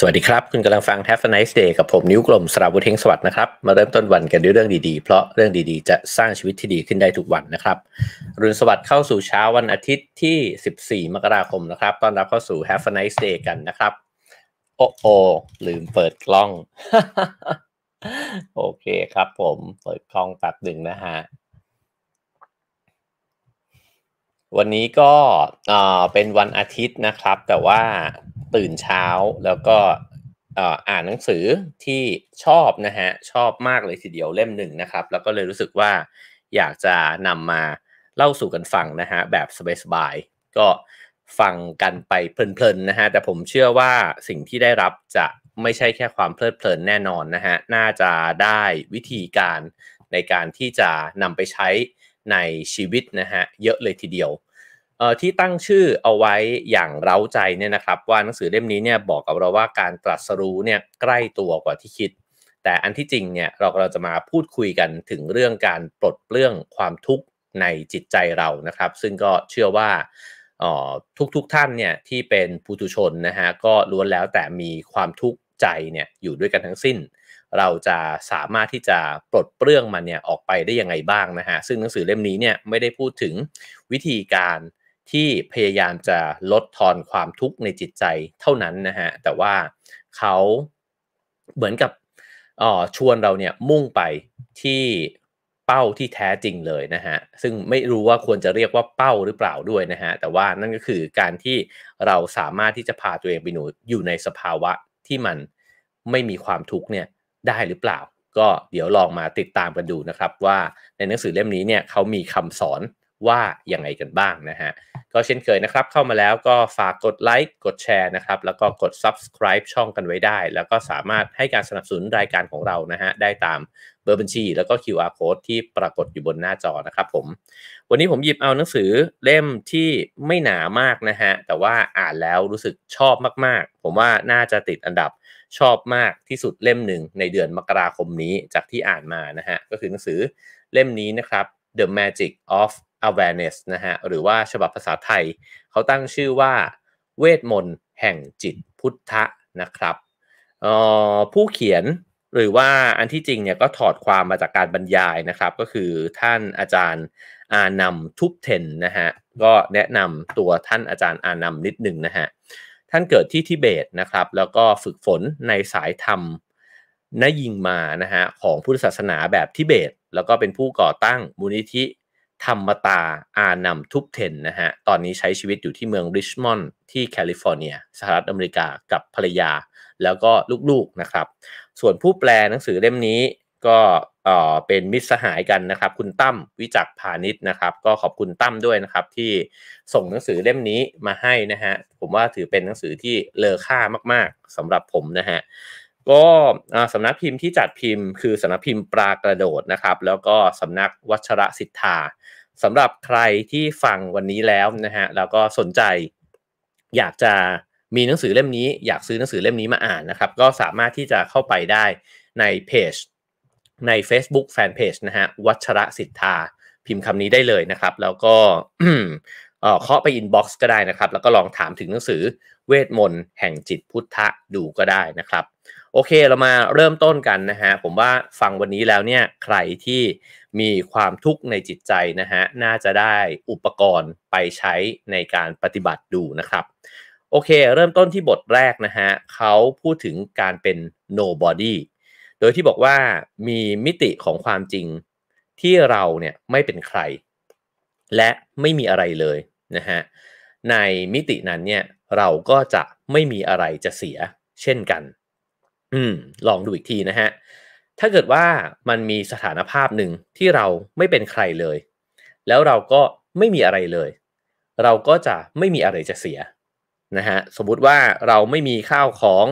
สวัสดีครับ คุณกำลังฟัง Have a nice day กับผมนิ้วกลมสราวุธเฮงสวัสดนะครับมาเริ่มต้นวันกันด้วยเรื่องดีๆ เพราะเรื่องดีๆจะสร้างชีวิตที่ดีขึ้นได้ทุกวันนะครับรุนสวัสดิ์เข้าสู่เช้าวันอาทิตย์ที่ 14 มกราคมนะครับต้อนรับเข้าสู่ Have a nice day กันนะครับโอ้โอลืมเปิดกล้อง โอเคครับผมเปิดกล้องแป๊บหนึ่งนะฮะ วันนี้ก็เป็นวันอาทิตย์นะครับ แต่ว่าตื่นเช้าแล้วก็อ่านหนังสือที่ชอบนะฮะชอบมากเลยทีเดียวเล่มหนึ่งนะครับแล้วก็เลยรู้สึกว่าอยากจะนำมาเล่าสู่กันฟังนะฮะแบบสบายๆก็ฟังกันไปเพลินๆนะฮะแต่ผมเชื่อว่าสิ่งที่ได้รับจะไม่ใช่แค่ความเพลิดเพลินแน่นอนนะฮะน่าจะได้วิธีการในการที่จะนำไปใช้ในชีวิตนะฮะเยอะเลยทีเดียวที่ตั้งชื่อเอาไว้อย่างเร้าใจเนี่ยนะครับว่าหนังสือเล่มนี้เนี่ยบอกกับเราว่าการตรัสรู้เนี่ยใกล้ตัวกว่าที่คิด แต่อันที่จริงเนี่ยเราเราจะมาพูดคุยกันถึงเรื่องการปลดเปลื้องความทุกข์ในจิตใจเรานะครับ ซึ่งก็เชื่อว่าทุกทุกท่านเนี่ยที่เป็นผู้ทุชนนะฮะก็ล้วนแล้วแต่มีความทุกข์ใจเนี่ยอยู่ด้วยกันทั้งสิ้น เราจะสามารถที่จะปลดเปลื้องมันเนี่ยออกไปได้ยังไงบ้างนะฮะซึ่งหนังสือเล่มนี้เนี่ยไม่ได้พูดถึงวิธีการที่พยายามจะลดทอนความทุกข์ในจิตใจเท่านั้นนะฮะ แต่ว่าเขาเหมือนกับชวนเราเนี่ยมุ่งไปที่เป้าที่แท้จริงเลยนะฮะ ซึ่งไม่รู้ว่าควรจะเรียกว่าเป้าหรือเปล่าด้วยนะฮะ แต่ว่านั่นก็คือการที่เราสามารถที่จะพาตัวเองไปหนูอยู่ในสภาวะที่มันไม่มีความทุกข์เนี่ยได้หรือเปล่า ก็เดี๋ยวลองมาติดตามกันดูนะครับว่าในหนังสือเล่มนี้เนี่ยเขามีคำสอนว่าอย่างไงกันบ้างนะฮะก็เช่นเคยนะครับเข้ามาแล้วก็ฝากกดไลค์กดแชร์นะครับแล้วก็กด subscribe ช่องกันไว้ได้ แล้วก็สามารถให้การสนับสนุนรายการของเรานะฮะได้ตามเบอร์บัญชี แล้วก็ QR code ที่ปรากฏอยู่บนหน้าจอนะครับผมวันนี้ผมหยิบเอาหนังสือเล่มที่ไม่หนามากนะฮะแต่ว่าอ่านแล้วรู้สึกชอบมากๆ ผมว่าน่าจะติดอันดับชอบมากที่สุดเล่มหนึ่ง ในเดือนมกราคมนี้จากที่อ่านมานะฮะก็คือหนังสือเล่มนี้นะครับ The Magic of awareness นะฮะหรือว่าฉบับภาษาไทยเขาตั้งชื่อว่าเวทมนต์แห่งจิตพุทธะนะครับผู้เขียนหรือว่าอันที่จริงเนี่ยก็ถอดความมาจากการบรรยายนะครับก็คือท่านอาจารย์อานำทุบเทนนะฮะก็แนะนำตัวท่านอาจารย์อานำนิดหนึ่งนะฮะท่านเกิดที่ทิเบตนะครับแล้วก็ฝึกฝนในสายธรรมนยิงมานะฮะของพุทธศาสนาแบบทิเบต แล้วก็เป็นผู้ก่อตั้งมูลนิธิธรรมตาอานัมทุบเทนนะฮะตอนนี้ใช้ชีวิตอยู่ที่เมืองริชมอนด์ที่แคลิฟอร์เนีย สหรัฐอเมริกากับภรรยา แล้วก็ลูกๆนะครับส่วนผู้แปลหนังสือเล่มนี้ก็เอ่อเป็นมิตรสหายกันนะครับคุณตั้มวิจักพาณิชย์นะครับ ก็ขอบคุณตั้มด้วยนะครับที่ส่งหนังสือเล่มนี้มาให้นะฮะผมว่าถือเป็นหนังสือที่เลอค่ามากๆสำหรับผมนะฮะก็สำนักพิมพ์ที่จัดพิมพ์คือสำนักพิมพ์ปลากระโดดนะครับ แล้วก็สำนักวัชระสิทธาสำหรับใครที่ฟังวันนี้แล้วนะฮะแล้วก็สนใจ อยากจะมีหนังสือเล่มนี้อยากซื้อหนังสือเล่มนี้มาอ่านนะครับ ก็สามารถที่จะเข้าไปได้ในเพจใน Facebook Fanpage นะฮะวัชระสิทธา พิมพ์คำนี้ได้เลยนะครับ แล้วก็เคาะไปอินบ็อกซ์ก็ได้นะครับ แล้วก็ลองถามถึงหนังสือเวทมนต์แห่งจิตพุทธะ ดูก็ได้นะครับโอเค เรามาเริ่มต้นกันนะฮะ ผมว่าฟังวันนี้แล้วเนี่ย ใครที่มีความทุกข์ในจิตใจนะฮะ น่าจะได้อุปกรณ์ไปใช้ในการปฏิบัติดูนะครับ โอเค เริ่มต้นที่บทแรกนะฮะเขาพูดถึงการเป็น nobody โดยที่บอกว่ามีมิติของความจริงที่เราเนี่ยไม่เป็นใคร และไม่มีอะไรเลยนะฮะ ในมิตินั้นเนี่ยเราก็จะไม่มีอะไรจะเสียเช่นกันอืมลองดูอีกทีนะฮะถ้าเกิดว่ามันมีสถานภาพหนึ่งที่เราไม่เป็นใครเลย แล้วเราก็ไม่มีอะไรเลย เราก็จะไม่มีอะไรจะเสียนะฮะสมมุติว่าเราไม่มีข้าวของ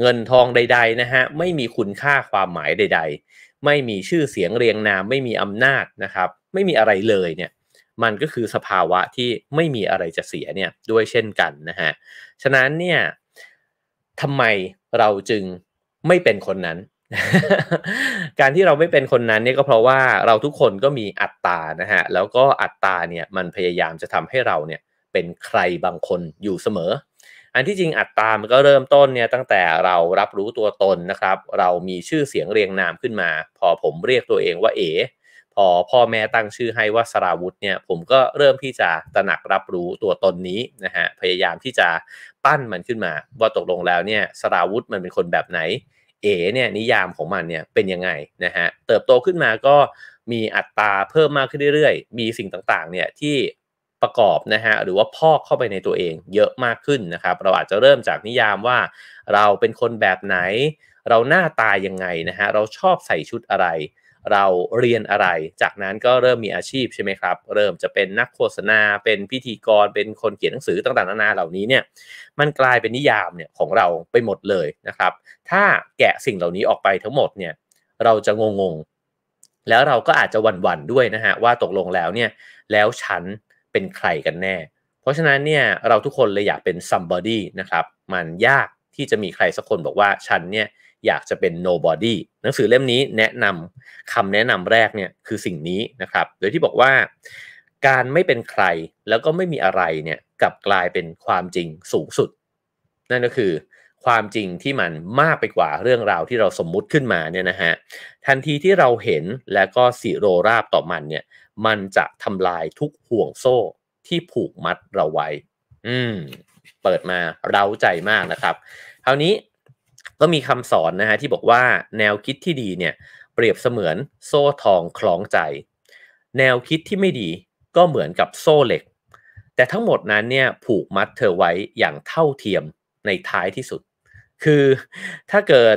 เงินทองใด ๆ นะฮะไม่มีคุณค่าความหมายใด ๆ ไม่มีชื่อเสียงเรียงนามไม่มีอำนาจนะครับ ไม่มีอะไรเลยเนี่ย มันก็คือสภาวะที่ไม่มีอะไรจะเสียเนี่ยด้วยเช่นกันนะฮะฉะนั้นเนี่ยทำไมเราจึงไม่เป็นคนนั้น การที่เราไม่เป็นคนนั้นเนี่ยก็เพราะว่าเราทุกคนก็มีอัตตา นะฮะ แล้วก็อัตตาเนี่ยมันพยายามจะทำให้เราเนี่ยเป็นใครบางคนอยู่เสมอ อันที่จริงอัตตามันก็เริ่มต้นเนี่ยตั้งแต่เรารับรู้ตัวตนนะครับ เรามีชื่อเสียงเรียงนามขึ้นมา พอผมเรียกตัวเองว่าเอพอพ่อแม่ตั้งชื่อให้ว่าสราวุธเนี่ยผมก็เริ่มที่จะตระหนักรับรู้ตัวตนนี้นะฮะ พยายามที่จะปั้นมันขึ้นมา ว่าตกลงแล้วเนี่ยสราวุธมันเป็นคนแบบไหนเอ๋เนี่ยนิยามของมันเนี่ยเป็นยังไงนะฮะเติบโตขึ้นมาก็มีอัตราเพิ่มมากขึ้นเรื่อยๆ มีสิ่งต่างๆเนี่ยที่ประกอบนะฮะหรือว่าพอกเข้าไปในตัวเอง เยอะมากขึ้นนะครับเราอาจจะเริ่มจากนิยามว่าเราเป็นคนแบบไหน เราหน้าตายังไงนะฮะเราชอบใส่ชุดอะไรเราเรียนอะไรจากนั้นก็เริ่มมีอาชีพใช่ไหมครับ เริ่มจะเป็นนักโฆษณา เป็นพิธีกร เป็นคนเขียนหนังสือต่างๆนานาเหล่านี้เนี่ย มันกลายเป็นนิยามเนี่ยของเราไปหมดเลยนะครับ ถ้าแกะสิ่งเหล่านี้ออกไปทั้งหมดเนี่ย เราจะงงๆ แล้วเราก็อาจจะวันๆ ด้วยนะฮะว่าตกลงแล้วเนี่ย แล้วฉันเป็นใครกันแน่ เพราะฉะนั้นเนี่ยเราทุกคนเลยอยากเป็น somebody นะครับ มันยากที่จะมีใครสักคนบอกว่าฉันเนี่ยอยากจะเป็น nobody หนังสือเล่มนี้แนะนำคำแนะนำแรกเนี่ยคือสิ่งนี้นะครับ โดยที่บอกว่าการไม่เป็นใครแล้วก็ไม่มีอะไรเนี่ยกลับกลายเป็นความจริงสูงสุด นั่นก็คือ ความจริงที่มันมากไปกว่าเรื่องราวที่เราสมมุติขึ้นมาเนี่ยนะฮะทันทีที่เราเห็นและก็สิโรราบต่อมันเนี่ย มันจะทำลายทุกห่วงโซ่ที่ผูกมัดเราไว้ อืมเปิดมาเราใจมากนะครับคราวนี้ก็มีคำสอนนะฮะที่บอกว่าแนวคิดที่ดีเนี่ยเปรียบเสมือนโซ่ทองคล้องใจ แนวคิดที่ไม่ดีก็เหมือนกับโซ่เหล็ก แต่ทั้งหมดนั้นเนี่ยผูกมัดเธอไว้อย่างเท่าเทียมในท้ายที่สุด คือถ้าเกิด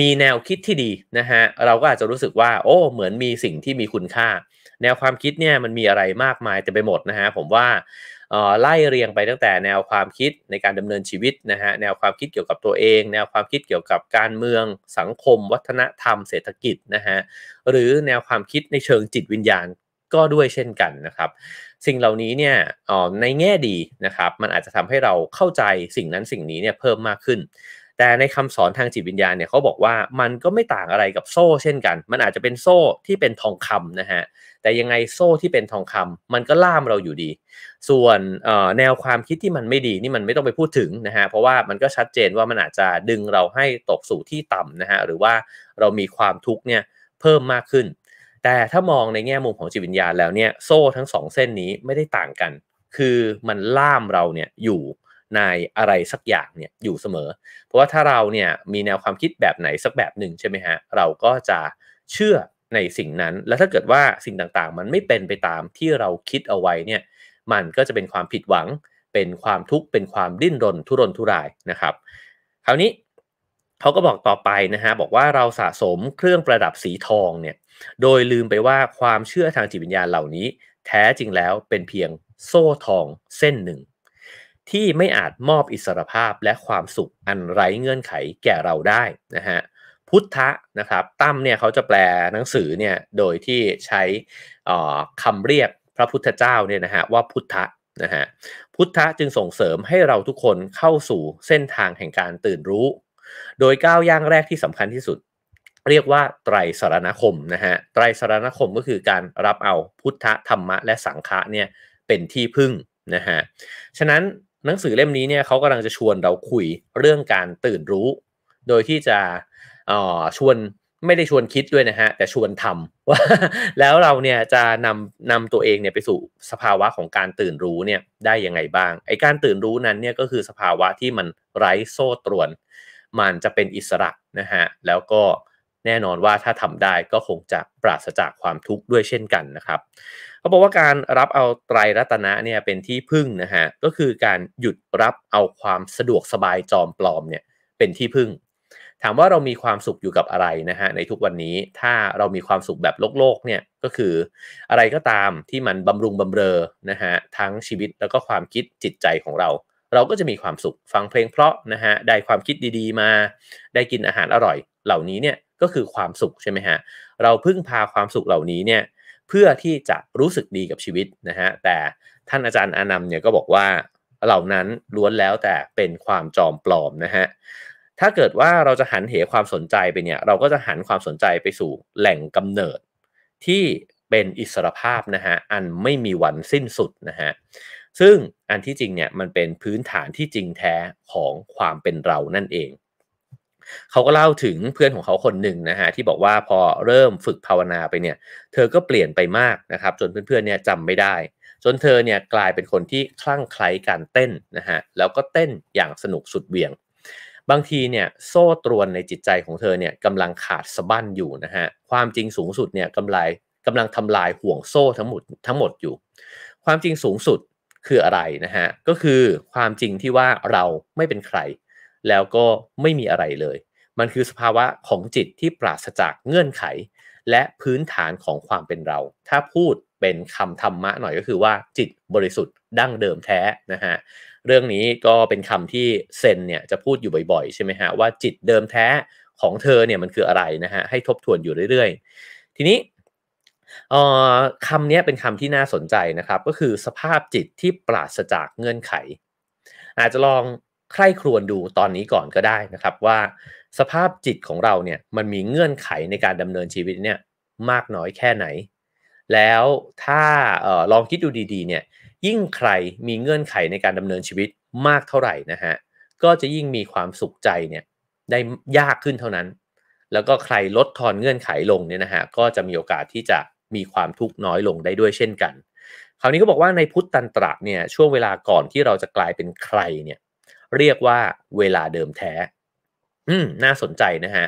มีแนวคิดที่ดีนะฮะเราก็อาจจะรู้สึกว่า โอ้เหมือนมีสิ่งที่มีคุณค่า แนวความคิดเนี่ยมันมีอะไรมากมายแต่ไปหมดนะฮะผมว่าไล่เรียงไปตั้งแต่แนวความคิดในการดำเนินชีวิตนะฮะแนวความคิดเกี่ยวกับตัวเอง แนวความคิดเกี่ยวกับการเมืองสังคม วัฒนธรรมเศรษฐกิจนะฮะหรือแนวความคิดในเชิงจิตวิญญาณก็ด้วยเช่นกันนะครับสิ่งเหล่านี้เนี่ยในแง่ดีนะครับมันอาจจะทำให้เราเข้าใจสิ่งนั้นสิ่งนี้เนี่ยเพิ่มมากขึ้นแต่ในคำสอนทางจิตวิญญาณเนี่ยเขาบอกว่ามันก็ไม่ต่างอะไรกับโซ่เช่นกัน มันอาจจะเป็นโซ่ที่เป็นทองคำนะฮะแต่ยังไงโซ่ที่เป็นทองคำ มันก็ล่ามเราอยู่ดี ส่วนแนวความคิดที่มันไม่ดีนี่มันไม่ต้องไปพูดถึงนะฮะเพราะว่ามันก็ชัดเจนว่ามันอาจจะดึงเราให้ตกสู่ที่ต่ำนะฮะหรือว่าเรามีความทุกข์เนี่ยเพิ่มมากขึ้น แต่ถ้ามองในแง่มุมของจิตวิญญาณแล้วเนี่ยโซ่ทั้งสองเส้นนี้ไม่ได้ต่างกัน คือมันล่ามเราเนี่ยอยู่ในอะไรสักอย่างเนี่ยอยู่เสมอ เพราะว่าถ้าเราเนี่ยมีแนวความคิดแบบไหนสักแบบหนึ่งใช่ไหมฮะเราก็จะเชื่อในสิ่งนั้น แล้วถ้าเกิดว่าสิ่งต่างๆ มันไม่เป็นไปตามที่เราคิดเอาไว้เนี่ยมันก็จะเป็นความผิดหวังเป็นความทุกข์เป็นความดิ้นรนทุรนทุรายนะครับ คราวนี้เขาก็บอกต่อไปนะฮะบอกว่าเราสะสมเครื่องประดับสีทองเนี่ยโดยลืมไปว่าความเชื่อทางจิตวิญญาณเหล่านี้ แท้จริงแล้วเป็นเพียงโซ่ทองเส้นหนึ่งที่ไม่อาจมอบอิสรภาพและความสุขอันไร้เงื่อนไขแก่เราได้นะฮะพุทธะนะครับตั้มเนี่ยเขาจะแปลหนังสือเนี่ยโดยที่ใช้คำเรียกพระพุทธเจ้าเนี่ยนะฮะว่าพุทธะนะฮะพุทธะจึงส่งเสริมให้เราทุกคนเข้าสู่เส้นทางแห่งการตื่นรู้ โดยก้าวย่างแรกที่สำคัญที่สุด เรียกว่าไตรสรณคมนะฮะไตรสรณคมก็คือการรับเอาพุทธธรรมะและสังฆะเนี่ยเป็นที่พึ่งนะฮะฉะนั้นหนังสือเล่มนี้เนี่ยเขากำลังจะชวนเราคุยเรื่องการตื่นรู้ โดยที่จะออชวนไม่ได้ชวนคิดด้วยนะฮะแต่ชวนทำว่าแล้วเราเนี่ยจะนำนำตัวเองเนี่ยไปสู่สภาวะของการตื่นรู้เนี่ยได้ยังไงบ้างไอการตื่นรู้นั้นเนี่ยก็คือสภาวะที่มันไร้โซ่ตรวน มันจะเป็นอิสระนะฮะแล้วก็แน่นอนว่าถ้าทำได้ก็คงจะปราศจากความทุกข์ด้วยเช่นกันนะครับเขาบอกว่าการรับเอาไตรรัตนะเนี่ยเป็นที่พึ่งนะฮะก็คือการหยุดรับเอาความสะดวกสบายจอมปลอมเนี่ยเป็นที่พึ่ง ถามว่าเรามีความสุขอยู่กับอะไรนะฮะในทุกวันนี้ถ้าเรามีความสุขแบบโลกโลกเนี่ยก็คืออะไรก็ตามที่มันบำรุงบำเรอนะฮะทั้งชีวิตแล้วก็ความคิดจิตใจของเรา เราก็จะมีความสุขฟังเพลงเพราะนะฮะได้ความคิดดีๆมา ได้กินอาหารอร่อย เหล่านี้เนี่ยก็คือความสุขใช่ไหมฮะเราพึ่งพาความสุขเหล่านี้เนี่ยเพื่อที่จะรู้สึกดีกับชีวิตนะฮะ แต่ท่านอาจารย์อนันต์เนี่ยก็บอกว่าเหล่านั้นล้วนแล้วแต่เป็นความจอมปลอมนะฮะ ถ้าเกิดว่าเราจะหันเหความสนใจไปเนี่ย เราก็จะหันความสนใจไปสู่แหล่งกำเนิดที่เป็นอิสรภาพนะฮะ อันไม่มีวันสิ้นสุดนะฮะ ซึ่งอันที่จริงเนี่ยมันเป็นพื้นฐานที่จริงแท้ของความเป็นเรานั่นเองเขาก็เล่าถึงเพื่อนของเขาคนหนึ่งนะฮะที่บอกว่าพอเริ่มฝึกภาวนาไปเนี่ยเธอก็เปลี่ยนไปมากนะครับจนเพื่อนๆเนี่ยจำไม่ได้ จนเธอเนี่ยกลายเป็นคนที่คลั่งไคล้การเต้นนะฮะแล้วก็เต้นอย่างสนุกสุดเวียง บางทีเนี่ยโซ่ตรวนในจิตใจของเธอเนี่ยกำลังขาดสะบั้นอยู่นะฮะความจริงสูงสุดเนี่ยกำลรกำลังทำลายห่วงโซ่ทั้งหมดทั้งหมดอยู่ ความจริงสูงสุดคืออะไรนะฮะก็คือความจริงที่ว่าเราไม่เป็นใครแล้วก็ไม่มีอะไรเลย มันคือสภาวะของจิตที่ปราศจากเงื่อนไข และพื้นฐานของความเป็นเรา ถ้าพูดเป็นคำธรรมะหน่อยก็คือว่าจิตบริสุทธิ์ดั้งเดิมแท้นะฮะ เรื่องนี้ก็เป็นคำที่ เซนเนี่ยจะพูดอยู่บ่อย ๆใช่ไหมฮะว่าจิตเดิมแท้ของเธอเนี่ยมันคืออะไรนะฮะให้ทบทวนอยู่เรื่อยๆ ทีนี้คำนี้เป็นคำที่น่าสนใจนะครับก็คือสภาพจิตที่ปราศจากเงื่อนไข อาจจะลองใคร่ครวญดูตอนนี้ก่อนก็ได้นะครับว่าสภาพจิตของเราเนี่ยมันมีเงื่อนไขในการดำเนินชีวิตเนี่ยมากน้อยแค่ไหน แล้วถ้าออลองคิดดูดีๆเนี่ยยิ่งใครมีเงื่อนไขในการดำเนินชีวิตมากเท่าไหร่นะฮะก็จะยิ่งมีความสุขใจเนี่ยได้ยากขึ้นเท่านั้น แล้วก็ใครลดทอนเงื่อนไขลงเนี่ยนะฮะก็จะมีโอกาสที่จะมีความทุกข์น้อยลงได้ด้วยเช่นกัน คราวนี้ก็บอกว่าในพุทธตันตระเนี่ยช่วงเวลาก่อนที่เราจะกลายเป็นใครเนี่ยเรียกว่าเวลาเดิมแท้อืมน่าสนใจนะฮะ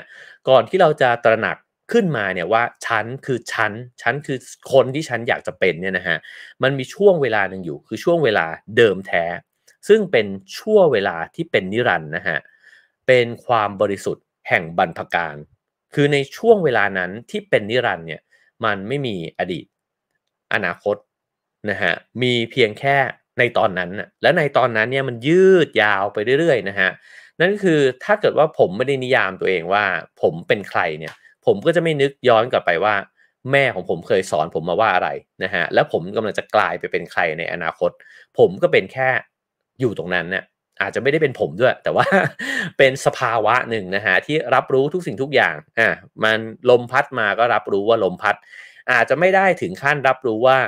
ก่อนที่เราจะตระหนักขึ้นมาเนี่ยว่า ฉันคือฉันฉันคือคนที่ฉันอยากจะเป็นเนี่ยนะฮะ มันมีช่วงเวลาหนึ่งอยู่ คือช่วงเวลาเดิมแท้ ซึ่งเป็นช่วงเวลาที่เป็นนิรันด์นะฮะ เป็นความบริสุทธิ์แห่งบรรพการ คือในช่วงเวลานั้นที่เป็นนิรันด์เนี่ย มันไม่มีอดีต อนาคตนะฮะ มีเพียงแค่ในตอนนั้นน่ะ และในตอนนั้นเนี่ยมันยืดยาวไปเรื่อยๆนะฮะ นั่นคือถ้าเกิดว่าผมไม่ได้นิยามตัวเองว่า ผมเป็นใครเนี่ย ผมก็จะไม่นึกย้อนกลับไปว่า แม่ของผมเคยสอนผมมาว่าอะไรนะฮะ แล้วผมกำลังจะกลายไปเป็นใครในอนาคต ผมก็เป็นแค่อยู่ตรงนั้นเนี่ยอาจจะไม่ได้เป็นผมด้วย แต่ว่าเป็นสภาวะหนึ่งนะฮะที่รับรู้ทุกสิ่งทุกอย่าง อ่ะมันลมพัดมา ก็รับรู้ว่าลมพัด อาจจะไม่ได้ถึงขั้นรับรู้ว่า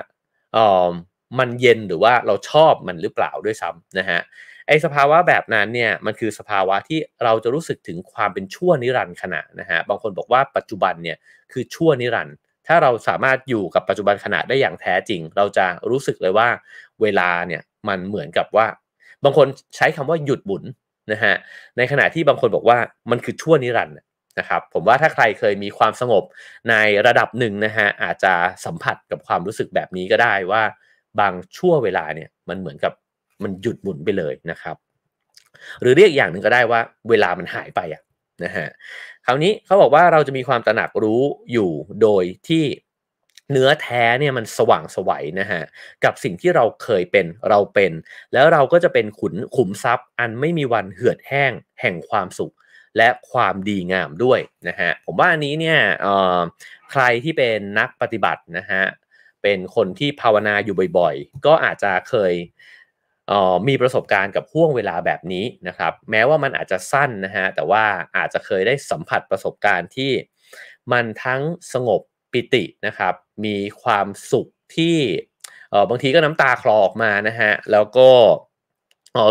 อ๋อมันเย็นหรือว่าเราชอบมันหรือเปล่าด้วยซ้ำนะฮะไอสภาวะแบบนั้นเนี่ยมันคือสภาวะที่เราจะรู้สึกถึงความเป็นชั่วนิรันดร์ขณะนะฮะบางคนบอกว่าปัจจุบันเนี่ยคือชั่วนิรันดร์ถ้าเราสามารถอยู่กับปัจจุบันขณะได้อย่างแท้จริง เราจะรู้สึกเลยว่าเวลาเนี่ยมันเหมือนกับว่า บางคนใช้คำว่าหยุดบุญนะฮะในขณะที่บางคนบอกว่ามันคือชั่วนิรันดร์นะครับผมว่าถ้าใครเคยมีความสงบในระดับหนึ่งนะฮะอาจจะสัมผัสกับความรู้สึกแบบนี้ก็ได้ว่าบางชั่วเวลาเนี่ยมันเหมือนกับมันหยุดหมุนไปเลยนะครับ หรือเรียกอย่างหนึ่งก็ได้ว่า เวลามันหายไปอะนะฮะคราวนี้เขาบอกว่าเราจะมีความตระหนักรู้อยู่โดยที่เนื้อแท้เนี่ยมันสว่างสวัยนะฮะกับสิ่งที่เราเคยเป็นเราเป็น แล้วเราก็จะเป็นขุนขุมทรัพย์ อันไม่มีวันเหือดแห้งแห่งความสุขและความดีงามด้วยนะฮะผมว่าอันนี้เนี่ยใครที่เป็นนักปฏิบัตินะฮะเป็นคนที่ภาวนาอยู่บ่อยๆ ก็อาจจะเคยมีประสบการณ์กับห่วงเวลาแบบนี้นะครับ แม้ว่ามันอาจจะสั้นนะฮะแต่ว่าอาจจะเคยได้สัมผัสประสบการณ์ที่มันทั้งสงบปิตินะครับมีความสุขที่บางทีก็น้ำตาคลอออกมานะฮะแล้วก็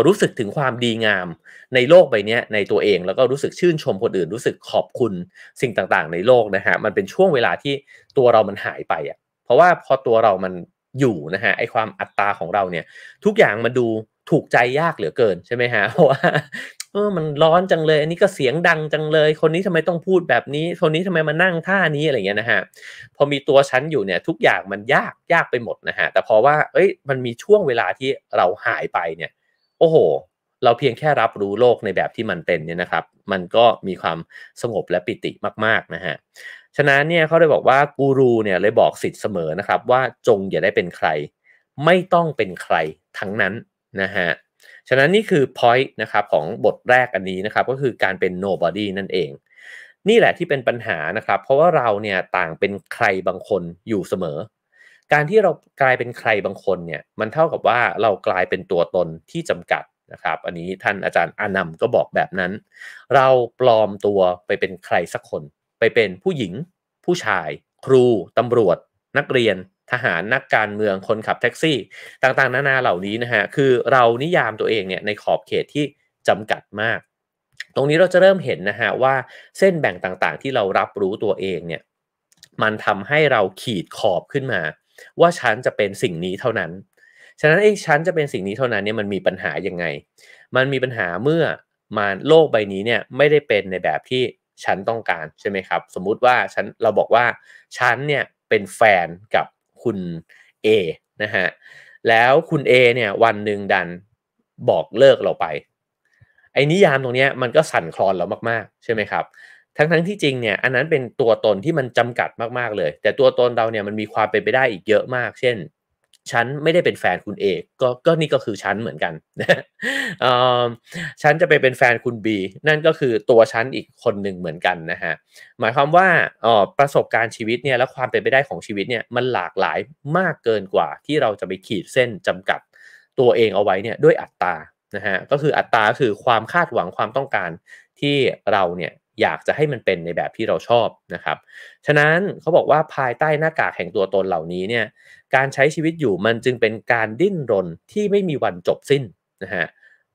รู้สึกถึงความดีงามในโลกใบนี้ในตัวเองแล้วก็รู้สึกชื่นชมคนอื่นรู้สึกขอบคุณสิ่งต่างๆ ในโลกนะฮะมันเป็นช่วงเวลาที่ตัวเรามันหายไปอะ่ะเพราะว่าพอตัวเรามันอยู่นะฮะ ไอความอัตราของเราเนี่ย ทุกอย่างมันดูถูกใจยากเหลือเกินใช่ไหมฮะ เพราะว่าเออมันร้อนจังเลย อันนี้ก็เสียงดังจังเลย คนนี้ทำไมต้องพูดแบบนี้ คนนี้ทำไมมานั่งท่านี้อะไรเงี้ยนะฮะ พอมีตัวชั้นอยู่เนี่ย ทุกอย่างมันยากยากไปหมดนะฮะ แต่พอว่า เอ้ย มันมีช่วงเวลาที่เราหายไปเนี่ย โอ้โห เราเพียงแค่รับรู้โลกในแบบที่มันเป็นเนี่ยนะครับ มันก็มีความสงบและปิติมากๆนะฮะฉะนั้นเนี่ยเขาเลยบอกว่ากูรูเนี่ยเลยบอกสิทธิ์เสมอนะครับว่าจงอย่าได้เป็นใครไม่ต้องเป็นใครทั้งนั้นนะฮะฉะนั้นนี่คือ point นะครับของบทแรกอันนี้นะครับก็คือการเป็น nobody นั่นเอง นี่แหละที่เป็นปัญหานะครับเพราะว่าเราเนี่ยต่างเป็นใครบางคนอยู่เสมอ การที่เรากลายเป็นใครบางคนเนี่ยมันเท่ากับว่าเรากลายเป็นตัวตนที่จำกัดนะครับอันนี้ท่านอาจารย์อนัมก็บอกแบบนั้น เราปลอมตัวไปเป็นใครสักคนไปเป็นผู้หญิง ผู้ชาย ครู ตำรวจ นักเรียน ทหาร นักการเมือง คนขับแท็กซี่ ต่างๆ นานาเหล่านี้นะฮะ คือเรานิยามตัวเองเนี่ยในขอบเขตที่จำกัดมาก ตรงนี้เราจะเริ่มเห็นนะฮะว่าเส้นแบ่งต่างๆที่เรารับรู้ตัวเองเนี่ยมันทำให้เราขีดขอบขึ้นมา ว่าฉันจะเป็นสิ่งนี้เท่านั้น ฉะนั้นไอ้ฉันจะเป็นสิ่งนี้เท่านั้นเนี่ยมันมีปัญหายังไง มันมีปัญหาเมื่อมาโลกใบนี้เนี่ยไม่ได้เป็นในแบบที่ฉันต้องการ ใช่ไหมครับ สมมุติว่าฉันเราบอกว่าฉันเนี่ยเป็นแฟนกับคุณ A นะฮะ แล้วคุณ A เนี่ยวันหนึ่งดันบอกเลิกเราไปไอ้นิยามตรงนี้มันก็สั่นคลอนเรามากๆใช่ไหมครับทั้งๆทที่จริงเนี่ยอันนั้นเป็นตัวตนที่มันจำกัดมากๆเลย แต่ตัวตนเราเนี่ยมันมีความเป็นไปได้อีกเยอะมาก เช่นฉันไม่ได้เป็นแฟนคุณเอกก็ก็นี่ก็คือฉันเหมือนกันฉันจะไปเป็นแฟนคุณบีนั่นก็คือตัวฉันอีกคนหนึ่งเหมือนกันนะฮะหมายความว่าประสบการณ์ชีวิตเนี่ยและความเป็นไปได้ของชีวิตเนี่ยมันหลากหลายมากเกินกว่าที่เราจะไปขีดเส้นจำกัดตัวเองเอาไว้เนี่ยด้วยอัตรานะฮะก็คืออัตราคือความคาดหวังความต้องการที่เราเนี่ยอยากจะให้มันเป็นในแบบที่เราชอบนะครับฉะนั้นเขาบอกว่าภายใต้หน้ากากแห่งตัวตนเหล่านี้เนี่ยการใช้ชีวิตอยู่มันจึงเป็นการดิ้นรนที่ไม่มีวันจบสิ้นนะฮะ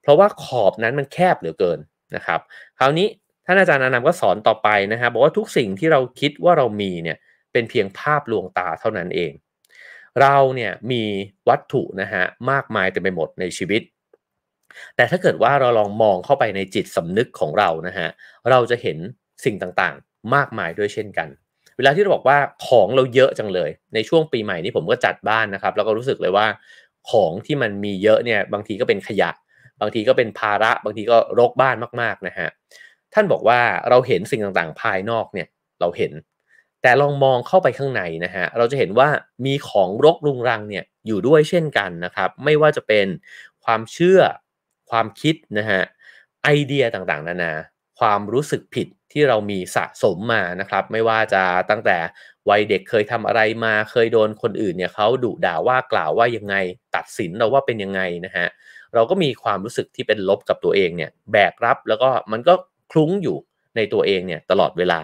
เพราะว่าขอบนั้นมันแคบเหลือเกินนะครับคราวนี้ท่านอาจารย์อานามก็สอนต่อไปนะฮะบอกว่าทุกสิ่งที่เราคิดว่าเรามีเนี่ยเป็นเพียงภาพลวงตาเท่านั้นเอง เราเนี่ยมีวัตถุนะฮะมากมายเต็มไปหมดในชีวิต แต่ถ้าเกิดว่าเราลองมองเข้าไปในจิตสำนึกของเรานะฮะเราจะเห็นสิ่งต่างๆ มากมายด้วยเช่นกันเวลาที่เราบอกว่าของเราเยอะจังเลยในช่วงปีใหม่นี้ผมก็จัดบ้านนะครับแล้วก็รู้สึกเลยว่าของที่มันมีเยอะเนี่ยบางทีก็เป็นขยะ บางทีก็เป็นภาระบางทีก็รกบ้านมากๆนะฮะท่านบอกว่าเราเห็นสิ่งต่างๆ ภายนอกเนี่ยเราเห็นแต่ลองมองเข้าไปข้างในนะฮะเราจะเห็นว่ามีของรกรุงรังเนี่ยอยู่ด้วยเช่นกันนะครับไม่ว่าจะเป็นความเชื่อความคิดนะฮะไอเดียต่างๆนานาความรู้สึกผิดที่เรามีสะสมมานะครับไม่ว่าจะตั้งแต่ วัยเด็กเคยทำอะไรมาเคยโดนคนอื่นเนี่ยเขาดุด่าว่ากล่าวว่ายังไงตัดสินเราว่าเป็นยังไงนะฮะเราก็มีความรู้สึกที่เป็นลบกับตัวเองเนี่ยแบกรับแล้วก็มันก็คลุ้งอยู่ในตัวเองเนี่ยตลอดเวลา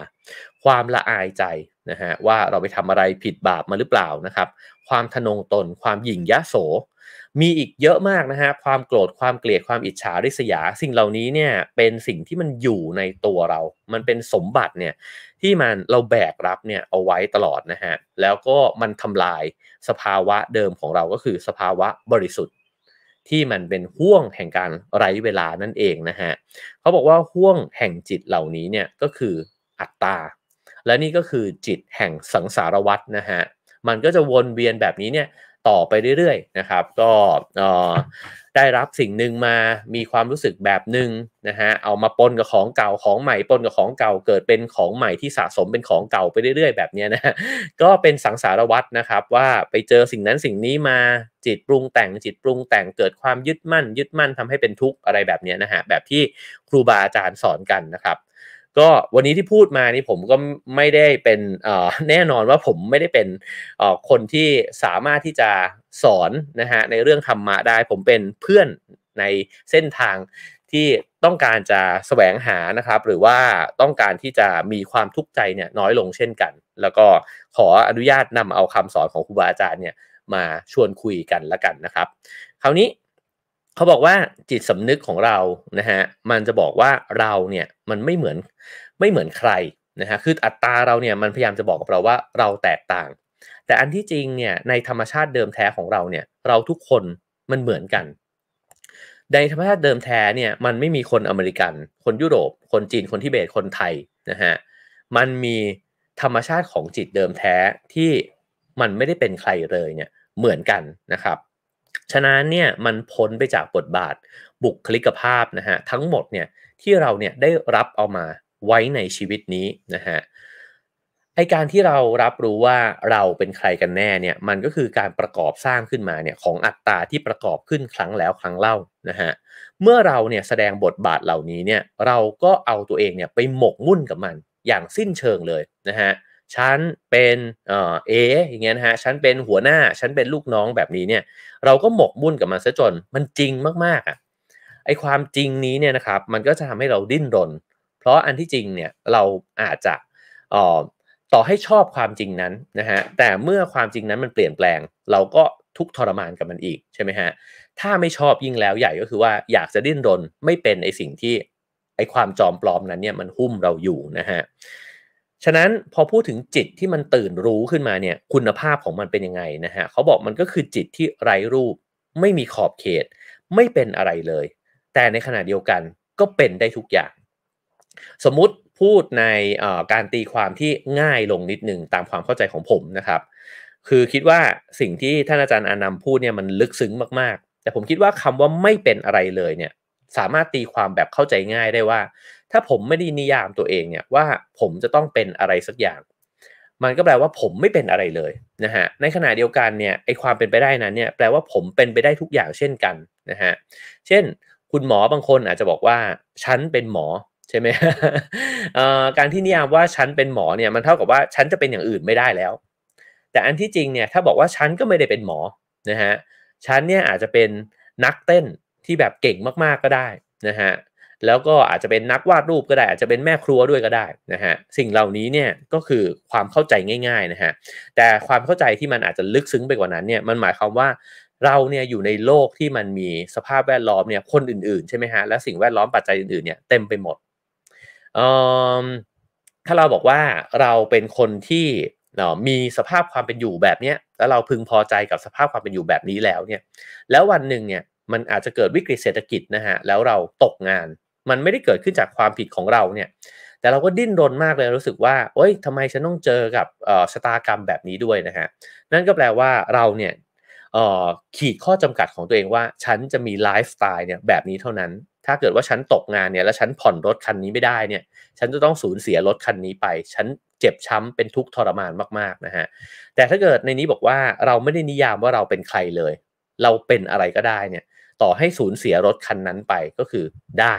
ความละอายใจนะฮะว่าเราไปทำอะไรผิดบาปมาหรือเปล่านะครับความทนงตนความหยิ่งยะโสมีอีกเยอะมากนะฮะความโกรธความเกลียดความอิจฉาริษยาสิ่งเหล่านี้เนี่ยเป็นสิ่งที่มันอยู่ในตัวเรา มันเป็นสมบัติเนี่ยที่มันเราแบกรับเนี่ยเอาไว้ตลอดนะฮะแล้วก็มันทำลายสภาวะเดิมของเราก็คือสภาวะบริสุทธิ์ที่มันเป็นห่วงแห่งการไร้เวลานั่นเองนะฮะเขาบอกว่าห่วงแห่งจิตเหล่านี้เนี่ยก็คืออัตตาและนี่ก็คือจิตแห่งสังสารวัตนะฮะมันก็จะวนเวียนแบบนี้เนี่ยต่อไปเรื่อยๆ นะครับ ก็ได้รับสิ่งหนึ่งมามีความรู้สึกแบบหนึ่งนะฮะเอามาปนกับของเก่าของใหม่ปนกับของเก่าเกิดเป็นของใหม่ที่สะสมเป็นของเก่า ไปเรื่อยๆ แบบนี้นะก็เป็นสังสารวัตรนะครับ ว่าไปเจอสิ่งนั้นสิ่งนี้มาจิตปรุงแต่งจิตปรุง แต่งเกิดความยึดมั่น ยึดมั่นทำให้เป็นทุกข์อะไรแบบนี้นะฮะแบบที่ครูบาอาจารย์สอนกันนะครับก็วันนี้ที่พูดมานี่ผมก็ไม่ได้เป็นแน่นอนว่าผมไม่ได้เป็นคนที่สามารถที่จะสอนนะฮะในเรื่องธรรมะได้ผมเป็นเพื่อนในเส้นทางที่ต้องการจะแสวงหานะครับ หรือว่าต้องการที่จะมีความทุกข์ใจเนี่ยน้อยลงเช่นกัน แล้วก็ขออนุญาตนำเอาคำสอนของครูบาอาจารย์เนี่ยมาชวนคุยกันละกันนะครับ คราวนี้เขาบอกว่าจิตสำนึกของเรานะฮะมันจะบอกว่าเราเนี่ยมันไม่เหมือนไม่เหมือนใครนะฮะคืออัตราเราเนี่ยมันพยายามจะบอกกับเราว่าเราแตกต่าง แต่อันที่จริงเนี่ยในธรรมชาติเดิมแท้ของเราเนี่ยเราทุกคนมันเหมือนกัน ในธรรมชาติเดิมแท้เนี่ยมันไม่มีคนอเมริกัน คนยุโรป คนจีนคนทิเบตคนไทยนะฮะมันมีธรรมชาติของจิตเดิมแท้ที่มันไม่ได้เป็นใครเลยเนี่ยเหมือนกันนะครับฉะนั้นเนี่ยมันพ้นไปจากบทบาทบุคลิกภาพนะฮะทั้งหมดเนี่ยที่เราเนี่ยได้รับเอามาไว้ในชีวิตนี้นะฮะไอการที่เรารับรู้ว่าเราเป็นใครกันแน่เนี่ยมันก็คือการประกอบสร้างขึ้นมาเนี่ยของอัตราที่ประกอบขึ้นครั้งแล้วครั้งเล่านะฮะเมื่อเราเนี่ยแสดงบทบาทเหล่านี้เนี่ยเราก็เอาตัวเองเนี่ยไปหมกมุ่นกับมันอย่างสิ้นเชิงเลยนะฮะเฉันเป็นเอ๋อย่างเงี้ยนะฮะ ฉันเป็นหัวหน้า ฉันเป็นลูกน้องแบบนี้เนี่ย เราก็หมกมุ่นกับมันซะจน มันจริงมากๆอ่ะ ไอความจริงนี้เนี่ยนะครับ มันก็จะทำให้เราดิ้นรน เพราะอันที่จริงเนี่ยเราอาจจะต่อให้ชอบความจริงนั้นนะฮะ แต่เมื่อความจริงนั้นมันเปลี่ยนแปลง เราก็ทุกทรมานกับมันอีกใช่ไหมฮะ ถ้าไม่ชอบยิ่งแล้วใหญ่ก็คือว่าอยากจะดิ้นรน ไม่เป็นไอสิ่งที่ไอความจอมปลอมนั้นเนี่ยมันหุ้มเราอยู่นะฮะฉะนั้นพอพูดถึงจิตที่มันตื่นรู้ขึ้นมาเนี่ยคุณภาพของมันเป็นยังไงนะฮะเขาบอกมันก็คือจิตที่ไร้รูปไม่มีขอบเขตไม่เป็นอะไรเลย แต่ในขณะเดียวกันก็เป็นได้ทุกอย่าง สมมุติพูดในการตีความที่ง่ายลงนิดนึงตามความเข้าใจของผมนะครับ คือคิดว่าสิ่งที่ท่าน อาจารย์อานั์พูดเนี่ยมันลึกซึ้งมากๆ แต่ผมคิดว่าคำว่าไม่เป็นอะไรเลยเนี่ยสามารถตีความแบบเข้าใจง่ายได้ว่าถ้าผมไม่ได้นิยามตัวเองเนี่ยว่าผมจะต้องเป็นอะไรสักอย่าง มันก็แปลว่าผมไม่เป็นอะไรเลยนะฮะ ในขณะเดียวกันเนี่ยไอความเป็นไปได้นั้นเนี่ยแปลว่าผมเป็นไปได้ทุกอย่างเช่นกันนะฮะ เช่น คุณหมอบางคนอาจจะบอกว่าฉันเป็นหมอใช่ไหมการที่นิยามว่าฉันเป็นหมอเนี่ย มันเท่ากับว่าฉันจะเป็นอย่างอื่นไม่ได้แล้ว แต่อันที่จริงเนี่ยถ้าบอกว่าฉันก็ไม่ได้เป็นหมอนะฮะ ฉันเนี่ยอาจจะเป็นนักเต้นที่แบบเก่งมากๆก็ได้นะฮะแล้วก็อาจจะเป็นนักวาดรูปก็ได้ อาจจะเป็นแม่ครัวด้วยก็ได้นะฮะสิ่งเหล่านี้เนี่ยก็คือความเข้าใจง่ายๆนะฮะแต่ความเข้าใจที่มันอาจจะลึกซึ้งไปกว่านั้นเนี่ยมันหมายความว่าเราเนี่ยอยู่ในโลกที่มันมีสภาพแวดล้อมเนี่ยคนอื่นๆใช่ไหมฮะและสิ่งแวดล้อมปัจจัยอื่นๆเนี่ยเต็มไปหมดถ้าเราบอกว่าเราเป็นคนที่มีสภาพความเป็นอยู่แบบนี้แล้วเราพึงพอใจกับสภาพความเป็นอยู่แบบนี้แล้วเนี่ยแล้ววันหนึ่งเนี่ยมันอาจจะเกิดวิกฤตเศรษฐกิจนะฮะแล้วเราตกงานมันไม่ได้เกิดขึ้นจากความผิดของเราเนี่ย แต่เราก็ดิ้นรนมากเลยรู้สึกว่าเอ้ยทำไมฉันต้องเจอกับชะตากรรมแบบนี้ด้วยนะฮะ นั่นก็แปลว่าเราเนี่ยขีดข้อจำกัดของตัวเองว่า ฉันจะมีไลฟ์สไตล์เนี่ยแบบนี้เท่านั้น ถ้าเกิดว่าฉันตกงานเนี่ย แล้วฉันผ่อนรถคันนี้ไม่ได้เนี่ย ฉันจะต้องสูญเสียรถคันนี้ไป ฉันเจ็บช้ำเป็นทุกข์ทรมานมากๆนะฮะ แต่ถ้าเกิดในนี้บอกว่าเราไม่ได้นิยามว่าเราเป็นใครเลย เราเป็นอะไรก็ได้เนี่ย ต่อให้สูญเสียรถคันนั้นไปก็คือได้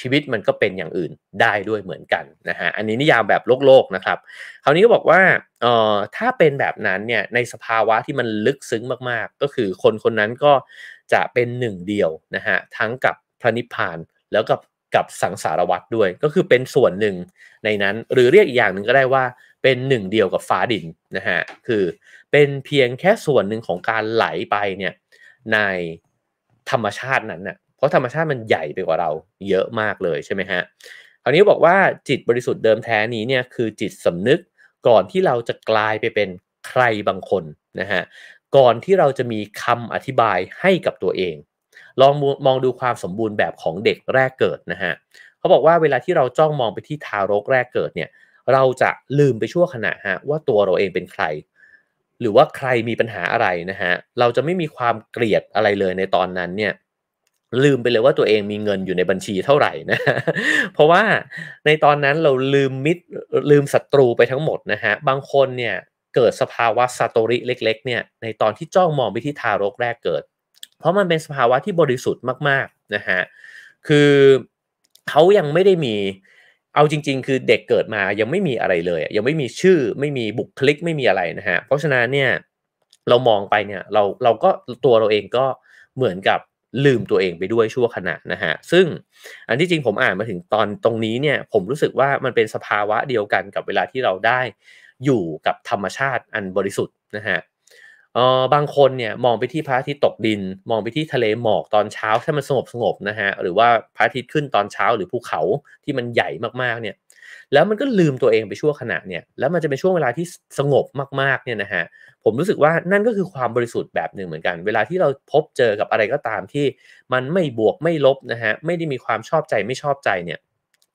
ชีวิตมันก็เป็นอย่างอื่นได้ด้วยเหมือนกันนะฮะอันนี้นิยามแบบโลกโลกนะครับคราวนี้ก็บอกว่าเอ่อถ้าเป็นแบบนั้นเนี่ยในสภาวะที่มันลึกซึ้งมากๆ ก็คือคนคนนั้นก็จะเป็นหนึ่งเดียวนะฮะทั้งกับพระนิพพานแล้วกับกับสังสารวัตรด้วย ก็คือเป็นส่วนหนึ่งในนั้นหรือเรียกอีกอย่างหนึ่งก็ได้ว่าเป็นหนึ่งเดียวกับฟ้าดินนะฮะคือเป็นเพียงแค่ส่วนหนึ่งของการไหลไปเนี่ยในธรรมชาตินั้นนะ่ะเพราะธรรมชาติมันใหญ่ไปกว่าเราเยอะมากเลยใช่ไหมฮะ คราวนี้บอกว่าจิตบริสุทธิ์เดิมแท้นี้เนี่ยคือจิตสำนึกก่อนที่เราจะกลายไปเป็นใครบางคนนะฮะ ก่อนที่เราจะมีคำอธิบายให้กับตัวเอง ลองมองดูความสมบูรณ์แบบของเด็กแรกเกิดนะฮะเขาบอกว่าเวลาที่เราจ้องมองไปที่ทารกแรกเกิดเนี่ยเราจะลืมไปชั่วขณะฮะว่าตัวเราเองเป็นใคร หรือว่าใครมีปัญหาอะไรนะฮะเราจะไม่มีความเกลียดอะไรเลยในตอนนั้นเนี่ยลืมไปเลยว่าตัวเองมีเงินอยู่ในบัญชีเท่าไหร่นะ เพราะว่าในตอนนั้นเราลืมมิตรลืมศัตรูไปทั้งหมดนะฮะ บางคนเนี่ยเกิดสภาวะซาโตริเล็ก ๆเนี่ยในตอนที่จ้องมองไปที่ทารกแรกเกิด เพราะมันเป็นสภาวะที่บริสุทธิ์มากๆนะฮะ คือเขายังไม่ได้มี เอาจริง ๆ คือเด็กเกิดมา ยังไม่มีอะไรเลยยังไม่มีชื่อไม่มีบุคลิกไม่มีอะไรนะฮะ เพราะฉะนั้นเนี่ยเรามองไปเนี่ยเราเราก็ตัวเราเองก็เหมือนกับลืมตัวเองไปด้วยชั่วขณะนะฮะซึ่งอันที่จริงผมอ่านมาถึงตอนตรงนี้เนี่ยผมรู้สึกว่ามันเป็นสภาวะเดียวกันกับเวลาที่เราได้อยู่กับธรรมชาติอันบริสุทธิ์นะฮะเออบางคนเนี่ย มองไปที่พระอาทิตย์ตกดิน มองไปที่ทะเลหมอกตอนเช้าถ้ามันสงบสงบนะฮะหรือว่าพระอาทิตย์ขึ้นตอนเช้าหรือภูเขาที่มันใหญ่มากๆเนี่ยแล้วมันก็ลืมตัวเองไปชั่วขณะเนี่ย แล้วมันจะเป็นช่วงเวลาที่สงบมากๆเนี่ยนะฮะผมรู้สึกว่านั่นก็คือความบริสุทธิ์แบบหนึ่งเหมือนกัน เวลาที่เราพบเจอกับอะไรก็ตามที่มันไม่บวกไม่ลบนะฮะไม่ได้มีความชอบใจไม่ชอบใจเนี่ย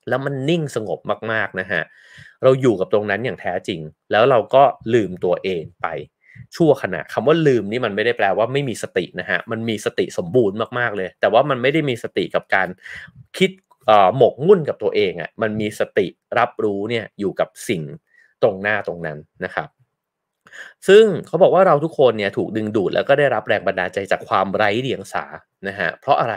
แล้วมันนิ่งสงบมากๆนะฮะเราอยู่กับตรงนั้นอย่างแท้จริง แล้วเราก็ลืมตัวเองไปชั่วขณะ คำว่าลืมนี่มันไม่ได้แปลว่าไม่มีสตินะฮะมันมีสติสมบูรณ์มากๆเลย แต่ว่ามันไม่ได้มีสติกับการคิดหมกมุ่นกับตัวเองอะ่ะมันมีสติรับรู้เนี่ยอยู่กับสิ่งตรงหน้าตรงนั้นนะครับ ซึ่งเขาบอกว่าเราทุกคนเนี่ยถูกดึงดูดแล้วก็ได้รับแรงบันดาลใจจากความไร้เดียงสานะฮะเพราะอะไร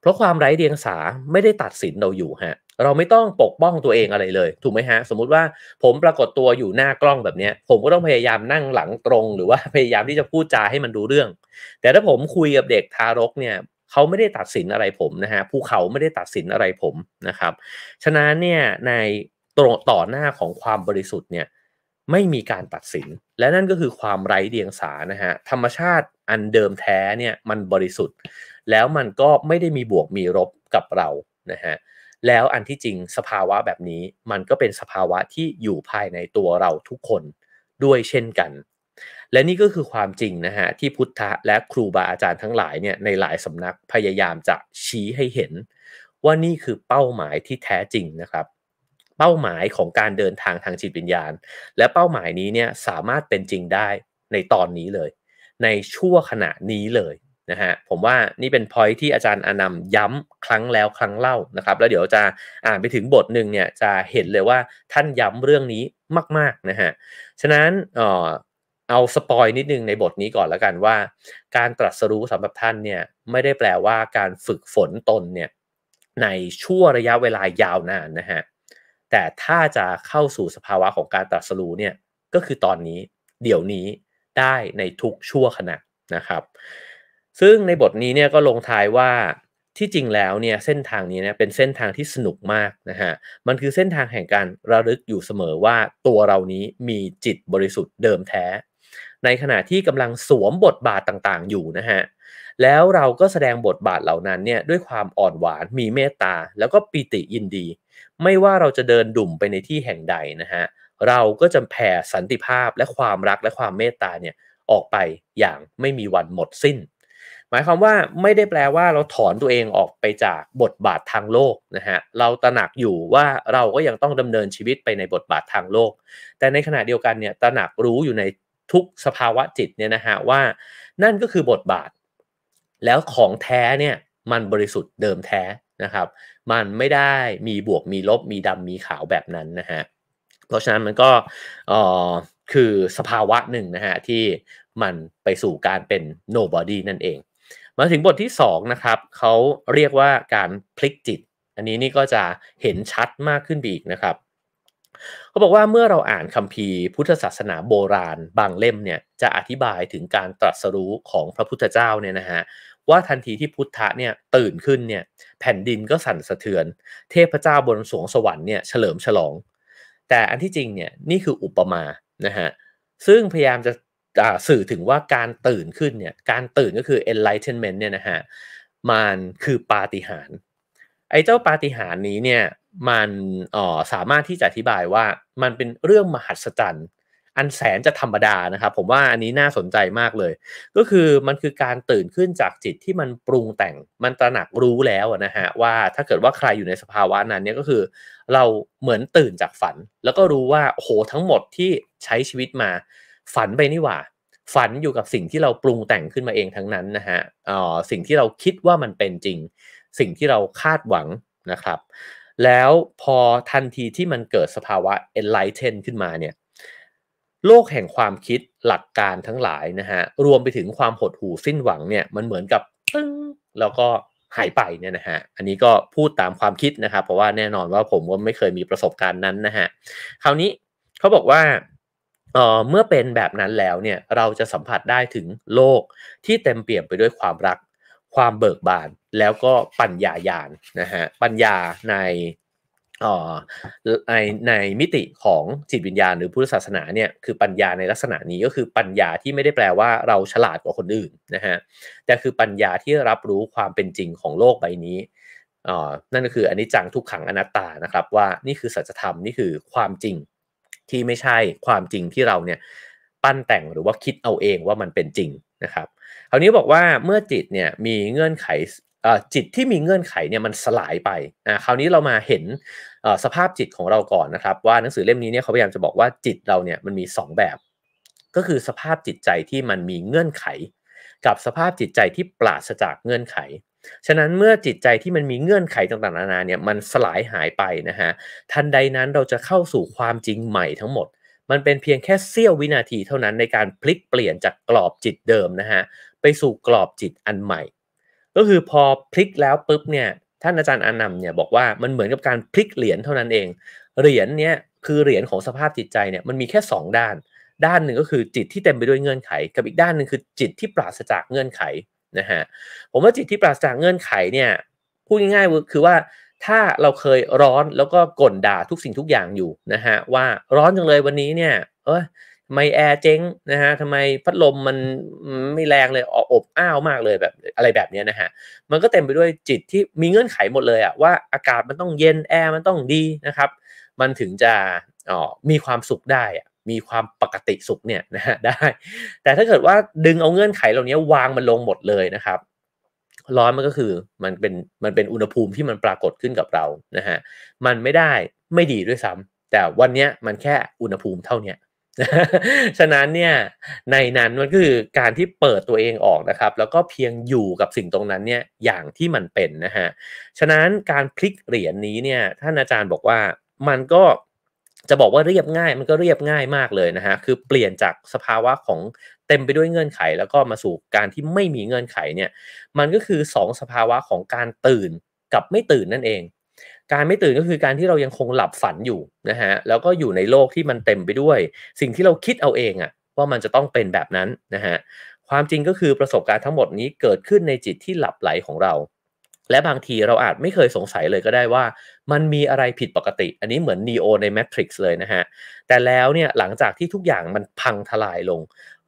เพราะความไร้เดียงสาไม่ได้ตัดสินเราอยู่ฮะเราไม่ต้องปกป้องตัวเองอะไรเลย ถูกไหมฮะ สมมุติว่าผมปรากฏตัวอยู่หน้ากล้องแบบนี้ผมก็ต้องพยายามนั่งหลังตรง หรือว่าพยายามที่จะพูดจาให้มันดูเรื่อง แต่ถ้าผมคุยกับเด็กทารกเนี่ยเขาไม่ได้ตัดสินอะไรผมนะฮะ ภูเขาไม่ได้ตัดสินอะไรผมนะครับ ฉะนั้นเนี่ยในต่อหน้าของความบริสุทธิ์เนี่ยไม่มีการตัดสิน และนั่นก็คือความไร้เดียงสานะฮะธรรมชาติอันเดิมแท้เนี่ยมันบริสุทธิ์ แล้วมันก็ไม่ได้มีบวกมีลบกับเรานะฮะแล้วอันที่จริงสภาวะแบบนี้ มันก็เป็นสภาวะที่อยู่ภายในตัวเราทุกคนด้วยเช่นกันและนี่ก็คือความจริงนะฮะที่พุทธะและครูบาอาจารย์ทั้งหลายเนี่ยในหลายสำนักพยายามจะชี้ให้เห็น ว่านี่คือเป้าหมายที่แท้จริงนะครับ เป้าหมายของการเดินทางทางจิตวิญญาณ และเป้าหมายนี้เนี่ยสามารถเป็นจริงได้ในตอนนี้เลย ในชั่วขณะนี้เลยนะฮะผมว่านี่เป็นพอยที่อาจารย์อนันต์ย้ำครั้งแล้วครั้งเล่านะครับแล้วเดี๋ยวจะอ่านไปถึงบทหนึ่งเนี่ยจะเห็นเลยว่าท่านย้ำเรื่องนี้มากๆนะฮะฉะนั้นเอาสปอยนิดนึงในบทนี้ก่อนแล้วกันว่า การตรัสรู้สำหรับท่านเนี่ยไม่ได้แปลว่าการฝึกฝนตนเนี่ยในชั่วระยะเวลายาวนานนะฮะแต่ถ้าจะเข้าสู่สภาวะของการตรัสรู้เนี่ยก็คือตอนนี้เดี๋ยวนี้ได้ในทุกชั่วขณะนะครับซึ่งในบทนี้เนี่ยก็ลงท้ายว่าที่จริงแล้วเนี่ยเส้นทางนี้เนี่ยเป็นเส้นทางที่สนุกมากนะฮะมันคือเส้นทางแห่งการระลึกอยู่เสมอว่าตัวเรานี้มีจิตบริสุทธิ์เดิมแท้ในขณะที่กำลังสวมบทบาทต่างๆอยู่นะฮะ แล้วเราก็แสดงบทบาทเหล่านั้นเนี่ยด้วยความอ่อนหวานมีเมตตาแล้วก็ปิติยินดี ไม่ว่าเราจะเดินดุ่มไปในที่แห่งใดนะฮะ เราก็จะแผ่สันติภาพและความรักและความเมตตาเนี่ยออกไปอย่างไม่มีวันหมดสิ้น หมายความว่าไม่ได้แปลว่าเราถอนตัวเองออกไปจากบทบาททางโลกนะฮะ เราตระหนักอยู่ว่าเราก็ยังต้องดำเนินชีวิตไปในบทบาททางโลก แต่ในขณะเดียวกันเนี่ยตระหนักรู้อยู่ในทุกสภาวะจิตเนี่ยนะฮะว่านั่นก็คือบทบาท แล้วของแท้เนี่ยมันบริสุทธิ์เดิมแท้นะครับ มันไม่ได้มีบวกมีลบมีดำมีขาวแบบนั้นนะฮะเพราะฉะนั้นมันก็เอ่อคือสภาวะหนึ่งนะฮะที่มันไปสู่การเป็น nobody นั่นเอง มาถึงบทที่2นะครับเขาเรียกว่าการพลิกจิต อันนี้นี่ก็จะเห็นชัดมากขึ้นไปอีกนะครับเขาบอกว่าเมื่อเราอ่านคัมภีร์พุทธศาสนาโบราณ บางเล่มเนี่ยจะอธิบายถึงการตรัสรู้ของพระพุทธเจ้าเนี่ยนะฮะว่าทันทีที่พุทธะเนี่ยตื่นขึ้นเนี่ยแผ่นดินก็สั่นสะเทือนเทพเจ้าบนสวงสวรรค์เนี่ยเฉลิมฉลอง แต่อันที่จริงเนี่ยนี่คืออุปมานะฮะซึ่งพยายามจะสื่อถึงว่าการตื่นขึ้นเนี่ยการตื่นก็คือ enlightenment เนี่ยนะฮะมันคือปาฏิหาริย์ไอ้เจ้าปาฏิหาริย์นี้เนี่ยมันออสามารถที่จะอธิบายว่ามันเป็นเรื่องมหัศจรรย์อันแสนจะธรรมดา นะครับผมว่าอันนี้น่าสนใจมากเลย ก็คือมันคือการตื่นขึ้นจากจิตที่มันปรุงแต่งมันตระหนักรู้แล้วนะฮะว่าถ้าเกิดว่าใครอยู่ในสภาวะนั้นเนี่ยก็คือเราเหมือนตื่นจากฝัน แล้วก็รู้ว่าโหทั้งหมดที่ใช้ชีวิตมา ฝันไปนี่หว่า ฝันอยู่กับสิ่งที่เราปรุงแต่งขึ้นมาเองทั้งนั้นนะฮะออสิ่งที่เราคิดว่ามันเป็นจริง สิ่งที่เราคาดหวังนะครับแล้วพอทันทีที่มันเกิดสภาวะ enlighten ขึ้นมาเนี่ยโลกแห่งความคิดหลักการทั้งหลายนะฮะรวมไปถึงความหดหู่สิ้นหวังเนี่ยมันเหมือนกับตึ้งแล้วก็หายไปเนี่ยนะฮะอันนี้ก็พูดตามความคิดนะครับเพราะว่าแน่นอนว่าผมก็ไม่เคยมีประสบการณ์นั้นนะฮะคราวนี้เขาบอกว่าเอ่อเมื่อเป็นแบบนั้นแล้วเนี่ยเราจะสัมผัสได้ถึงโลกที่เต็มเปี่ยมไปด้วยความรักความเบิกบาน แล้วก็ปัญญายาณนะฮะปัญญาในในในมิติของจิตวิญญาณหรือพุทธศาสนาเนี่ยคือปัญญาในลักษณะนี้ก็คือปัญญาที่ไม่ได้แปลว่าเราฉลาดกว่าคนอื่นนะฮะแต่คือปัญญาที่รับรู้ความเป็นจริงของโลกใบนี้นั่นก็คืออันนี้จังทุกขังอนัตตานะครับ ว่านี่คือสัจธรรมนี่คือความจริงที่ไม่ใช่ความจริงที่เราเนี่ยปั้นแต่งหรือว่าคิดเอาเองว่ามันเป็นจริงนะครับคราวนี้บอกว่าเมื่อจิตเนี่ยมีเงื่อนไขจิตที่มีเงื่อนไขเนี่ยมันสลายไปอ่าคราวนี้เรามาเห็นสภาพจิตของเราก่อนนะครับว่าหนังสือเล่มนี้เนี่ยเขาพยายามจะบอกว่าจิตเราเนี่ยมันมี2แบบก็คือสภาพจิตใจที่มันมีเงื่อนไข กับสภาพจิตใจที่ปราศจากเงื่อนไข ฉะนั้นเมื่อจิตใจที่มันมีเงื่อนไขต่างๆนานาเนี่ยมันสลายหายไปนะฮะทันใดนั้นเราจะเข้าสู่ความจริงใหม่ทั้งหมดมันเป็นเพียงแค่เสี้ยววินาทีเท่านั้นในการพลิกเปลี่ยนจากกรอบจิตเดิมนะฮะไปสู่กรอบจิตอันใหม่ ก็คือพอพลิกแล้วปุ๊บเนี่ยท่านอาจารย์อนันต์เนี่ยบอกว่ามันเหมือนกับการพลิกเหรียญเท่านั้นเอง เหรียญเนี่ยคือเหรียญของสภาพจิตใจเนี่ยมันมีแค่ 2 ด้าน ด้านหนึ่งก็คือจิตที่เต็มไปด้วยเงื่อนไขกับอีกด้านหนึ่งคือจิตที่ปราศจากเงื่อนไขนะฮะผมว่าจิตที่ปราศจากเงื่อนไขเนี่ยพูดง่ายๆคือว่าถ้าเราเคยร้อนแล้วก็ก่นด่าทุกสิ่งทุกอย่างอยู่นะฮะว่าร้อนจังเลยวันนี้เนี่ยเออไม่แอร์เจ๊งนะฮะทำไมพัดลมมันไม่แรงเลยอออบอ้าวมากเลยแบบอะไรแบบนี้นะฮะมันก็เต็มไปด้วยจิตที่มีเงื่อนไขหมดเลยอะว่าอากาศมันต้องเย็นแอร์มันต้องดีนะครับมันถึงจะออมีความสุขได้อะมีความปกติสุขเนี่ยนะฮะได้ แต่ถ้าเกิดว่าดึงเอาเงื่อนไขเหล่านี้วางมันลงหมดเลยนะครับร้อนมันก็คือมันเป็นมันเป็นอุณหภูมิที่มันปรากฏขึ้นกับเรานะฮะ มันไม่ได้ไม่ดีด้วยซ้ำ แต่วันเนี้ยมันแค่อุณหภูมิเท่าเนี้ยฉะนั้นเนี่ยในนั้นมันคือการที่เปิดตัวเองออกนะครับ แล้วก็เพียงอยู่กับสิ่งตรงนั้นเนี่ย อย่างที่มันเป็นนะฮะ ฉะนั้นการพลิกเหรียญนี้เนี่ยท่านอาจารย์บอกว่ามันก็จะบอกว่าเรียบง่ายมันก็เรียบง่ายมากเลยนะฮะคือเปลี่ยนจากสภาวะของเต็มไปด้วยเงื่อนไขแล้วก็มาสู่การที่ไม่มีเงื่อนไขเนี่ยมันก็คือ 2 สภาวะของการตื่นกับไม่ตื่นนั่นเอง การไม่ตื่นก็คือการที่เรายังคงหลับฝันอยู่นะฮะแล้วก็อยู่ในโลกที่มันเต็มไปด้วย สิ่งที่เราคิดเอาเองอะว่ามันจะต้องเป็นแบบนั้นนะฮะความจริงก็คือประสบการณ์ทั้งหมดนี้เกิดขึ้นในจิตที่หลับไหลของเราและบางทีเราอาจไม่เคยสงสัยเลยก็ได้ว่ามันมีอะไรผิดปกติ อันนี้เหมือนนีโอในแมทริกซ์เลยนะฮะแต่แล้วเนี่ยหลังจากที่ทุกอย่างมันพังทลายลง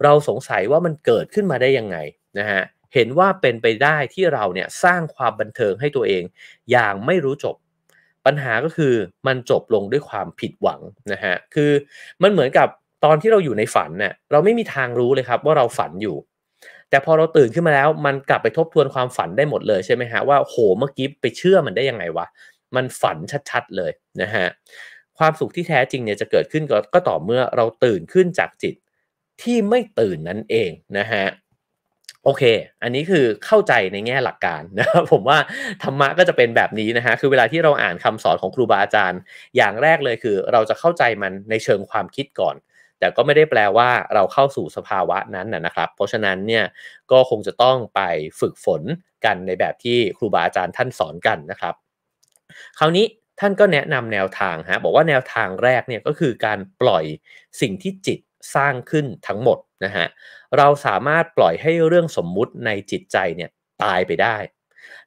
เราสงสัยว่ามันเกิดขึ้นมาได้ยังไงนะฮะเห็นว่าเป็นไปได้ที่เราเนี่ยสร้างความบันเทิงให้ตัวเองอย่างไม่รู้จบ ปัญหาก็คือมันจบลงด้วยความผิดหวังนะฮะคือมันเหมือนกับตอนที่เราอยู่ในฝันเนี่ยเราไม่มีทางรู้เลยครับว่าเราฝันอยู่แต่พอเราตื่นขึ้นมาแล้วมันกลับไปทบทวนความฝันได้หมดเลยใช่ไหมฮะว่าโหเมื่อกี้ไปเชื่อมันได้ยังไงวะมันฝันชัด ๆเลยนะฮะความสุขที่แท้จริงเนี่ยจะเกิดขึ้นก็ต่อเมื่อเราตื่นขึ้นจากจิต ที่ไม่ตื่นนั่นเองนะฮะโอเค อันนี้คือเข้าใจในแง่หลักการนะครับผมว่าธรรมะก็จะเป็นแบบนี้นะฮะคือเวลาที่เราอ่านคำสอนของครูบาอาจารย์อย่างแรกเลยคือ เราจะเข้าใจมันในเชิงความคิดก่อนแต่ก็ไม่ได้แปลว่าเราเข้าสู่สภาวะนั้นนะครับ เพราะฉะนั้นเนี่ยก็คงจะต้องไปฝึกฝนกันในแบบที่ครูบาอาจารย์ท่านสอนกันนะครับคราวนี้ท่านก็แนะนำแนวทางฮะบอกว่าแนวทางแรกเนี่ยก็คือการปล่อยสิ่งที่จิตสร้างขึ้นทั้งหมดนะฮะเราสามารถปล่อยให้เรื่องสมมุติในจิตใจเนี่ยตายไปได้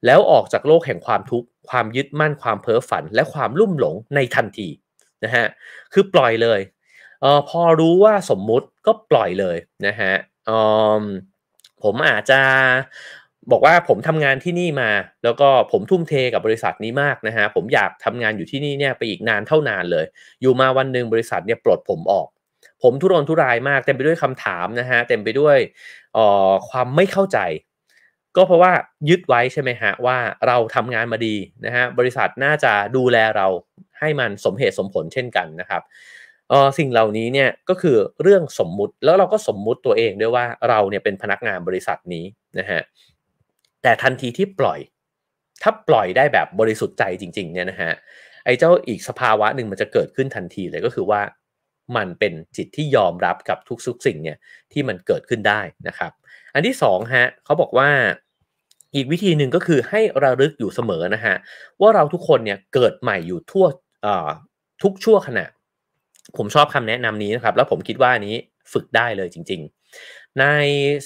แล้วออกจากโลกแห่งความทุกข์ความยึดมั่นความเพ้อฝัน และความลุ่มหลงในทันทีนะฮะคือปล่อยเลยเออพอรู้ว่าสมมุติก็ปล่อยเลย นะฮะออผมอาจจะบอกว่าผมทำงานที่นี่มาแล้วก็ผมทุ่มเทกับบริษัทนี้มากนะฮะผมอยากทำงานอยู่ที่นี่เนี่ยไปอีกนานเท่านานเลย อยู่มาวันหนึ่งบริษัทเนี่ยปลดผมออก ผมทุรนทุรายมากเต็มไปด้วยคำถามนะฮะเต็มไปด้วยความไม่เข้าใจ ก็เพราะว่ายึดไว้ใช่ไหมฮะว่าเราทำงานมาดีนะฮะบริษัทน่าจะดูแลเราให้มันสมเหตุสมผลเช่นกันนะครับเออสิ่งเหล่านี้เนี่ยก็คือเรื่องสมมุติแล้วเราก็สมมุติตัวเองด้วยว่าเราเนี่ยเป็นพนักงานบริษัทนี้นะฮะแต่ทันทีที่ปล่อย ถ้าปล่อยได้แบบบริสุทธิ์ใจจริงๆเนี่ยนะฮะไอ้เจ้าอีกสภาวะหนึ่งมันจะเกิดขึ้นทันทีเลยก็คือว่ามันเป็นจิตที่ยอมรับกับทุกสุกสิ่งเนี่ยที่มันเกิดขึ้นได้นะครับอันที่2ฮะเขาบอกว่าอีกวิธีหนึ่งก็คือให้ระลึกอยู่เสมอนะฮะว่าเราทุกคนเนี่ยเกิดใหม่อยู่ทั่วทุกชั่วขณะผมชอบคำแนะนำนี้นะครับ แล้วผมคิดว่านี้ฝึกได้เลยจริง ๆ ใน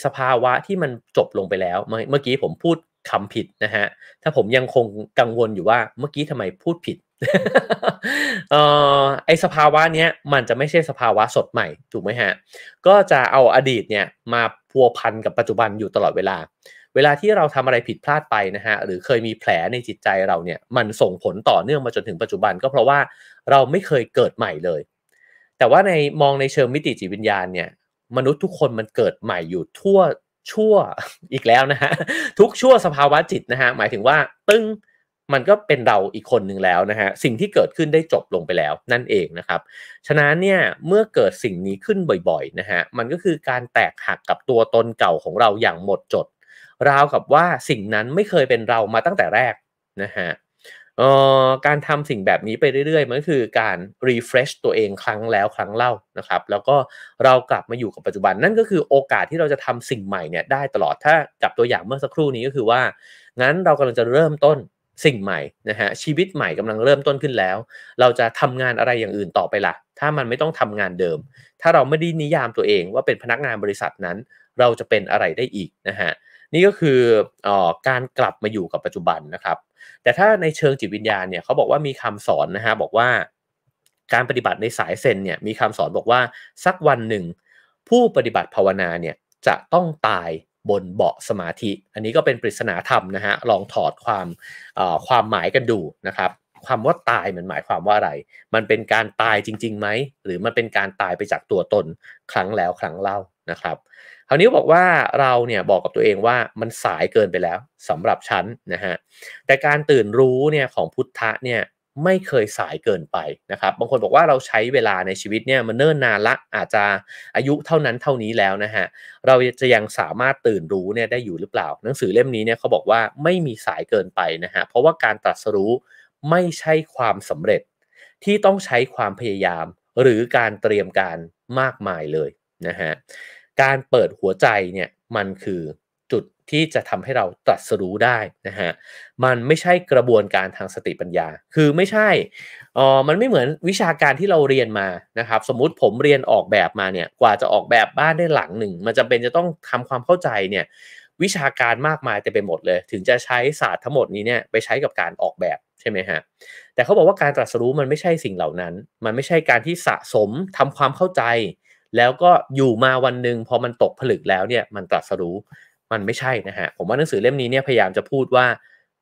สภาวะที่มันจบลงไปแล้ว เมื่อกี้ผมพูดคำผิดนะฮะ ถ้าผมยังคงกังวลอยู่ว่าเมื่อกี้ทำไมพูดผิด เออไอสภาวะเนี้ยมันจะไม่ใช่สภาวะสดใหม่ ถูกไหมฮะ ก็จะเอาอดีตเนี่ย มาพัวพันกับปัจจุบันอยู่ตลอดเวลา เวลาที่เราทำอะไรผิดพลาดไปนะฮะ หรือเคยมีแผลในจิตใจเราเนี่ย มันส่งผลต่อเนื่องมาจนถึงปัจจุบัน ก็เพราะว่าเราไม่เคยเกิดใหม่เลยแต่ว่าในมองในเชิงมิติจิตวิญญาณเนี่ย มนุษย์ทุกคนมันเกิดใหม่อยู่ทั่วชั่วอีกแล้วนะฮะทุกชั่วสภาวะจิตนะฮะหมายถึงว่า ตึง้งมันก็เป็นเราอีกคนหนึ่งแล้วนะฮะสิ่งที่เกิดขึ้นได้จบลงไปแล้วนั่นเองนะครับ ฉะนั้นเนี่ยเมื่อเกิดสิ่งนี้ขึ้นบ่อยๆนะฮะมันก็คือการแตกหักกับตัวตนเก่าของเราอย่างหมดจดราวกับว่าสิ่งนั้นไม่เคยเป็นเรามาตั้งแต่แรกนะฮะเอ่อการทำสิ่งแบบนี้ไปเรื่อยๆ มันก็คือ การ refresh ตัวเองครั้งแล้วครั้งเล่านะครับ แล้วก็เรากลับมาอยู่กับปัจจุบันนั่นก็คือโอกาสที่เราจะทำสิ่งใหม่เนี่ยได้ตลอดถ้าจับตัวอย่างเมื่อสักครู่นี้ก็คือว่างั้นเรากำลังจะเริ่มต้นสิ่งใหม่นะฮะชีวิตใหม่กำลังเริ่มต้นขึ้นแล้ว เราจะทำงานอะไรอย่างอื่นต่อไปละ่ะ ถ้ามันไม่ต้องทำงานเดิม ถ้าเราไม่ได้นิยามตัวเองว่าเป็นพนักงานบริษัทนั้น เราจะเป็นอะไรได้อีกนะฮะนี่ก็คือออการกลับมาอยู่กับปัจจุบันนะครับแต่ถ้าในเชิงจิตวิญญาณเนี่ยเขาบอกว่ามีคำสอนนะฮะบอกว่าการปฏิบัติในสายเซนเนี่ยมีคำสอนบอกว่าสักวันหนึ่ง ผู้ปฏิบัติภาวนาเนี่ยจะต้องตายบนเบาะสมาธิ อันนี้ก็เป็นปริศนาธรรมนะฮะลองถอดความความหมายกันดูนะครับความว่าตายมันหมายความว่าอะไร มันเป็นการตายจริงๆไหมหรือมันเป็นการตายไปจากตัวตนครั้งแล้วครั้งเล่าะครับ คราวนี้บอกว่าเราเนี่ยบอกกับตัวเองว่ามันสายเกินไปแล้วสำหรับฉันนะฮะ แต่การตื่นรู้เนี่ยของพุทธะเนี่ยไม่เคยสายเกินไปนะครับ บางคนบอกว่าเราใช้เวลาในชีวิตเนี่ยมันเนิ่นนานละอาจจะอายุเท่านั้นเท่านี้แล้วนะฮะ เราจะยังสามารถตื่นรู้เนี่ยได้อยู่หรือเปล่า หนังสือเล่มนี้เนี่ยเขาบอกว่าไม่มีสายเกินไปนะฮะ เพราะว่าการตรัสรู้ไม่ใช่ความสำเร็จที่ต้องใช้ความพยายามหรือการเตรียมการมากมายเลยนะฮะการเปิดหัวใจเนี่ยมันคือจุดที่จะทำให้เราตรัสรู้ได้นะฮะมันไม่ใช่กระบวนการทางสติปัญญาคือไม่ใช่อ๋อมันไม่เหมือนวิชาการที่เราเรียนมานะครับสมมุติผมเรียนออกแบบมาเนี่ยกว่าจะออกแบบบ้านได้หลังหนึ่งมันจะเป็นจะต้องทำความเข้าใจเนี่ยวิชาการมากมายแต่ไปหมดเลย ถึงจะใช้ศาสตร์ทั้งหมดนี้เนี่ยไปใช้กับการออกแบบใช่ไหมฮะแต่เขาบอกว่าการตรัสรู้มันไม่ใช่สิ่งเหล่านั้น มันไม่ใช่การที่สะสมทำความเข้าใจแล้วก็อยู่มาวันหนึ่งพอมันตกผลึกแล้วเนี่ยมันตรัสรู้มันไม่ใช่นะฮะผมว่าหนังสือเล่มนี้เนี่ยพยายามจะพูดว่า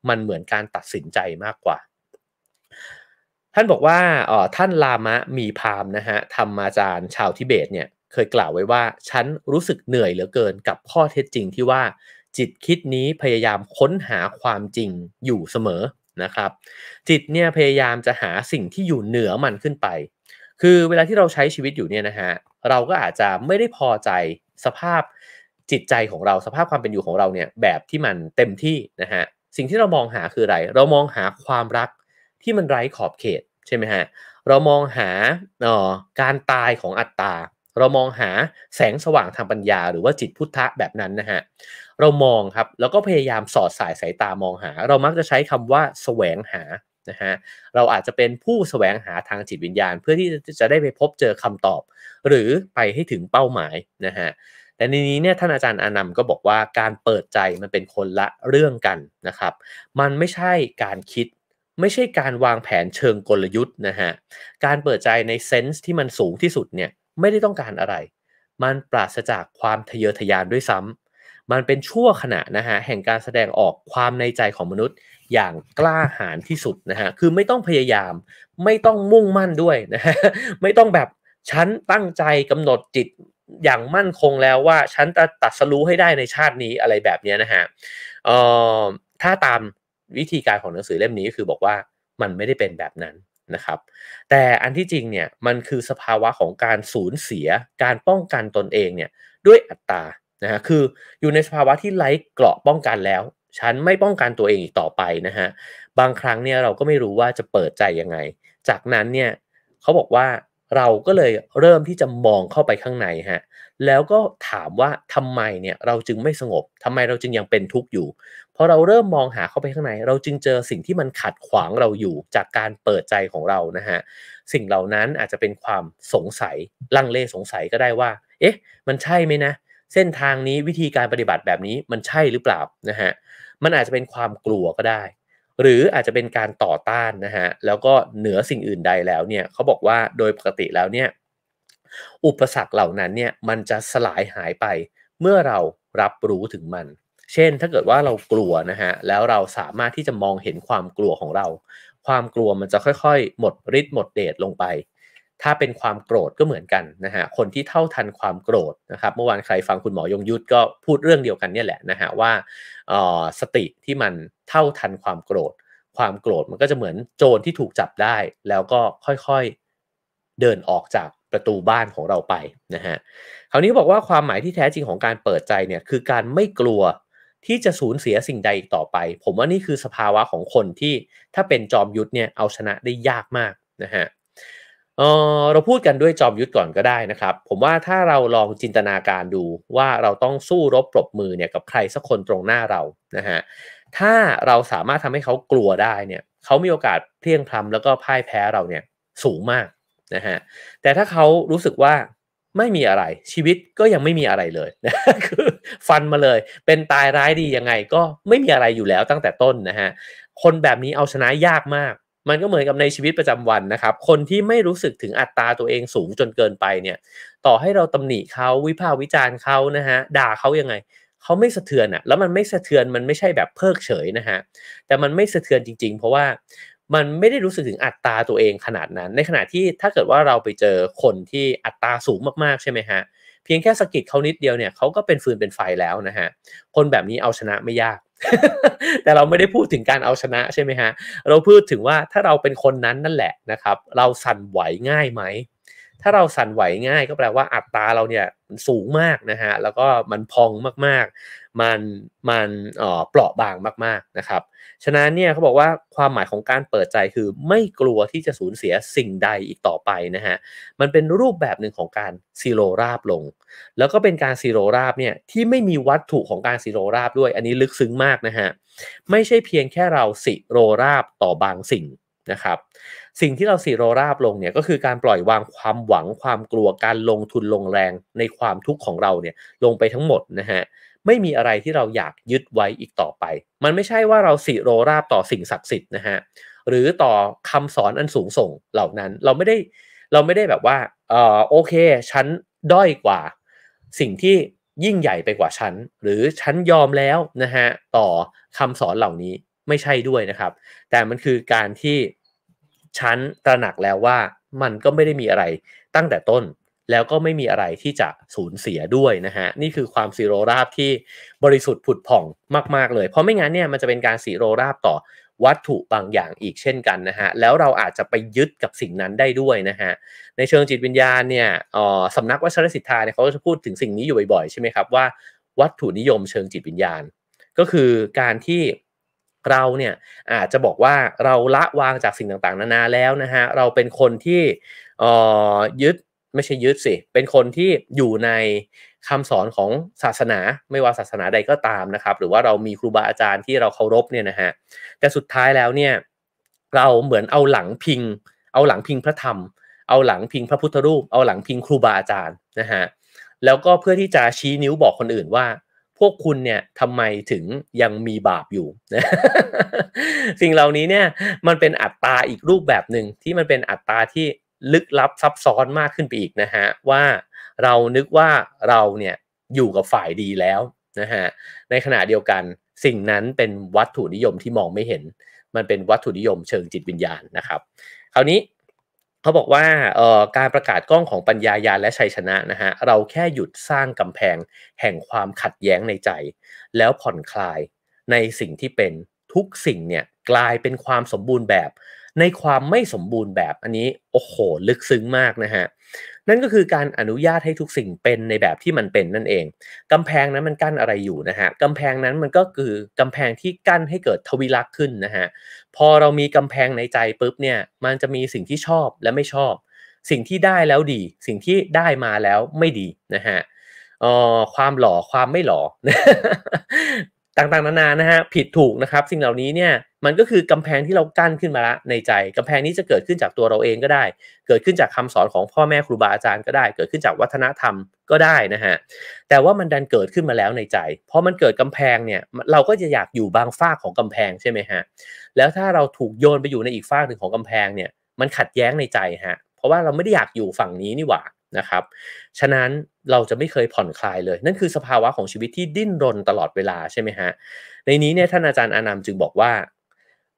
มันเหมือนการตัดสินใจมากกว่า ท่านบอกว่าออท่านลามะมีพามนะฮะธรรมอาจารย์ชาวทิเบตเนี่ยเคยกล่าวไว้ว่าฉันรู้สึกเหนื่อยเหลือเกินกับข้อเท็จจริงที่ว่าจิตคิดนี้พยายามค้นหาความจริงอยู่เสมอนะครับ จิตเนี่ยพยายามจะหาสิ่งที่อยู่เหนือมันขึ้นไป คือเวลาที่เราใช้ชีวิตอยู่เนี่ยนะฮะเราก็อาจจะไม่ได้พอใจสภาพจิตใจของเราสภาพความเป็นอยู่ของเราเนี่ยแบบที่มันเต็มที่นะฮะ สิ่งที่เรามองหาคืออะไร เรามองหาความรักที่มันไร้ขอบเขตใช่ไหมฮะเรามองหาออการตายของอัตตาเรามองหาแสงสว่างทางปัญญาหรือว่าจิตพุทธะแบบนั้นนะฮะ เรามองครับแล้วก็พยายามสอดสายสายตามองหา เรามักจะใช้คำว่าแสวงหานะฮะเราอาจจะเป็นผู้แสวงหาทางจิตวิญญาณ เพื่อที่จะได้ไปพบเจอคำตอบหรือไปให้ถึงเป้าหมายนะฮะแต่ในนี้เนี่ยท่านอาจารย์อนันต์ก็บอกว่าการเปิดใจมันเป็นคนละเรื่องกันนะครับมันไม่ใช่การคิด ไม่ใช่การวางแผนเชิงกลยุทธ์นะฮะการเปิดใจในเซนส์ที่มันสูงที่สุดเนี่ยไม่ได้ต้องการอะไร มันปราศจากความทะเยอทะยานด้วยซ้ำ มันเป็นชั่วขณะนะฮะแห่งการแสดงออกความในใจของมนุษย์อย่างกล้าหาญที่สุดนะฮะคือไม่ต้องพยายามไม่ต้องมุ่งมั่นด้วยนะฮะไม่ต้องแบบฉันตั้งใจกำหนดจิตอย่างมั่นคงแล้วว่า ฉันจะตัดสรู้ให้ได้ในชาตินี้อะไรแบบนี้นะฮะเอ่อถ้าตามวิธีการของหนังสือเล่มนี้ก็คือบอกว่ามันไม่ได้เป็นแบบนั้นนะครับ แต่อันที่จริงเนี่ยมันคือสภาวะของการสูญเสีย การป้องกันตนเองเนี่ยด้วยอัตรานะฮะ คืออยู่ในสภาวะที่ไร้เกราะป้องกันแล้วฉันไม่ป้องกันตัวเองอีกต่อไปนะฮะบางครั้งเนี่ยเราก็ไม่รู้ว่าจะเปิดใจยังไง จากนั้นเนี่ยเขาบอกว่าเราก็เลยเริ่มที่จะมองเข้าไปข้างในฮะ แล้วก็ถามว่าทำไมเนี่ยเราจึงไม่สงบ ทำไมเราจึงยังเป็นทุกข์อยู่พอเราเริ่มมองหาเข้าไปข้างใน เราจึงเจอสิ่งที่มันขัดขวางเราอยู่จากการเปิดใจของเรานะฮะ สิ่งเหล่านั้นอาจจะเป็นความสงสัย ลังเลสงสัยก็ได้ว่า เอ๊ะ มันใช่ไหมนะ เส้นทางนี้วิธีการปฏิบัติแบบนี้มันใช่หรือเปล่านะฮะ มันอาจจะเป็นความกลัวก็ได้หรืออาจจะเป็นการต่อต้านนะฮะแล้วก็เหนือสิ่งอื่นใดแล้วเนี่ยเขาบอกว่าโดยปกติแล้วเนี่ยอุปสรรคเหล่านั้นเนี่ยมันจะสลายหายไปเมื่อเรารับรู้ถึงมัน เช่นถ้าเกิดว่าเรากลัวนะฮะแล้วเราสามารถที่จะมองเห็นความกลัวของเรา ความกลัวมันจะค่อยๆ หมดฤทธิ์หมดเดชลงไปถ้าเป็นความโกรธก็เหมือนกันนะฮะ คนที่เท่าทันความโกรธนะครับเมื่อวานใครฟังคุณหมอยงยุทธก็พูดเรื่องเดียวกันเนี่ยแหละนะฮะว่าสติที่มันเท่าทันความโกรธ ความโกรธมันก็จะเหมือนโจรที่ถูกจับได้ แล้วก็ค่อยๆเดินออกจากประตูบ้านของเราไปนะฮะคราวนี้บอกว่าความหมายที่แท้จริงของการเปิดใจเนี่ยคือการไม่กลัวที่จะสูญเสียสิ่งใดต่อไป ผมว่านี่คือสภาวะของคนที่ถ้าเป็นจอมยุทธเนี่ยเอาชนะได้ยากมากนะฮะเออเราพูดกันด้วยจอมยุทธก่อนก็ได้นะครับผมว่าถ้าเราลองจินตนาการดูว่าเราต้องสู้รบปรบมือเนี่ยกับใครสักคนตรงหน้าเรานะฮะถ้าเราสามารถทำให้เขากลัวได้เนี่ยเขามีโอกาสเพีียงพลํำแล้วก็พ่ายแพ้เราเนี่ยสูงมากนะฮะแต่ถ้าเขารู้สึกว่าไม่มีอะไรชีวิตก็ยังไม่มีอะไรเลยคือฟันมาเลยเป็นตายร้ายดียังไงก็ไม่มีอะไรอยู่แล้วตั้งแต่ต้นนะฮะคนแบบนี้เอาชนะยากมากมันก็เหมือนกับในชีวิตประจำวันนะครับ คนที่ไม่รู้สึกถึงอัตราตัวเองสูงจนเกินไปเนี่ย ต่อให้เราตำหนิเขาวิพากษ์วิจารณ์เขานะฮะ ด่าเขายังไง เขาไม่สะเทือนอะแล้วมันไม่สะเทือน มันไม่ใช่แบบเพิกเฉยนะฮะ แต่มันไม่สะเทือนจริงๆ เพราะว่ามันไม่ได้รู้สึกถึงอัตราตัวเองขนาดนั้น ในขณะที่ถ้าเกิดว่าเราไปเจอคนที่อัตราสูงมากๆใช่ไหมฮะ เพียงแค่สกิดเขานิดเดียวเนี่ยเขาก็เป็นฟืนเป็นไฟแล้วนะฮะ คนแบบนี้เอาชนะไม่ยากแต่เราไม่ได้พูดถึงการเอาชนะใช่ไหมฮะเราพูดถึงว่าถ้าเราเป็นคนนั้นนั่นแหละนะครับเราสั่นไหวง่ายไหมถ้าเราสั่นไหวง่ายก็แปลว่าอัตราเราเนี่ยสูงมากนะฮะแล้วก็มันพองมากๆ มันมันเปราะบางมากๆนะครับฉะนั้นเนี่ยเขาบอกว่าความหมายของการเปิดใจคือไม่กลัวที่จะสูญเสียสิ่งใดอีกต่อไปนะฮะมันเป็นรูปแบบหนึ่งของการซีโรราบลงแล้วก็เป็นการซีโรราบเนี่ยที่ไม่มีวัตถุของการซีโรราบด้วยอันนี้ลึกซึ้งมากนะฮะไม่ใช่เพียงแค่เราซีโรราบต่อบางสิ่งนะครับสิ่งที่เราซีโรราบลงเนี่ยก็คือการปล่อยวางความหวังความกลัวการลงทุนลงแรงในความทุกข์ของเราเนี่ยลงไปทั้งหมดนะฮะไม่มีอะไรที่เราอยากยึดไว้อีกต่อไป มันไม่ใช่ว่าเราสิโรราบต่อสิ่งศักดิ์สิทธิ์นะฮะหรือต่อคำสอนอันสูงส่งเหล่านั้นเราไม่ได้เราไม่ได้แบบว่าเออโอเคฉันด้อยกว่าสิ่งที่ยิ่งใหญ่ไปกว่าฉันหรือฉันยอมแล้วนะฮะต่อคำสอนเหล่านี้ไม่ใช่ด้วยนะครับแต่มันคือการที่ฉันตระหนักแล้วว่า มันก็ไม่ได้มีอะไรตั้งแต่ต้นแล้วก็ไม่มีอะไรที่จะสูญเสียด้วยนะฮะนี่คือความสีโรราบที่บริสุทธิ์ผุดผ่องมาก ๆเลยเพราะไม่งั้นเนี่ยมันจะเป็นการสีโรราบต่อวัตถุบางอย่างอีกเช่นกันนะฮะแล้วเราอาจจะไปยึดกับสิ่งนั้นได้ด้วยนะฮะในเชิงจิตวิญญาณเนี่ยสำนักวัชรศิทธาเนี่ยเขาจะพูดถึงสิ่งนี้อยู่บ่อยๆใช่ไหมครับว่าวัตถุนิยมเชิงจิตวิญญาณ ก็คือการที่เราเนี่ยอาจจะบอกว่าเราละวางจากสิ่งต่างๆนานาแล้วนะฮะเราเป็นคนที่ยึด ไม่ใช่ยึดสิ เป็นคนที่อยู่ในคำสอนของศาสนาไม่ว่าศาสนาใดก็ตามนะครับ หรือว่าเรามีครูบาอาจารย์ที่เราเคารพเนี่ยนะฮะแต่สุดท้ายแล้วเนี่ย เราเหมือนเอาหลังพิงเอาหลังพิงพระธรรม เอาหลังพิงพระพุทธรูป เอาหลังพิงครูบาอาจารย์นะฮะแล้วก็เพื่อที่จะชี้นิ้วบอกคนอื่นว่า พวกคุณเนี่ยทำไมถึงยังมีบาปอยู่สิ่งเหล่านี้เนี่ย มันเป็นอัตตาอีกรูปแบบหนึ่งที่มันเป็นอัตตาที่ลึกลับซับซ้อนมากขึ้นไปอีกนะฮะว่าเรานึกว่าเราเนี่ยอยู่กับฝ่ายดีแล้วนะฮะ ในขณะเดียวกันสิ่งนั้นเป็นวัตถุนิยมที่มองไม่เห็น มันเป็นวัตถุนิยมเชิงจิตวิญญาณนะครับคราวนี้เขาบอกว่าเออ่การประกาศกล้องของปัญญายาและชัยชนะนะฮะเราแค่หยุดสร้างกำแพงแห่งความขัดแย้งในใจแล้วผ่อนคลายในสิ่งที่เป็นทุกสิ่งเนี่ยกลายเป็นความสมบูรณ์แบบในความไม่สมบูรณ์แบบอันนี้โอ้โหลึกซึ้งมากนะฮะนั่นก็คือการอนุญาตให้ทุกสิ่งเป็นในแบบที่มันเป็นนั่นเองกำแพงนั้นมันกั้นอะไรอยู่นะฮะกำแพงนั้นมันก็คือกำแพงที่กั้นให้เกิดทวิลักษ์ขึ้นนะฮะพอเรามีกำแพงในใจปุ๊บเนี่ย มันจะมีสิ่งที่ชอบและไม่ชอบ สิ่งที่ได้แล้วดี สิ่งที่ได้มาแล้วไม่ดีนะฮะออความหล่อความไม่หล่อต่างๆนานา นะฮะ ผิดถูกนะครับ สิ่งเหล่านี้เนี่ย มันก็คือกำแพงที่เรากั้นขึ้นมาละในใจกำแพงนี้จะเกิดขึ้นจากตัวเราเองก็ได้ เกิดขึ้นจากคำสอนของพ่อแม่ครูบาอาจารย์ก็ได้ เกิดขึ้นจากวัฒนธรรมก็ได้นะฮะ แต่ว่ามันดันเกิดขึ้นมาแล้วในใจพอมันเกิดกำแพงเนี่ย เราก็จะอยากอยู่บางฝากของกำแพงใช่ไหมฮะ แล้วถ้าเราถูกโยนไปอยู่ในอีกฝากหนึ่งของกำแพงเนี่ย มันขัดแย้งในใจฮะ เพราะว่าเราไม่ได้อยากอยู่ฝั่งนี้นี่หว่านะครับ ฉะนั้นเราจะไม่เคยผ่อนคลายเลย นั่นคือสภาวะของชีวิตที่ดิ้นรนตลอดเวลาใช่ไหมฮะ ในนี้เนี่ยท่านอาจารย์อานามจึงบอกว่า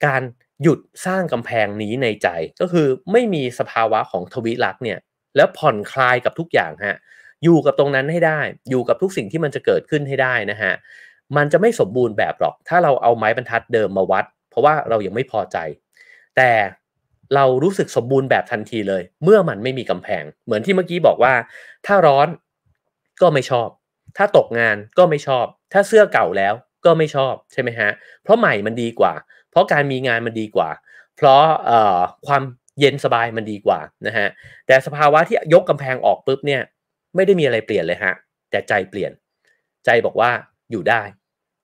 การหยุดสร้างกำแพงนี้ในใจ ก็คือไม่มีสภาวะของทวิลักษ์เนี่ยแล้วผ่อนคลายกับทุกอย่างฮะอยู่กับตรงนั้นให้ได้อยู่กับทุกสิ่งที่มันจะเกิดขึ้นให้ได้นะฮะมันจะไม่สมบูรณ์แบบหรอก ถ้าเราเอาไม้บรรทัดเดิมมาวัด เพราะว่าเรายังไม่พอใจแต่เรารู้สึกสมบูรณ์แบบทันทีเลย เมื่อมันไม่มีกำแพง เหมือนที่เมื่อกี้บอกว่า ถ้าร้อนก็ไม่ชอบ ถ้าตกงานก็ไม่ชอบ ถ้าเสื้อเก่าแล้วก็ไม่ชอบใช่ไหมฮะเพราะใหม่มันดีกว่า เพราะการมีงานมันดีกว่า เพราะความเย็นสบายมันดีกว่านะฮะแต่สภาวะที่ยกกำแพงออกปุ๊บเนี่ยไม่ได้มีอะไรเปลี่ยนเลยฮะแต่ใจเปลี่ยนใจบอกว่าอยู่ได้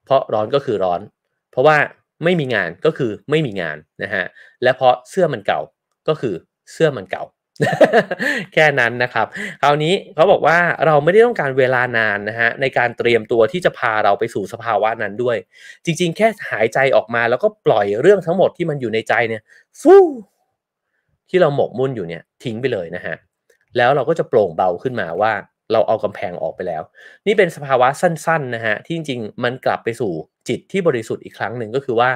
เพราะร้อนก็คือร้อน เพราะว่าไม่มีงานก็คือไม่มีงานนะฮะและเพราะเสื้อมันเก่าก็คือเสื้อมันเก่า แค่นั้นนะครับคราวนี้เขาบอกว่าเราไม่ได้ต้องการเวลานานนะฮะในการเตรียมตัวที่จะพาเราไปสู่สภาวะนั้นด้วย จริงๆ แค่หายใจออกมาแล้วก็ปล่อยเรื่องทั้งหมดที่มันอยู่ในใจเนี่ย ฟูที่เราหมกมุ่นอยู่เนี่ย ทิ้งไปเลยนะฮะแล้วเราก็จะโปร่งเบาขึ้นมาว่าเราเอากำแพงออกไปแล้ว นี่เป็นสภาวะสั้นๆนะฮะที่จริงๆมันกลับไปสู่จิตที่บริสุทธิ์อีกครั้งหนึ่งก็คือว่า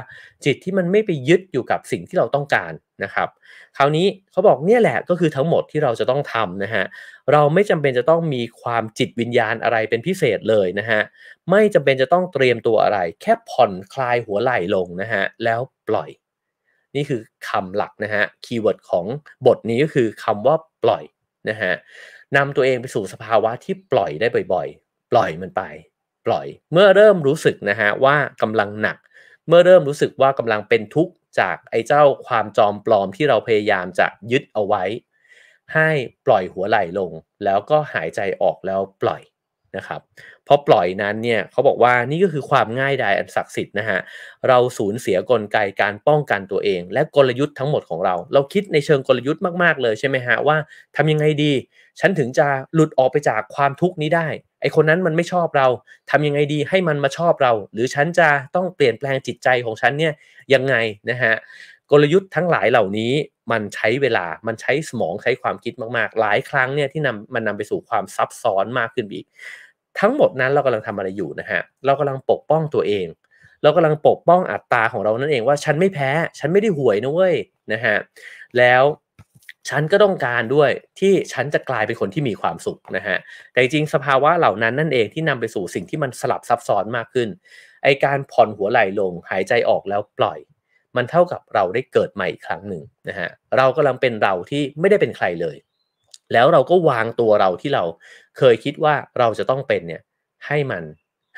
จิตที่มันไม่ไปยึดอยู่กับสิ่งที่เราต้องการนะครับคราวนี้เขาบอกเนี่ยแหละก็คือทั้งหมดที่เราจะต้องทำนะฮะเราไม่จำเป็นจะต้องมีความจิตวิญญาณอะไรเป็นพิเศษเลยนะฮะไม่จำเป็นจะต้องเตรียมตัวอะไร แค่ผ่อนคลายหัวไหล่ลงนะฮะแล้วปล่อยนี่คือคำหลักนะฮะคีย์เวิร์ดของบทนี้ก็คือคำว่าปล่อยนะฮะนำตัวเองไปสู่สภาวะที่ปล่อยได้บ่อยๆ ปล่อยมันไป ปล่อย เมื่อเริ่มรู้สึกนะฮะว่ากำลังหนัก เมื่อเริ่มรู้สึกว่ากำลังเป็นทุกข์จากไอ้เจ้าความจอมปลอมที่เราพยายามจะยึดเอาไว้ ให้ปล่อยหัวไหล่ลง แล้วก็หายใจออกแล้วปล่อยนะครับพอปล่อยนั้นเนี่ยเขาบอกว่านี่ก็คือความง่ายดายอันศักดิ์สิทธิ์นะฮะเราสูญเสียกลไกการป้องกันตัวเอง และกลยุทธ์ทั้งหมดของเรา เราคิดในเชิงกลยุทธ์มากๆเลยใช่ไหมฮะว่า ทำยังไงดีฉันถึงจะหลุดออกไปจากความทุกข์นี้ได้ ไอคนนั้นมันไม่ชอบเรา ทำยังไงดีให้มันมาชอบเรา หรือฉันจะต้องเปลี่ยนแปลงจิตใจของฉันเนี่ยยังไงนะฮะกลยุทธ์ทั้งหลายเหล่านี้มันใช้เวลามันใช้สมองใช้ความคิดมากๆ หลายครั้งเนี่ยที่นำมันนำไปสู่ความซับซ้อนมากขึ้นอีกทั้งหมดนั้นเรากำลังทำอะไรอยู่นะฮะ เรากำลังปกป้องตัวเอง เรากำลังปกป้องอัตราของเรานั่นเองว่า ฉันไม่แพ้ ฉันไม่ได้หวยนะเว้ยนะฮะ แล้วฉันก็ต้องการด้วยที่ฉันจะกลายเป็นคนที่มีความสุขนะฮะ แต่จริงสภาวะเหล่านั้นนั่นเองที่นำไปสู่สิ่งที่มันสลับซับซ้อนมากขึ้น ไอการผ่อนหัวไหล่ลงหายใจออกแล้วปล่อย มันเท่ากับเราได้เกิดใหม่อีกครั้งหนึ่งนะฮะ เรากำลังเป็นเราที่ไม่ได้เป็นใครเลยแล้วเราก็วางตัวเราที่เราเคยคิดว่าเราจะต้องเป็นเนี่ยให้มัน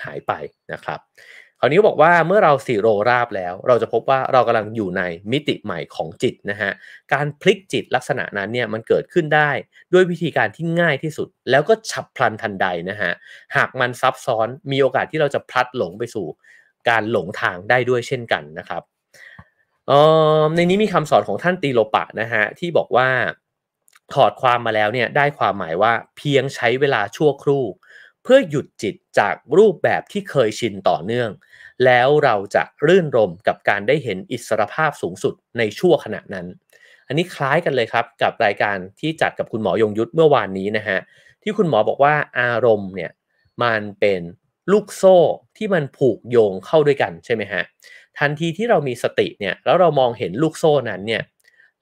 หายไปนะครับ คราวนี้บอกว่าเมื่อเราสี่โรราบแล้ว เราจะพบว่าเรากำลังอยู่ในมิติใหม่ของจิตนะฮะการพลิกจิตลักษณะนั้นเนี่ยมันเกิดขึ้นได้ด้วยวิธีการที่ง่ายที่สุด แล้วก็ฉับพลันทันใดนะฮะหากมันซับซ้อนมีโอกาสที่เราจะพลัดหลงไปสู่การหลงทางได้ด้วยเช่นกันนะครับในนี้มีคำสอนของท่านตีโลปะนะฮะที่บอกว่าถอดความมาแล้วเนี่ยได้ความหมายว่าเพียงใช้เวลาชั่วครู่ เพื่อหยุดจิตจากรูปแบบที่เคยชินต่อเนื่อง แล้วเราจะรื่นรมกับการได้เห็นอิสรภาพสูงสุดในชั่วขณะนั้น อันนี้คล้ายกันเลยครับกับรายการที่จัดกับคุณหมอยงยุทธเมื่อวานนี้นะฮะที่คุณหมอบอกว่าอารมณ์เนี่ยมันเป็นลูกโซ่ที่มันผูกโยงเข้าด้วยกันใช่ไหมฮะทันทีที่เรามีสติเนี่ยแล้วเรามองเห็นลูกโซ่นั้นเนี่ย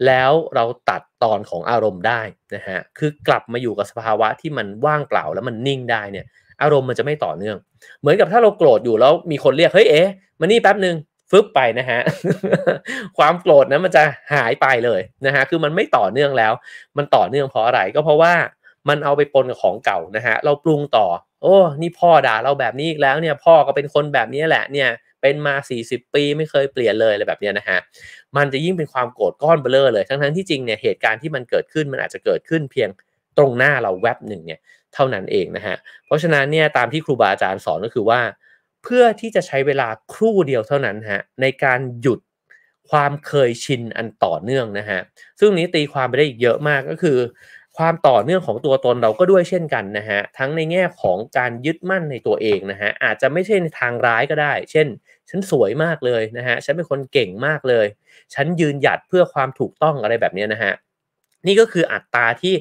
แล้วเราตัดตอนของอารมณ์ได้นะฮะคือกลับมาอยู่กับสภาวะที่มันว่างเปล่าแล้วมันนิ่งได้เนี่ยอารมณ์มันจะไม่ต่อเนื่อง เหมือนกับถ้าเราโกรธอยู่แล้วมีคนเรียกเฮ้ยเอ๊ะมานี่แป๊บหนึ่งฟึบไปนะฮะความโกรธนั้นมันจะหายไปเลยนะฮะคือมันไม่ต่อเนื่องแล้ว มันต่อเนื่องเพราะอะไรก็เพราะว่ามันเอาไปปนกับของเก่านะฮะเราปรุงต่อโอ้ นี่พ่อด่าเราแบบนี้อีกแล้วเนี่ยพ่อก็เป็นคนแบบนี้แหละเนี่ยเป็นมา 40 ปีไม่เคยเปลี่ยนเลยอะไรแบบนี้นะฮะมันจะยิ่งเป็นความโกรธก้อนเบลอเลย ทั้งทั้งที่จริงเนี่ย เหตุการณ์ที่มันเกิดขึ้นมันอาจจะเกิดขึ้น เพียงตรงหน้าเราแวบหนึ่งเนี่ยเท่านั้นเองนะฮะเพราะฉะนั้นเนี่ยตามที่ครูบาอาจารย์สอนก็คือว่า เพื่อที่จะใช้เวลาครู่เดียวเท่านั้นฮะในการหยุดความเคยชินอันต่อเนื่องนะฮะซึ่งนี้ตีความไปได้อีกเยอะมากก็คือความต่อเนื่องของตัวตนเราก็ด้วยเช่นกันนะฮะทั้งในแง่ของการยึดมั่นในตัวเองนะฮะอาจจะไม่ใช่ในทางร้ายก็ได้ เช่น ฉันสวยมากเลยนะฮะฉันเป็นคนเก่งมากเลย ฉันยืนหยัดเพื่อความถูกต้องอะไรแบบนี้นะฮะนี่ก็คืออัตราที่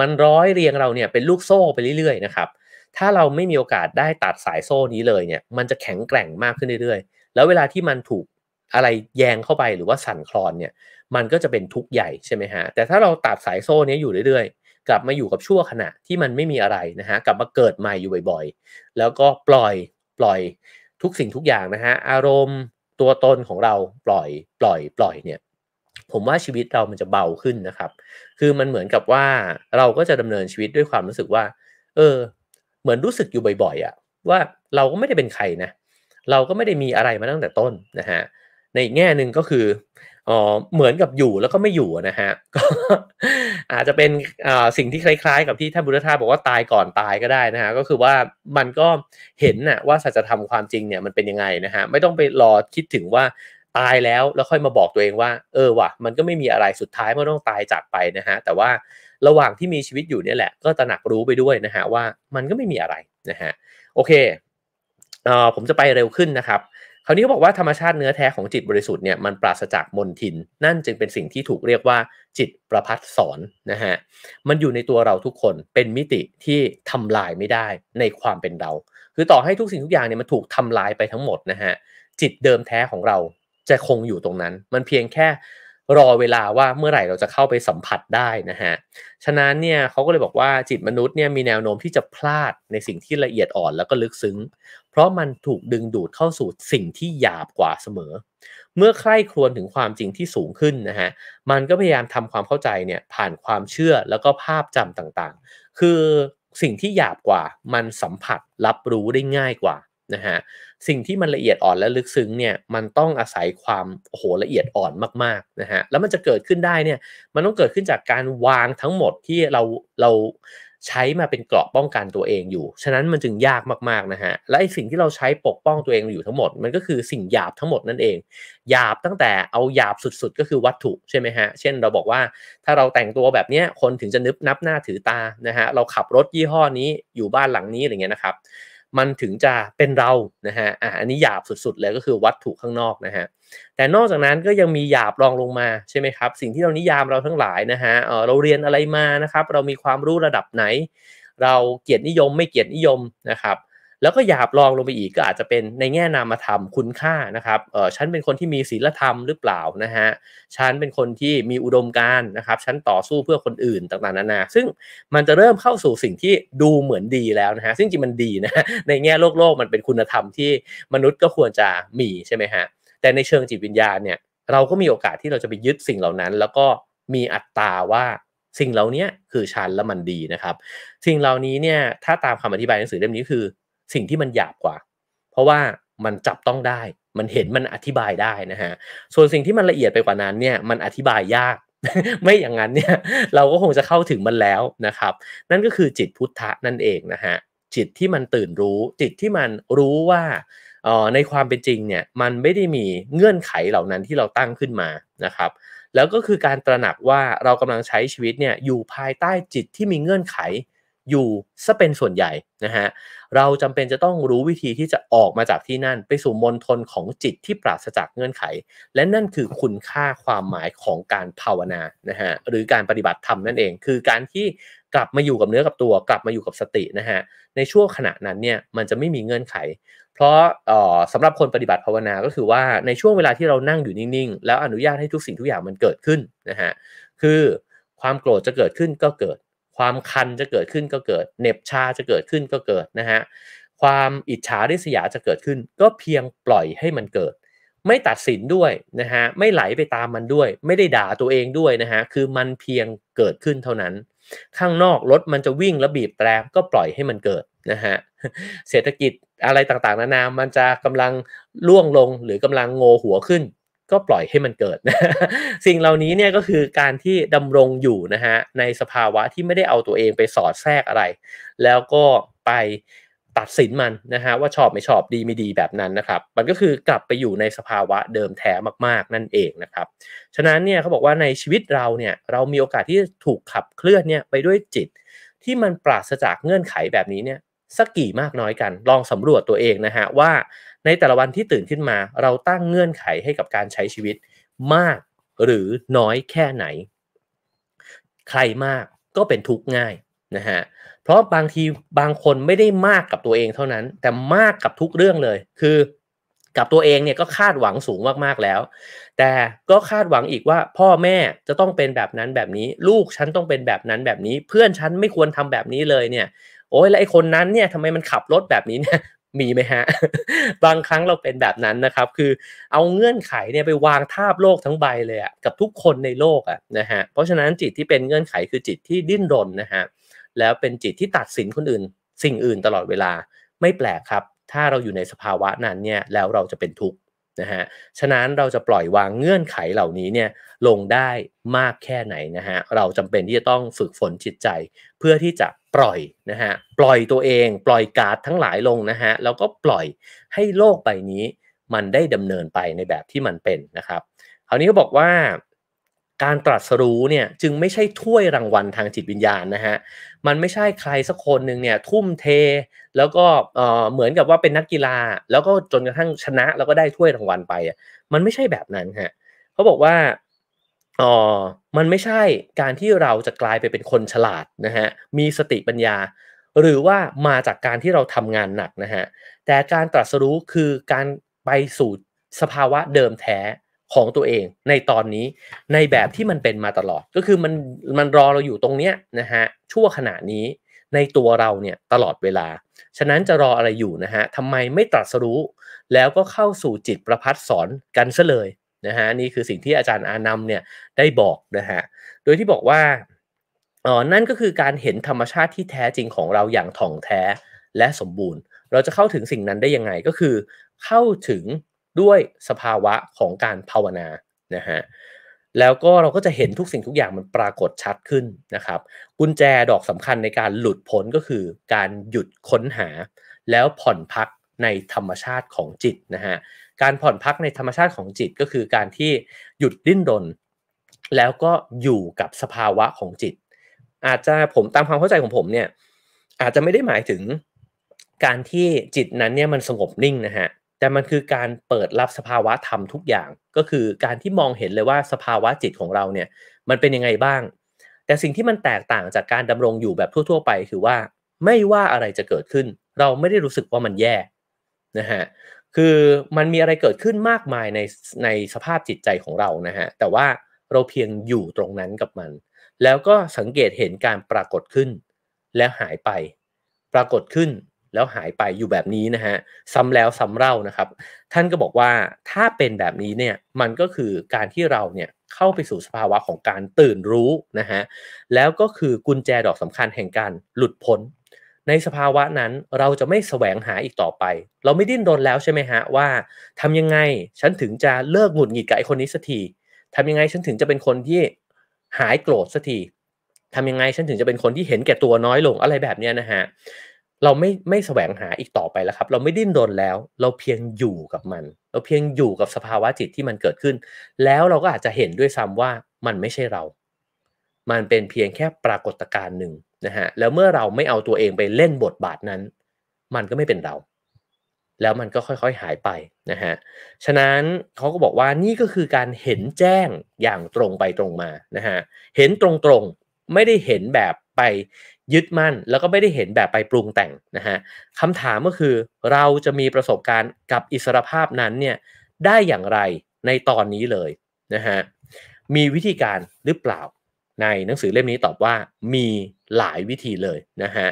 มันร้อยเรียงเราเนี่ยเป็นลูกโซ่ไปเรื่อยๆนะครับถ้าเราไม่มีโอกาสได้ตัดสายโซ่นี้เลยเนี่ยมันจะแข็งแกร่งมากขึ้นเรื่อยๆ แล้วเวลาที่มันถูกอะไรแยงเข้าไปหรือว่าสั่นคลอนเนี่ยมันก็จะเป็นทุกข์ใหญ่ใช่ไหมฮะแต่ถ้าเราตัดสายโซ่นี้อยู่เรื่อย ๆ กลับมาอยู่กับชั่วขณะที่มันไม่มีอะไรนะฮะกลับมาเกิดใหม่อยู่บ่อยๆ แล้วก็ปล่อยปล่อยทุกสิ่งทุกอย่างนะฮะอารมณ์ตัวตนของเราปล่อยปล่อยปล่อยเนี่ย ผมว่าชีวิตเรามันจะเบาขึ้นนะครับ คือมันเหมือนกับว่าเราก็จะดำเนินชีวิตด้วยความรู้สึกว่า เออ เหมือนรู้สึกอยู่บ่อยๆอะว่าเราก็ไม่ได้เป็นใครนะ เราก็ไม่ได้มีอะไรมาตั้งแต่ต้นนะฮะในแง่หนึ่งก็คือ เหมือนกับอยู่แล้วก็ไม่อยู่นะฮะก็อาจจะเป็นสิ่งที่คล้ายๆ กับที่ท่านบุรุษ่าบอกว่าตายก่อนตายก็ได้นะฮะ ก็คือว่ามันก็เห็นนะว่าสัจธรรมความจริงเนี่ยมันเป็นยังไงนะฮะ ไม่ต้องไปรอคิดถึงว่าตายแล้วแล้วค่อยมาบอกตัวเองว่าเออว่ะมันก็ไม่มีอะไรสุดท้ายมันต้องตายจากไปนะฮะ แต่ว่าระหว่างที่มีชีวิตอยู่เนี่ยแหละก็ตระหนักรู้ไปด้วยนะฮะว่ามันก็ไม่มีอะไรนะฮะ โอเคเออผมจะไปเร็วขึ้นนะครับคราวนี้กบอกว่าธรรมชาติเนื้อแท้ของจิตบริสุทธิ์เนี่ยมันปราศจากมนทิน นั่นจึงเป็นสิ่งที่ถูกเรียกว่าจิตประพัดสอนนะฮะมันอยู่ในตัวเราทุกคนเป็นมิติที่ทำลายไม่ได้ในความเป็นเรา คือต่อให้ทุกสิ่งทุกอย่างเนี่ยมันถูกทำลายไปทั้งหมดนะฮะจิตเดิมแท้ของเราจะคงอยู่ตรงนั้นมันเพียงแค่รอเวลาว่าเมื่อไหร่เราจะเข้าไปสัมผัสได้นะฮะ ฉะนั้นเนี่ยเขาก็เลยบอกว่าจิตมนุษย์เนี่ยมีแนวโน้มที่จะพลาดในสิ่งที่ละเอียดอ่อนแล้วก็ลึกซึ้ง เพราะมันถูกดึงดูดเข้าสู่สิ่งที่หยาบกว่าเสมอ เมื่อใคร่ครวญถึงความจริงที่สูงขึ้นนะฮะ มันก็พยายามทำความเข้าใจเนี่ยผ่านความเชื่อแล้วก็ภาพจำต่างๆ คือสิ่งที่หยาบกว่ามันสัมผัสรับรู้ได้ง่ายกว่านะฮะสิ่งที่มันละเอียดอ่อนและลึกซึ้งเนี่ยมันต้องอาศัยความโหละเอียดอ่อนมากๆนะฮะแล้วมันจะเกิดขึ้นได้เนี่ยมันต้องเกิดขึ้นจากการวางทั้งหมดที่เราเราใช้มาเป็นเกราะป้องกันตัวเองอยู่ ฉะนั้นมันจึงยากมากๆนะฮะและไอสิ่งที่เราใช้ปกป้องตัวเองอยู่ทั้งหมด มันก็คือสิ่งหยาบทั้งหมดนั่นเองหยาบตั้งแต่เอาหยาบสุดๆ ก็คือวัตถุใช่ไหมฮะเช่นเราบอกว่าถ้าเราแต่งตัวแบบนี้คนถึงจะนึบนับหน้าถือตานะฮะเราขับรถยี่ห้อนี้อยู่บ้านหลังนี้อะไรเงี้ยนะครับมันถึงจะเป็นเรานะฮะ อ่อันนี้หยาบสุดๆเลยก็คือวัตถุข้างนอกนะฮะ แต่นอกจากนั้นก็ยังมีหยาบรองลงมาใช่ไหมครับ สิ่งที่เรานิยามเราทั้งหลายนะฮะเราเรียนอะไรมานะครับ เรามีความรู้ระดับไหน เราเกียรตินิยมไม่เกียรตินิยมนะครับแล้วก็หยาบลองลงไปอีกก็อาจจะเป็นในแง่นามธรรมคุณค่านะครับ เออฉันเป็นคนที่มีศีลธรรมหรือเปล่านะฮะ ฉันเป็นคนที่มีอุดมการนะครับ ฉันต่อสู้เพื่อคนอื่นต่างๆนานา ซึ่งมันจะเริ่มเข้าสู่สิ่งที่ดูเหมือนดีแล้วนะฮะ ซึ่งจริงมันดีนะ ในแง่โลกโลกมันเป็นคุณธรรมที่มนุษย์ก็ควรจะมี ใช่ไหมฮะ แต่ในเชิงจิตวิญญาณเนี่ยเราก็มีโอกาสที่เราจะไปยึดสิ่งเหล่านั้น แล้วก็มีอัตตาว่าสิ่งเหล่านี้คือชันและมันดีนะครับสิ่งเหล่านี้เนี่ยถ้าตามคำอธิบายหนังสือเล่มนี้คือสิ่งที่มันหยาบกว่า เพราะว่ามันจับต้องได้ มันเห็นมันอธิบายได้นะฮะ ส่วนสิ่งที่มันละเอียดไปกว่านั้นเนี่ย มันอธิบายยาก ไม่อย่างนั้นเนี่ย เราก็คงจะเข้าถึงมันแล้วนะครับ นั่นก็คือจิตพุทธะนั่นเองนะฮะ จิตที่มันตื่นรู้ จิตที่มันรู้ว่าออในความเป็นจริงเนี่ย มันไม่ได้มีเงื่อนไขเหล่านั้นที่เราตั้งขึ้นมา นะครับ แล้วก็คือการตระหนักว่าเรากำลังใช้ชีวิตเนี่ยอยู่ภายใต้จิตที่มีเงื่อนไขอยู่ซะเป็นส่วนใหญ่นะฮะเราจำเป็นจะต้องรู้วิธีที่จะออกมาจากที่นั่นไปสู่มณฑลของจิตที่ปราศจากเงื่อนไข และนั่นคือคุณค่าความหมายของการภาวนานะฮะหรือการปฏิบัติธรรมนั่นเอง คือการที่กลับมาอยู่กับเนื้อกับตัวกลับมาอยู่กับสตินะฮะในช่วงขณะนั้นเนี่ยมันจะไม่มีเงื่อนไข เพราะสำหรับคนปฏิบัติภาวนาก็คือว่าในช่วงเวลาที่เรานั่งอยู่นิ่งๆ แล้วอนุญาตให้ทุกสิ่งทุกอย่างมันเกิดขึ้นนะฮะคือความโกรธจะเกิดขึ้นก็เกิดความคันจะเกิดขึ้นก็เกิด เน็บชาจะเกิดขึ้นก็เกิดนะฮะความอิจฉาริษยาจะเกิดขึ้นก็เพียงปล่อยให้มันเกิด ไม่ตัดสินด้วยนะฮะไม่ไหลไปตามมันด้วย ไม่ได้ด่าตัวเองด้วยนะฮะคือมันเพียงเกิดขึ้นเท่านั้น ข้างนอกรถมันจะวิ่งแล้วบีบแตรก็ปล่อยให้มันเกิดนะฮะเศรษฐกิจอะไรต่างๆ นานามันจะกำลังล่วงลงหรือกำลังโงหัวขึ้นก็ปล่อยให้มันเกิด สิ่งเหล่านี้เนี่ยก็คือการที่ดำรงอยู่นะฮะในสภาวะที่ไม่ได้เอาตัวเองไปสอดแทรกอะไร แล้วก็ไปตัดสินมันนะฮะว่าชอบไม่ชอบดีไม่ดีแบบนั้นนะครับมันก็คือกลับไปอยู่ในสภาวะเดิมแท้มากๆ นั่นเองนะครับฉะนั้นเนี่ยเขาบอกว่าในชีวิตเราเนี่ยเรามีโอกาสที่ถูกขับเคลื่อนเนี่ยไปด้วยจิตที่มันปราศจากเงื่อนไขแบบนี้เนี่ยสักกี่มากน้อยกัน ลองสำรวจตัวเองนะฮะว่าในแต่ละวันที่ตื่นขึ้นมาเราตั้งเงื่อนไขให้กับการใช้ชีวิตมากหรือน้อยแค่ไหน ใครมากก็เป็นทุกข์ง่ายนะฮะเพราะบางทีบางคนไม่ได้มากกับตัวเองเท่านั้น แต่มากกับทุกเรื่องเลย คือกับตัวเองเนี่ยก็คาดหวังสูงมากๆแล้ว แต่ก็คาดหวังอีกว่า พ่อแม่จะต้องเป็นแบบนั้นแบบนี้ ลูกฉันต้องเป็นแบบนั้นแบบนี้ เพื่อนฉันไม่ควรทำแบบนี้เลยเนี่ยโอ้ยแล้วไอ้คนนั้นเนี่ยทำไมมันขับรถแบบนี้เนี่ยมีไหมฮะ บางครั้งเราเป็นแบบนั้นนะครับคือเอาเงื่อนไขเนี่ยไปวางทาบโลกทั้งใบเลยอะกับทุกคนในโลกอะนะฮะเพราะฉะนั้นจิตที่เป็นเงื่อนไขคือจิตที่ดิ้นรนนะฮะแล้วเป็นจิตที่ตัดสินคนอื่นสิ่งอื่นตลอดเวลาไม่แปลกครับถ้าเราอยู่ในสภาวะนั้นเนี่ยแล้วเราจะเป็นทุกข์นะฮะ ฉะนั้นเราจะปล่อยวางเงื่อนไขเหล่านี้เนี่ยลงได้มากแค่ไหนนะฮะ เราจำเป็นที่จะต้องฝึกฝนจิตใจเพื่อที่จะปล่อยนะฮะปล่อยตัวเอง ปล่อยการ์ดทั้งหลายลงนะฮะแล้วก็ปล่อยให้โลกใบนี้มันได้ดำเนินไปในแบบที่มันเป็นนะครับคราวนี้เขาบอกว่าการตรัสรู้เนี่ยจึงไม่ใช่ถ้วยรางวัลทางจิตวิญญาณนะฮะ มันไม่ใช่ใครสักคนหนึ่งเนี่ยทุ่มเทแล้วก็เออเหมือนกับว่าเป็นนักกีฬาแล้วก็จนกระทั่งชนะ แล้วก็ได้ถ้วยรางวัลไป มันไม่ใช่แบบนั้นฮะเขาบอกว่าอ๋อมันไม่ใช่การที่เราจะกลายไปเป็นคนฉลาดนะฮะ มีสติปัญญา หรือว่ามาจากการที่เราทำงานหนักนะฮะ แต่การตรัสรู้คือการไปสู่สภาวะเดิมแท้ของตัวเองในตอนนี้ในแบบที่มันเป็นมาตลอดก็คือมันมันรอเราอยู่ตรงเนี้ยนะฮะชั่วขณะนี้ในตัวเราเนี่ยตลอดเวลา ฉะนั้นจะรออะไรอยู่นะฮะทำไมไม่ตรัสรู้ แล้วก็เข้าสู่จิตประพัดสอนกันซะเลยนะฮะนี่คือสิ่งที่อาจารย์อานัมเนี่ยได้บอกนะฮะโดยที่บอกว่าอ๋อนั่นก็คือการเห็นธรรมชาติที่แท้จริงของเราอย่างถ่องแท้และสมบูรณ์ เราจะเข้าถึงสิ่งนั้นได้ยังไงก็คือเข้าถึงด้วยสภาวะของการภาวนา นะฮะ แล้วก็เราก็จะเห็นทุกสิ่งทุกอย่างมันปรากฏชัดขึ้นนะครับ กุญแจดอกสำคัญในการหลุดพ้นก็คือ การหยุดค้นหาแล้วผ่อนพักในธรรมชาติของจิตนะฮะ การผ่อนพักในธรรมชาติของจิตก็คือการที่หยุดดิ้นรนแล้วก็อยู่กับสภาวะของจิต อาจจะผมตามความเข้าใจของผมเนี่ยอาจจะไม่ได้หมายถึงการที่จิตนั้นเนี่ยมันสงบนิ่งนะฮะแต่มันคือการเปิดรับสภาวะธรรมทุกอย่าง ก็คือการที่มองเห็นเลยว่าสภาวะจิตของเราเนี่ยมันเป็นยังไงบ้าง แต่สิ่งที่มันแตกต่างจากการดำรงอยู่แบบทั่วๆไป คือว่าไม่ว่าอะไรจะเกิดขึ้นเราไม่ได้รู้สึกว่ามันแย่นะฮะคือมันมีอะไรเกิดขึ้นมากมายในในสภาพจิตใจของเรานะฮะแต่ว่าเราเพียงอยู่ตรงนั้นกับมัน แล้วก็สังเกตเห็นการปรากฏขึ้น แล้วหายไปปรากฏขึ้นแล้วหายไปอยู่แบบนี้นะฮะซ้ำแล้วซ้ำเล่านะครับ ท่านก็บอกว่าถ้าเป็นแบบนี้เนี่ยมันก็คือการที่เราเนี่ยเข้าไปสู่สภาวะของการตื่นรู้นะฮะแล้วก็คือกุญแจดอกสำคัญแห่งการหลุดพ้นในสภาวะนั้นเราจะไม่แสวงหาอีกต่อไป เราไม่ดิ้นรนแล้วใช่ไหมฮะว่าทำยังไงฉันถึงจะเลิกหงุดหงิดกับไอ้คนนี้สักทีทำยังไงฉันถึงจะเป็นคนที่หายโกรธสักทีทำยังไงฉันถึงจะเป็นคนที่เห็นแก่ตัวน้อยลงอะไรแบบนี้นะฮะเราไม่ไม่แสวงหาอีกต่อไปแล้วครับ เราไม่ดิ้นรนแล้ว เราเพียงอยู่กับมัน เราเพียงอยู่กับสภาวะจิตที่มันเกิดขึ้น แล้วเราก็อาจจะเห็นด้วยซ้ำว่ามันไม่ใช่เรา มันเป็นเพียงแค่ปรากฏการณ์หนึ่งนะฮะแล้วเมื่อเราไม่เอาตัวเองไปเล่นบทบาทนั้น มันก็ไม่เป็นเรา แล้วมันก็ค่อยๆหายไปนะฮะฉะนั้นเขาก็บอกว่านี่ก็คือการเห็นแจ้งอย่างตรงไปตรงมานะฮะเห็นตรงๆไม่ได้เห็นแบบไปยึดมั่นแล้วก็ไม่ได้เห็นแบบไปปรุงแต่งนะฮะคำถามก็คือเราจะมีประสบการณ์กับอิสรภาพนั้นเนี่ยได้อย่างไรในตอนนี้เลยนะฮะมีวิธีการหรือเปล่า ในหนังสือเล่มนี้ตอบว่ามีหลายวิธีเลยนะฮะ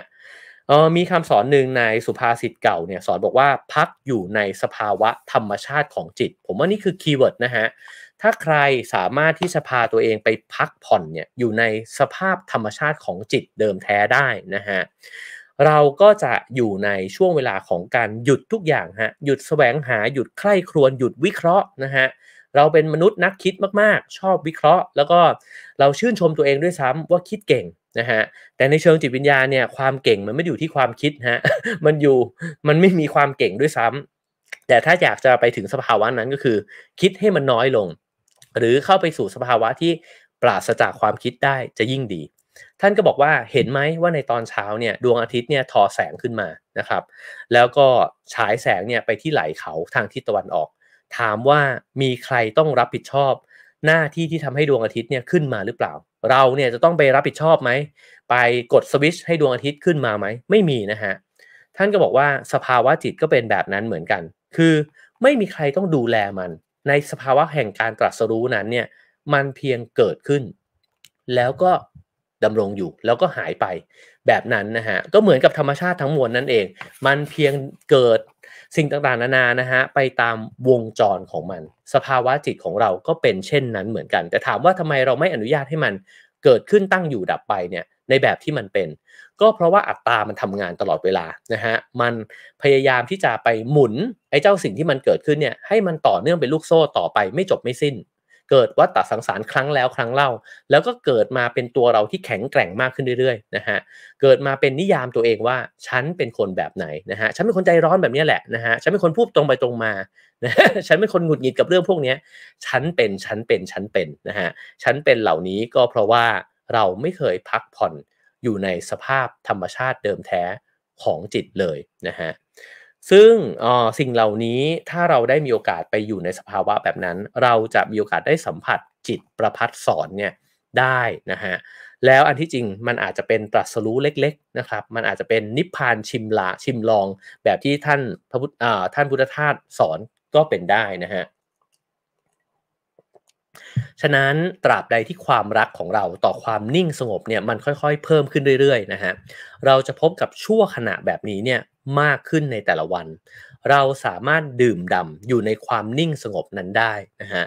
ออมีคำสอนหนึ่งในสุภาษิตเก่าเนี่ยสอนบอกว่า พักอยู่ในสภาวะธรรมชาติของจิต ผมว่านี่คือคีย์เวิร์ดนะฮะถ้าใครสามารถที่จะพาตัวเองไปพักผ่อนเนี่ยอยู่ในสภาพธรรมชาติของจิตเดิมแท้ได้นะฮะเราก็จะอยู่ในช่วงเวลาของการหยุดทุกอย่างฮะหยุดแสวงหาหยุดใคร่ครวญหยุดวิเคราะห์นะฮะเราเป็นมนุษย์นักคิดมากๆ ชอบวิเคราะห์ แล้วก็เราชื่นชมตัวเองด้วยซ้ำว่าคิดเก่งนะฮะแต่ในเชิงจิตวิญญาณเนี่ยความเก่งมันไม่อยู่ที่ความคิดฮะมันอยู่มันไม่มีความเก่งด้วยซ้ำ แต่ถ้าอยากจะไปถึงสภาวะนั้นก็คือคิดให้มันน้อยลงหรือเข้าไปสู่สภาวะที่ปราศจากความคิดได้จะยิ่งดี ท่านก็บอกว่าเห็นไหมว่าในตอนเช้าเนี่ยดวงอาทิตย์เนี่ย ทอแสงขึ้นมานะครับแล้วก็ฉายแสงเนี่ยไปที่ไหลเขาทางทิศตะวันออก ถามว่ามีใครต้องรับผิดชอบ หน้าที่ที่ทำให้ดวงอาทิตย์เนี่ย ขึ้นมาหรือเปล่าเราเนี่ยจะต้องไปรับผิดชอบไหมไปกดสวิชให้ดวงอาทิตย์ขึ้นมาไหมไม่มีนะฮะท่านก็บอกว่าสภาวะจิตก็เป็นแบบนั้นเหมือนกัน คือ ไม่มีใครต้องดูแลมันในสภาวะแห่งการตรัสรู้นั้นเนี่ยมันเพียงเกิดขึ้น แล้วก็ดำรงอยู่แล้วก็หายไปแบบนั้นนะฮะก็เหมือนกับธรรมชาติทั้งมวลนั่นเอง มันเพียงเกิดสิ่งต่างๆนานานะฮะไปตามวงจรของมัน สภาวะจิตของเราก็เป็นเช่นนั้นเหมือนกันแต่ถามว่าทำไมเราไม่อนุญาตให้มันเกิดขึ้นตั้งอยู่ดับไปเนี่ยในแบบที่มันเป็นก็เพราะว่าอัตรามันทำงานตลอดเวลานะฮะมันพยายามที่จะไปหมุนไอ้เจ้าสิ่งที่มันเกิดขึ้นเนี่ยให้มันต่อเนื่องเป็นลูกโซ่ต่อไปไม่จบไม่สิ้น เกิดวัตสังสารครั้งแล้วครั้งเล่าแล้วก็เกิดมาเป็นตัวเราที่แข็งแกร่งมากขึ้นเรื่อยๆนะฮะเกิดมาเป็นนิยามตัวเองว่าฉันเป็นคนแบบไหนนะฮะฉันเป็นคนใจร้อนแบบนี้แหละนะฮะฉันเป็นคนพูดตรงไปตรงมาฉันเป็นคนหงุดหงิดกับเรื่องพวกนี้ฉันเป็นฉันเป็นฉันเป็นนะฮะฉันเป็นเหล่านี้ก็เพราะว่าเราไม่เคยพักผ่อนอยู่ในสภาพธรรมชาติเดิมแท้ของจิตเลยนะฮะซึ่งสิ่งเหล่านี้ถ้าเราได้มีโอกาสไปอยู่ในสภาวะแบบนั้น เราจะมีโอกาสได้สัมผัสจิตประพัดสอนเนี่ยได้นะฮะแล้วอันที่จริงมันอาจจะเป็นตรัสรู้เล็ก ๆนะครับ มันอาจจะเป็นนิพพานชิมละชิมลองแบบที่ท่านพระพุทธท่านพุทธทาสสอนก็เป็นได้นะฮะฉะนั้นตราบใดที่ความรักของเรา ต่อความนิ่งสงบเนี่ยมันค่อยๆเพิ่มขึ้นเรื่อยๆนะฮะเราจะพบกับชั่วขณะแบบนี้เนี่ยมากขึ้นในแต่ละวัน เราสามารถดื่มด่ำอยู่ในความนิ่งสงบนั้นได้นะฮะ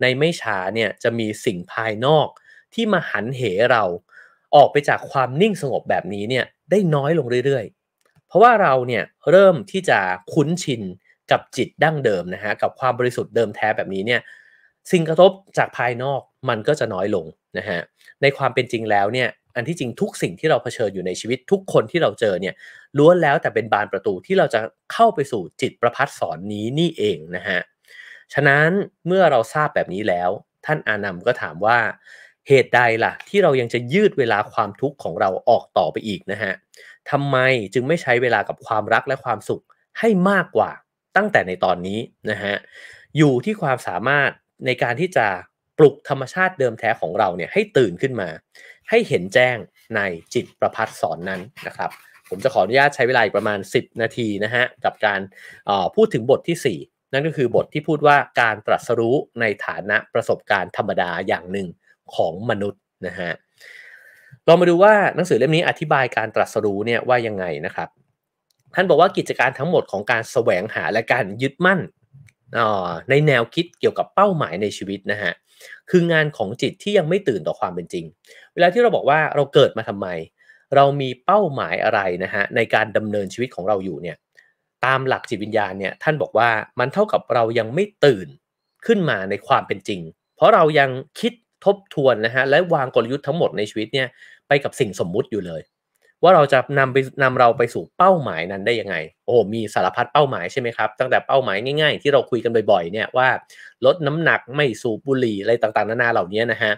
ในไม่ช้าเนี่ยจะมีสิ่งภายนอก ที่มาหันเหเรา ออกไปจากความนิ่งสงบแบบนี้เนี่ยได้น้อยลงเรื่อยๆ เพราะว่าเราเนี่ยเริ่มที่จะคุ้นชินกับจิตดั้งเดิมนะฮะกับความบริสุทธิ์เดิมแท้แบบนี้เนี่ยสิ่งกระทบจากภายนอกมันก็จะน้อยลงนะฮะ ในความเป็นจริงแล้วเนี่ย อันที่จริงทุกสิ่งที่เราเผชิญอยู่ในชีวิตทุกคนที่เราเจอเนี่ย ล้วนแล้วแต่เป็นบานประตูที่เราจะเข้าไปสู่จิตประพัดสอนนี้นี่เองนะฮะ ฉะนั้นเมื่อเราทราบแบบนี้แล้ว ท่านอานัมก็ถามว่า เหตุใดล่ะที่เรายังจะยืดเวลาความทุกข์ของเราออกต่อไปอีกนะฮะทำไมจึงไม่ใช้เวลากับความรักและความสุขให้มากกว่าตั้งแต่ในตอนนี้นะฮะ อยู่ที่ความสามารถในการที่จะปลุกธรรมชาติเดิมแท้ของเราเนี่ยให้ตื่นขึ้นมา ให้เห็นแจ้งในจิตประพัดสอนนั้นนะครับผมจะขออนุญาตใช้เวลาประมาณ 10 นาทีนะฮะกับการพูดถึงบทที่ 4 นั่นก็คือบทที่พูดว่าการตรัสรู้ในฐานะประสบการณ์ธรรมดาอย่างหนึ่งของมนุษย์นะฮะเรามาดูว่าหนังสือเล่มนี้อธิบายการตรัสรู้เนี่ยว่ายังไงนะครับท่านบอกว่ากิจการทั้งหมดของการแสวงหาและการยึดมั่นออในแนวคิดเกี่ยวกับเป้าหมายในชีวิตนะฮะคืองานของจิตที่ยังไม่ตื่นต่อความเป็นจริง เวลาที่เราบอกว่าเราเกิดมาทำไม เรามีเป้าหมายอะไรนะฮะในการดำเนินชีวิตของเราอยู่เนี่ยตามหลักจิตวิญญาณเนี่ยท่านบอกว่ามันเท่ากับเรายังไม่ตื่นขึ้นมาในความเป็นจริง เพราะเรายังคิดทบทวนนะฮะและวางกลยุทธ์ทั้งหมดในชีวิตเนี่ยไปกับสิ่งสมมุติอยู่เลยว่าเราจะนำไปนำเราไปสู่เป้าหมายนั้นได้ยังไงโอ้มีสารพัดเป้าหมายใช่ไหมครับตั้งแต่เป้าหมายง่ายๆ ที่เราคุยกันบ่อยๆเนี่ยว่าลดน้ำหนักไม่สูบบุหรี่อะไรต่างๆนานาเหล่านี้นะฮะ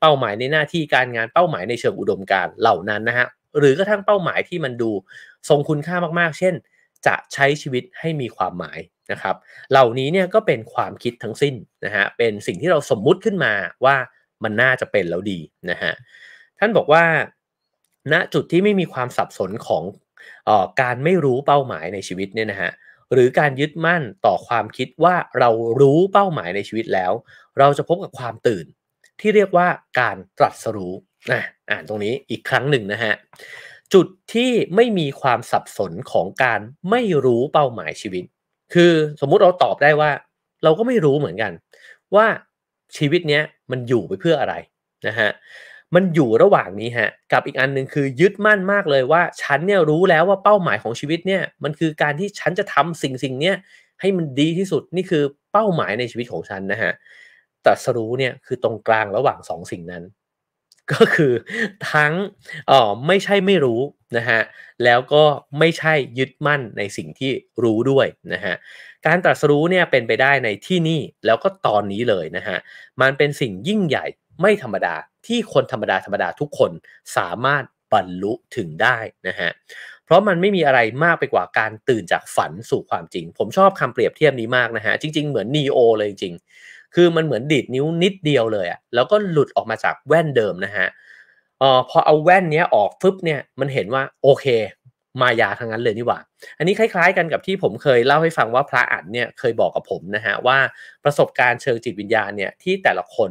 เป้าหมายในหน้าที่การงาน เป้าหมายในเชิงอุดมการเหล่านั้นนะฮะหรือกระทั่งเป้าหมายที่มันดูทรงคุณค่ามากๆ เช่น จะใช้ชีวิตให้มีความหมายนะครับเหล่านี้เนี่ยก็เป็นความคิดทั้งสิ้นนะฮะเป็นสิ่งที่เราสมมุติขึ้นมาว่ามันน่าจะเป็นแล้วดีนะฮะท่านบอกว่าณจุดที่ไม่มีความสับสนของออการไม่รู้เป้าหมายในชีวิตเนี่ยนะฮะหรือการยึดมั่นต่อความคิดว่าเรารู้เป้าหมายในชีวิตแล้ว เราจะพบกับความตื่นที่เรียกว่าการตรัสรู้นะอ่านตรงนี้อีกครั้งหนึ่งนะฮะจุดที่ไม่มีความสับสนของการไม่รู้เป้าหมายชีวิต คือสมมุติเราตอบได้ว่า เราก็ไม่รู้เหมือนกันว่าชีวิตเนี้ยมันอยู่ไปเพื่ออะไรนะฮะมันอยู่ระหว่างนี้ฮะกับอีกอันหนึ่งคือยึดมั่นมากเลยว่าฉันเนี่ยรู้แล้วว่าเป้าหมายของชีวิตเนี่ยมันคือการที่ฉันจะทำสิ่งสิ่งเนี้ยให้มันดีที่สุดนี่คือเป้าหมายในชีวิตของฉันนะฮะตตัสรู้เนี่ยคือตรงกลางระหว่าง2สสิ่งนั้น ก็คือทั้งอ๋อไม่ใช่ไม่รู้นะฮะแล้วก็ไม่ใช่ยึดมั่นในสิ่งที่รู้ด้วยนะฮะการตรัสรู้เนี่ยเป็นไปได้ในที่นี่แล้วก็ตอนนี้เลยนะฮะมันเป็นสิ่งยิ่งใหญ่ไม่ธรรมดาที่คนธรรมดาธรรมดาทุกคนสามารถบรรลุถึงได้นะฮะ เพราะมันไม่มีอะไรมากไปกว่าการตื่นจากฝันสู่ความจริง ผมชอบคำเปรียบเทียบนี้มากนะฮะ จริงๆเหมือนนีโอเลยจริงคือมันเหมือนดีดนิ้วนิดเดียวเลยอะแล้วก็หลุดออกมาจากแว่นเดิมนะฮะออพอเอาแว่นเนี้ยออกฟึบเนี่ยมันเห็นว่าโอเค มายาทางนั้นเลยนี่หว่า อันนี้คล้าย ๆ กันกับที่ผมเคยเล่าให้ฟังว่าพระอัดเนี่ยเคยบอกกับผมนะฮะว่าประสบการณ์เชิงจิตวิญญาณเนี่ยที่แต่ละคน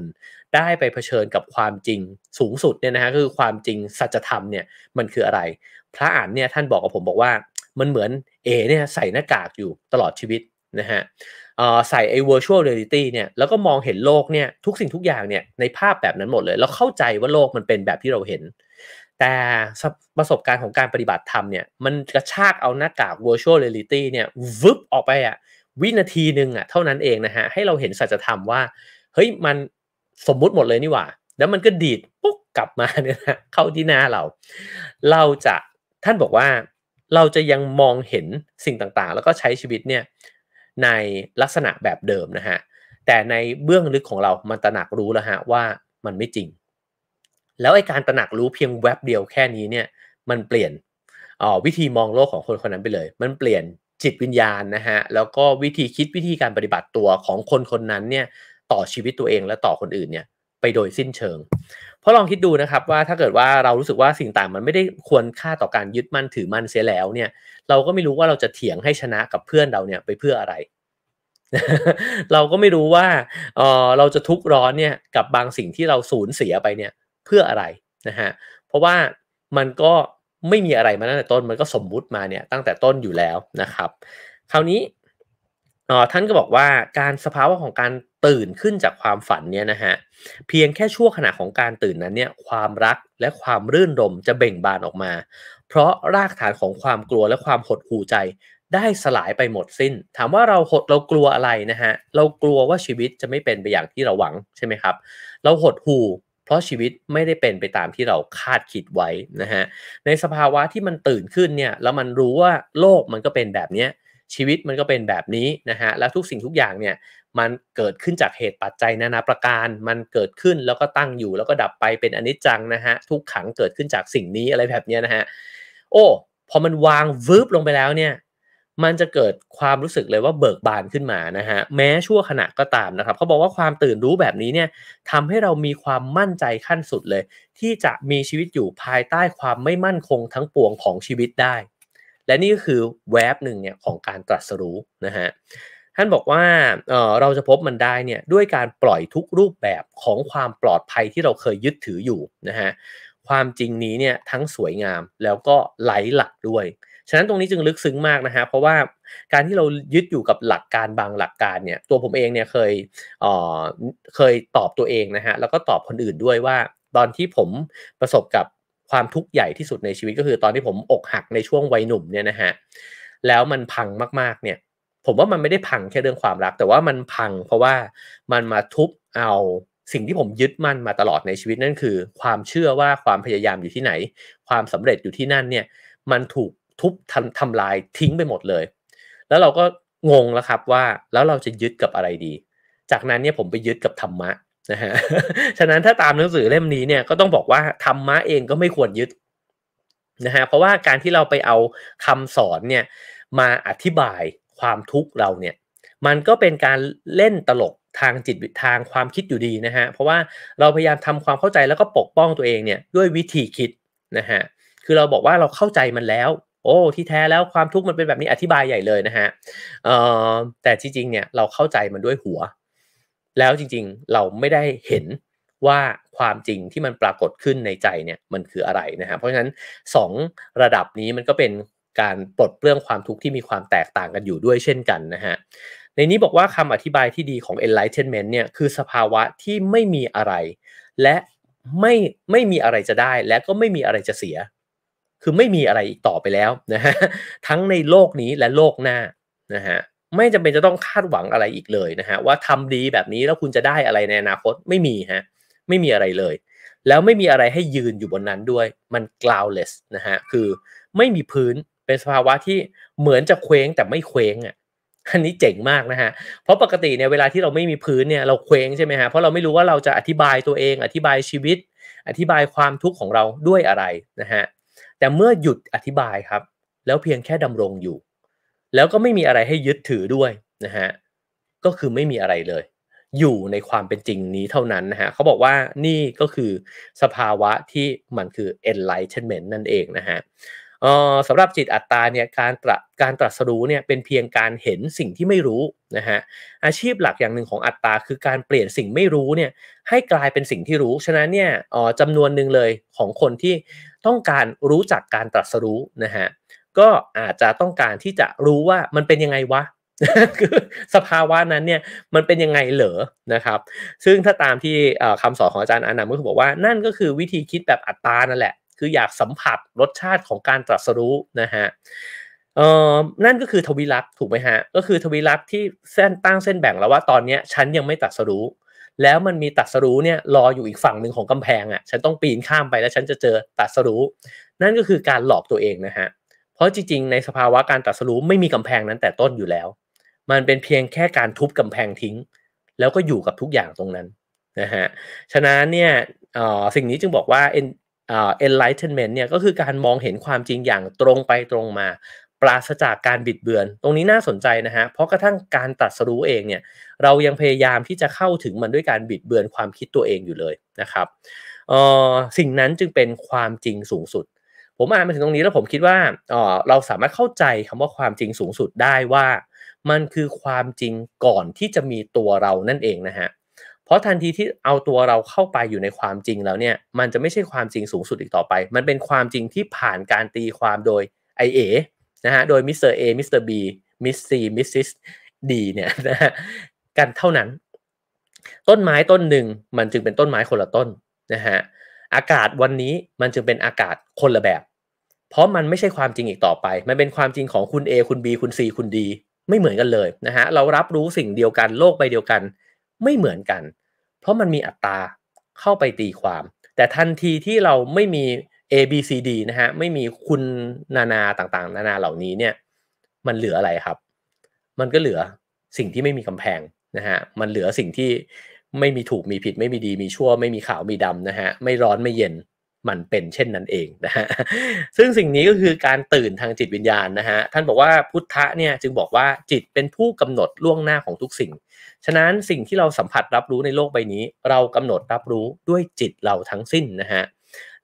ได้ไปเผชิญกับความจริงสูงสุดเนี่ยนะฮะคือความจริงสัจธรรมเนี่ยมันคืออะไร พระอ่านเนี่ยท่านบอกกับผมบอกว่ามันเหมือนเอเนี่ยใส่หน้ากากอยู่ตลอดชีวิตนะฮะใส่ไอ้ virtual reality เนี่ยแล้วก็มองเห็นโลกเนี่ยทุกสิ่งทุกอย่างเนี่ยในภาพแบบนั้นหมดเลย แล้วเข้าใจว่าโลกมันเป็นแบบที่เราเห็น แต่ประสบการณ์ของการปฏิบัติธรรมเนี่ยมันกระชากเอาหน้ากาก virtual reality เนี่ยวึบออกไปอะวินาทีหนึ่งอะเท่านั้นเองนะฮะให้เราเห็นสัจธรรมว่าเฮ้ยมันสมมุติหมดเลยนี่หว่า แล้วมันก็ดีดปุ๊บกลับมาเนี่ยนะเข้าที่หน้าเรา เราจะท่านบอกว่าเราจะยังมองเห็นสิ่งต่างๆ แล้วก็ใช้ชีวิตเนี่ย ในลักษณะแบบเดิมนะฮะแต่ในเบื้องลึกของเรามันตระหนักรู้แล้วฮะว่ามันไม่จริง แล้วไอ้การตระหนักรู้เพียงแวบเดียวแค่นี้เนี่ย มันเปลี่ยนออวิธีมองโลกของคนคนนั้นไปเลย มันเปลี่ยนจิตวิญญาณนะฮะแล้วก็วิธีคิดวิธีการปฏิบัติตัวของคนคนนั้นเนี่ยต่อชีวิตตัวเองและต่อคนอื่นเนี่ยไปโดยสิ้นเชิง เพราะลองคิดดูนะครับว่าถ้าเกิดว่าเรารู้สึกว่าสิ่งต่างมันไม่ได้ควรค่าต่อการยึดมั่นถือมั่นเสียแล้วเนี่ย เราก็ไม่รู้ว่าเราจะเถียงให้ชนะกับเพื่อนเราเนี่ยไปเพื่ออะไร เราก็ไม่รู้ว่าเออเราจะทุกข์ร้อนเนี่ยกับบางสิ่งที่เราสูญเสียไปเนี่ยเพื่ออะไรนะฮะ เพราะว่ามันก็ไม่มีอะไรมาตั้งแต่ต้นมันก็สมมุติมาเนี่ยตั้งแต่ต้นอยู่แล้วนะครับ คราวนี้ท่านก็บอกว่าการสภาวะของการตื่นขึ้นจากความฝันเนี่ยนะฮะเพียงแค่ชั่วขณะของการตื่นนั้นเนี่ยความรักและความรื่นรมจะเบ่งบานออกมา เพราะรากฐานของความกลัวและความหดหู่ใจได้สลายไปหมดสิน้น ถามว่าเราหดเรากลัวอะไรนะฮะเรากลัวว่าชีวิตจะไม่เป็นไปอย่างที่เราหวังใช่ไหมครับเราหดหู่เพราะชีวิตไม่ได้เป็นไปตามที่เราคาดคิดไว้นะฮะในสภาวะที่มันตื่นขึ้นเนี่ยแล้วมันรู้ว่าโลกมันก็เป็นแบบนี้ชีวิตมันก็เป็นแบบนี้นะฮะแล้วทุกสิ่งทุกอย่างเนี่ยมันเกิดขึ้นจากเหตุปัจจัยนานาประการ มันเกิดขึ้นแล้วก็ตั้งอยู่แล้วก็ดับไปเป็นอนิจจังนะฮะทุกขังเกิดขึ้นจากสิ่งนี้อะไรแบบนี้นะฮะโอ้พอมันวางวืบลงไปแล้วเนี่ยมันจะเกิดความรู้สึกเลยว่าเบิกบานขึ้นมานะฮะแม้ชั่วขณะก็ตามนะครับเขาบอกว่าความตื่นรู้แบบนี้เนี่ยทำให้เรามีความมั่นใจขั้นสุดเลย ที่จะมีชีวิตอยู่ภายใต้ความไม่มั่นคงทั้งปวงของชีวิตได้ และนี่ก็คือแวบหนึ่งเนี่ยของการตรัสรู้นะฮะท่านบอกว่าเเราจะพบมันได้เนี่ยด้วยการปล่อยทุกรูปแบบของความปลอดภัยที่เราเคยยึดถืออยู่นะฮะความจริงนี้เนี่ยทั้งสวยงามแล้วก็ไหลหลักด้วย ฉะนั้นตรงนี้จึงลึกซึ้งมากนะฮะเพราะว่าการที่เรายึดอยู่กับหลักการบางหลักการเนี่ยตัวผมเองเนี่ยเคยเเคยตอบตัวเองนะฮะแล้วก็ตอบคนอื่นด้วยว่า ตอนที่ผมประสบกับความทุกข์ใหญ่ที่สุดในชีวิตก็คือ ตอนที่ผมอกหักในช่วงวัยหนุ่มเนี่ยนะฮะแล้วมันพังมากๆเนี่ยผมว่ามันไม่ได้พังแค่เรื่องความรัก แต่ว่ามันพังเพราะว่ามันมาทุบเอาสิ่งที่ผมยึดมั่นมาตลอดในชีวิตนั่นคือ ความเชื่อว่าความพยายามอยู่ที่ไหน ความสำเร็จอยู่ที่นั่นเนี่ย มันถูกทุบทำทำลายทิ้งไปหมดเลย แล้วเราก็งงแล้วครับว่าแล้วเราจะยึดกับอะไรดี จากนั้นเนี่ยผมไปยึดกับธรรมะนะฮะฉะนั้นถ้าตามหนังสือเล่มนี้เนี่ยก็ต้องบอกว่าธรรมะเองก็ไม่ควรยึดนะฮะเพราะว่าการที่เราไปเอาคำสอนเนี่ยมาอธิบายความทุกข์เราเนี่ยมันก็เป็นการเล่นตลกทางจิตทางความคิดอยู่ดีนะฮะเพราะว่าเราพยายามทำความเข้าใจแล้วก็ปกป้องตัวเองเนี่ยด้วยวิธีคิดนะฮะคือเราบอกว่าเราเข้าใจมันแล้ว โอ้ที่แท้แล้วความทุกข์มันเป็นแบบนี้อธิบายใหญ่เลยนะฮะแต่จริงๆเนี่ยเราเข้าใจมันด้วยหัว แล้วจริง ๆเราไม่ได้เห็นว่าความจริงที่มันปรากฏขึ้นในใจเนี่ยมันคืออะไรนะฮะเพราะฉะนั้น2ระดับนี้มันก็เป็นการปลดเปลื้องความทุกข์ที่มีความแตกต่างกันอยู่ด้วยเช่นกันนะฮะ ในนี้บอกว่าคำอธิบายที่ดีของ enlightenment เนี่ย คือสภาวะที่ไม่มีอะไร และไม่ไม่มีอะไรจะได้และก็ไม่มีอะไรจะเสีย คือไม่มีอะไรอีกต่อไปแล้วนะฮะทั้งในโลกนี้และโลกหน้านะฮะไม่จำเป็นจะต้องคาดหวังอะไรอีกเลยนะฮะว่าทำดีแบบนี้ แล้วคุณจะได้อะไรในอนาคตไม่มีฮะ ไม่มีอะไรเลยแล้วไม่มีอะไรให้ยืนอยู่บนนั้นด้วยมัน groundless นะฮะคือไม่มีพื้นเป็นสภาวะที่เหมือนจะเคว้งแต่ไม่เคว้งอ่ะ อันนี้เจ๋งมากนะฮะ เพราะปกติเนี่ยเวลาที่เราไม่มีพื้นเนี่ยเราเคว้งใช่ไหมฮะ เพราะเราไม่รู้ว่าเราจะอธิบายตัวเอง อธิบายชีวิต อธิบายความทุกข์ของเราด้วยอะไรนะฮะ แต่เมื่อหยุดอธิบายครับแล้วเพียงแค่ดำรงอยู่ แล้วก็ไม่มีอะไรให้ยึดถือด้วยนะฮะก็คือไม่มีอะไรเลย อยู่ในความเป็นจริงนี้เท่านั้นนะฮะเขาบอกว่านี่ก็คือสภาวะที่มันคือ enlightenment นั่นเองนะฮะสำหรับจิตอัตตาเนี่ยการตรัการตรัสรู้เนี่ยเป็นเพียงการเห็นสิ่งที่ไม่รู้นะฮะอาชีพหลักอย่างหนึ่งของอัตตาคือการเปลี่ยนสิ่งไม่รู้เนี่ยให้กลายเป็นสิ่งที่รู้ฉะนั้นเนี่ยจำนวนหนึ่งเลยของคนที่ต้องการรู้จักการตรัสรู้นะฮะก็อาจจะต้องการที่จะรู้ว่ามันเป็นยังไงวะคือสภาวะนั้นเนี่ยมันเป็นยังไงเหรอนะครับซึ่งถ้าตามที่คำสอนของอาจารย์อนัมก็คือบอกว่า นั่นก็คือวิธีคิดแบบอัตตานั่นแหละคืออยากสัมผัสรสชาติของการตรัสรู้นะฮะเออนั่นก็คือทวิลักษ์ถูกไหมฮะ ก็คือทวิลักษ์ที่เส้นตั้งเส้นแบ่งแล้วว่าตอนนี้ฉันยังไม่ตัดสรู้ แล้วมันมีตัดสรู้เนี่ยรออยู่อีกฝั่งหนึ่งของกำแพงอะ่ะฉันต้องปีนข้ามไปแล้วฉันจะเจอตัดสรู้ นั่นก็คือการหลอกตัวเองนะฮะเพราะจริงๆในสภาวะการตัดสรู้ไม่มีกำแพงนั้นแต่ต้นอยู่แล้ว มันเป็นเพียงแค่การทุบกำแพงทิ้ง แล้วก็อยู่กับทุกอย่างตรงนั้นนะฮะฉะนั้นเนี่ยสิ่งนี้จึงบอกว่าเอ็นไลท์เทนเมนต์เนี่ยก็คือการมองเห็นความจริงอย่างตรงไปตรงมา ปราศจากการบิดเบือน ตรงนี้น่าสนใจนะฮะเพราะกระทั่งการตัดสรู้เองเนี่ยเรายังพยายามที่จะเข้าถึงมันด้วยการบิดเบือนความคิดตัวเองอยู่เลยนะครับสิ่งนั้นจึงเป็นความจริงสูงสุด ผมอ่านมาถึงตรงนี้แล้วผมคิดว่าเราสามารถเข้าใจคำว่าความจริงสูงสุดได้ว่ามันคือความจริงก่อนที่จะมีตัวเรานั่นเองนะฮะเพราะทันทีที่เอาตัวเราเข้าไปอยู่ในความจริงแล้วเนี่ยมันจะไม่ใช่ความจริงสูงสุดอีกต่อไป มันเป็นความจริงที่ผ่านการตีความโดย IA นะฮะโดยมิสเตอร์เอมิสเตอร์บีมิสซีมิสซิสดีเนี่ยนะฮะกันเท่านั้น ต้นไม้ต้นหนึ่งมันจึงเป็นต้นไม้คนละต้นนะฮะอากาศวันนี้มันจึงเป็นอากาศคนละแบบ เพราะมันไม่ใช่ความจริงอีกต่อไป มันเป็นความจริงของคุณ A คุณ B คุณ C คุณ D ไม่เหมือนกันเลยนะฮะเรารับรู้สิ่งเดียวกันโลกใบเดียวกันไม่เหมือนกัน เพราะมันมีอัตราเข้าไปตีความ แต่ทันทีที่เราไม่มี A B C D นะฮะ ไม่มีคุณนานาต่างๆ นานาเหล่านี้เนี่ย มันเหลืออะไรครับ มันก็เหลือสิ่งที่ไม่มีกำแพงนะฮะ มันเหลือสิ่งที่ไม่มีถูกมีผิด ไม่มีดี มีชั่ว ไม่มีขาวมีดำนะฮะไม่ร้อนไม่เย็นมันเป็นเช่นนั้นเองนะฮะ ซึ่งสิ่งนี้ก็คือการตื่นทางจิตวิญญาณนะฮะ ท่านบอกว่าพุทธะเนี่ยจึงบอกว่าจิตเป็นผู้กำหนดล่วงหน้าของทุกสิ่ง ฉะนั้นสิ่งที่เราสัมผัสรับรู้ในโลกใบนี้ เรากำหนดรับรู้ด้วยจิตเราทั้งสิ้นนะฮะ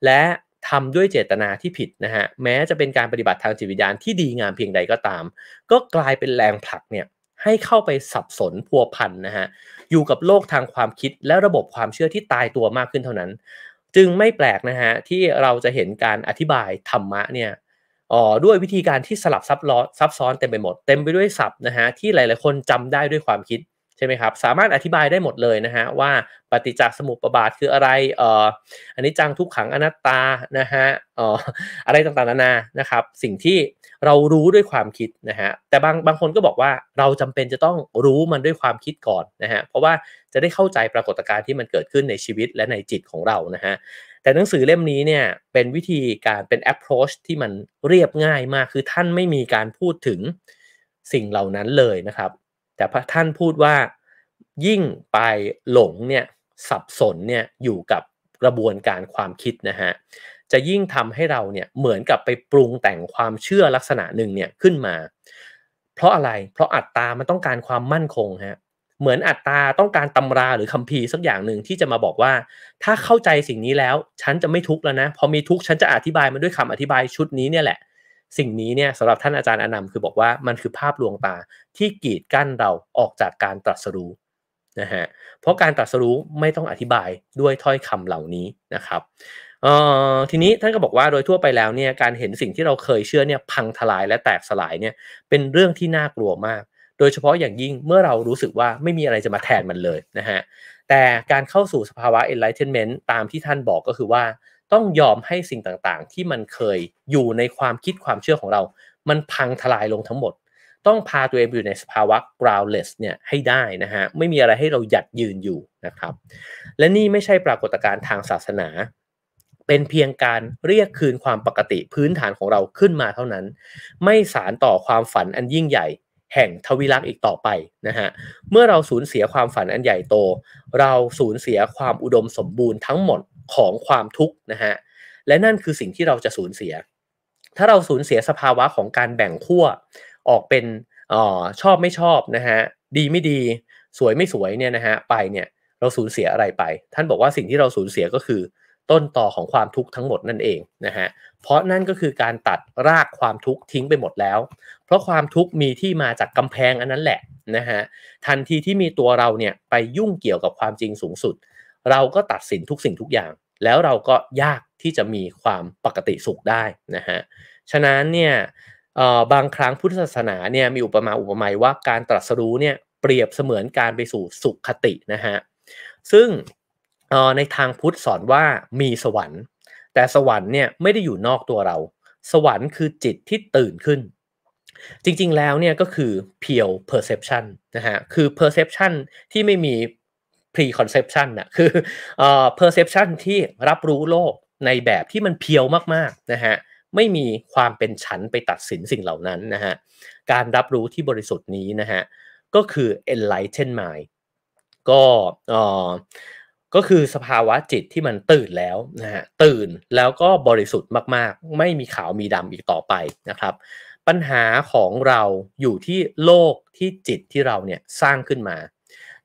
และทำด้วยเจตนาที่ผิดนะฮะ แม้จะเป็นการปฏิบัติทางจิตวิญญาณที่ดีงามเพียงใดก็ตาม ก็กลายเป็นแรงผลักเนี่ยให้เข้าไปสับสนพัวพันนะฮะ อยู่กับโลกทางความคิดและระบบความเชื่อที่ตายตัวมากขึ้นเท่านั้นจึงไม่แปลกนะฮะที่เราจะเห็นการอธิบายธรรมะเนี่ยอ๋อด้วยวิธีการที่สลับซับซ้อนเต็มไปหมดเต็มไปด้วยศัพท์นะฮะที่หลายๆคนจำได้ด้วยความคิดช่ไหมครับสามารถอธิบายได้หมดเลยนะฮะว่าปฏิจจสมุปบาทคืออะไรเอ่ออันนี้จังทุกขังอนัตตานะฮะเอ่ออะไรต่างๆนานานะครับสิ่งที่เรารู้ด้วยความคิดนะฮะแต่บางบางคนก็บอกว่าเราจำเป็นจะต้องรู้มันด้วยความคิดก่อนนะฮะเพราะว่าจะได้เข้าใจปรากฏการณ์ที่มันเกิดขึ้นในชีวิตและในจิตของเรานะฮะแต่หนังสือเล่มนี้เนี่ยเป็นวิธีการเป็น approach ที่มันเรียบง่ายมาก คือท่านไม่มีการพูดถึงสิ่งเหล่านั้นเลยนะครับแต่พระท่านพูดว่ายิ่งไปหลงเนี่ยสับสนเนี่ยอยู่กับกระบวนการความคิดนะฮะจะยิ่งทำให้เราเนี่ยเหมือนกับไปปรุงแต่งความเชื่อลักษณะหนึ่งเนี่ยขึ้นมา เพราะอะไรเพราะอัตตามันต้องการความมั่นคงฮะเหมือนอัตตา ต้องการตำราหรือคัมภีร์สักอย่างหนึ่งที่จะมาบอกว่า ถ้าเข้าใจสิ่งนี้แล้วฉันจะไม่ทุกข์แล้วนะพอมีทุกข์ฉันจะอธิบายมันด้วยคำอธิบายชุดนี้เนี่ยแหละสิ่งนี้เนี่ยสำหรับท่านอาจารย์อนันต์คือบอกว่ามันคือภาพลวงตาที่กีดกั้นเราออกจากการตรัสรู้นะฮะเพราะการตรัสรู้ไม่ต้องอธิบายด้วยถ้อยคำเหล่านี้นะครับเอ่อทีนี้ท่านก็บอกว่าโดยทั่วไปแล้วเนี่ยการเห็นสิ่งที่เราเคยเชื่อเนี่ยพังทลายและแตกสลายเนี่ยเป็นเรื่องที่น่ากลัวมาก โดยเฉพาะอย่างยิ่งเมื่อเรารู้สึกว่าไม่มีอะไรจะมาแทนมันเลยนะฮะแต่การเข้าสู่สภาวะ enlightenment ตามที่ท่านบอกก็คือว่าต้องยอมให้สิ่งต่างๆ ที่มันเคยอยู่ในความคิดความเชื่อของเรา มันพังทลายลงทั้งหมด ต้องพาตัวเองอยู่ในสภาวะ groundless เนี่ยให้ได้นะฮะ ไม่มีอะไรให้เราหยัดยืนอยู่นะครับ และนี่ไม่ใช่ปรากฏการณ์ทางศาสนา เป็นเพียงการเรียกคืนความปกติพื้นฐานของเราขึ้นมาเท่านั้น ไม่สารต่อความฝันอันยิ่งใหญ่ แห่งทวิลักษ์อีกต่อไปนะฮะ เมื่อเราสูญเสียความฝันอันใหญ่โต เราสูญเสียความอุดมสมบูรณ์ทั้งหมดของความทุกข์นะฮะ และนั่นคือสิ่งที่เราจะสูญเสีย ถ้าเราสูญเสียสภาวะของการแบ่งขั้วออกเป็นออชอบไม่ชอบนะฮะ ดีไม่ดี สวยไม่สวยเนี่ยนะฮะ ไปเนี่ยเราสูญเสียอะไรไป ท่านบอกว่าสิ่งที่เราสูญเสียก็คือ ต้นต่อของความทุกข์ทั้งหมดนั่นเองนะฮะ เพราะนั่นก็คือการตัดรากความทุกข์ทิ้งไปหมดแล้ว เพราะความทุกข์มีที่มาจากกำแพงอันนั้นแหละนะฮะ ทันทีที่มีตัวเราเนี่ยไปยุ่งเกี่ยวกับความจริงสูงสุดเราก็ตัดสินทุกสิ่งทุกอย่าง แล้วเราก็ยากที่จะมีความปกติสุขได้นะฮะฉะนั้นเนี่ยบางครั้งพุทธศาสนาเนี่ยมีอุปมาอุปไมยว่าการตรัสรู้เนี่ยเปรียบเสมือนการไปสู่สุขคตินะฮะซึ่งในทางพุทธสอนว่ามีสวรรค์ แต่สวรรค์เนี่ยไม่ได้อยู่นอกตัวเรา สวรรค์คือจิตที่ตื่นขึ้น จริงๆแล้วเนี่ยก็คือ pure perception นะฮะคือ perception ที่ไม่มี preconception นะคือเอ่อ perception ที่รับรู้โลกในแบบที่มันเพียวมากๆนะฮะไม่มีความเป็นฉันไปตัดสินสิ่งเหล่านั้นนะฮะการรับรู้ที่บริสุทธิ์นี้นะฮะก็คือ enlightened mind ก็เอ่อก็คือสภาวะจิตที่มันตื่นแล้วนะฮะตื่นแล้วก็บริสุทธิ์มากๆ ไม่มีขาวมีดำอีกต่อไปนะครับปัญหาของเราอยู่ที่โลกที่จิตที่เราเนี่ยสร้างขึ้นมา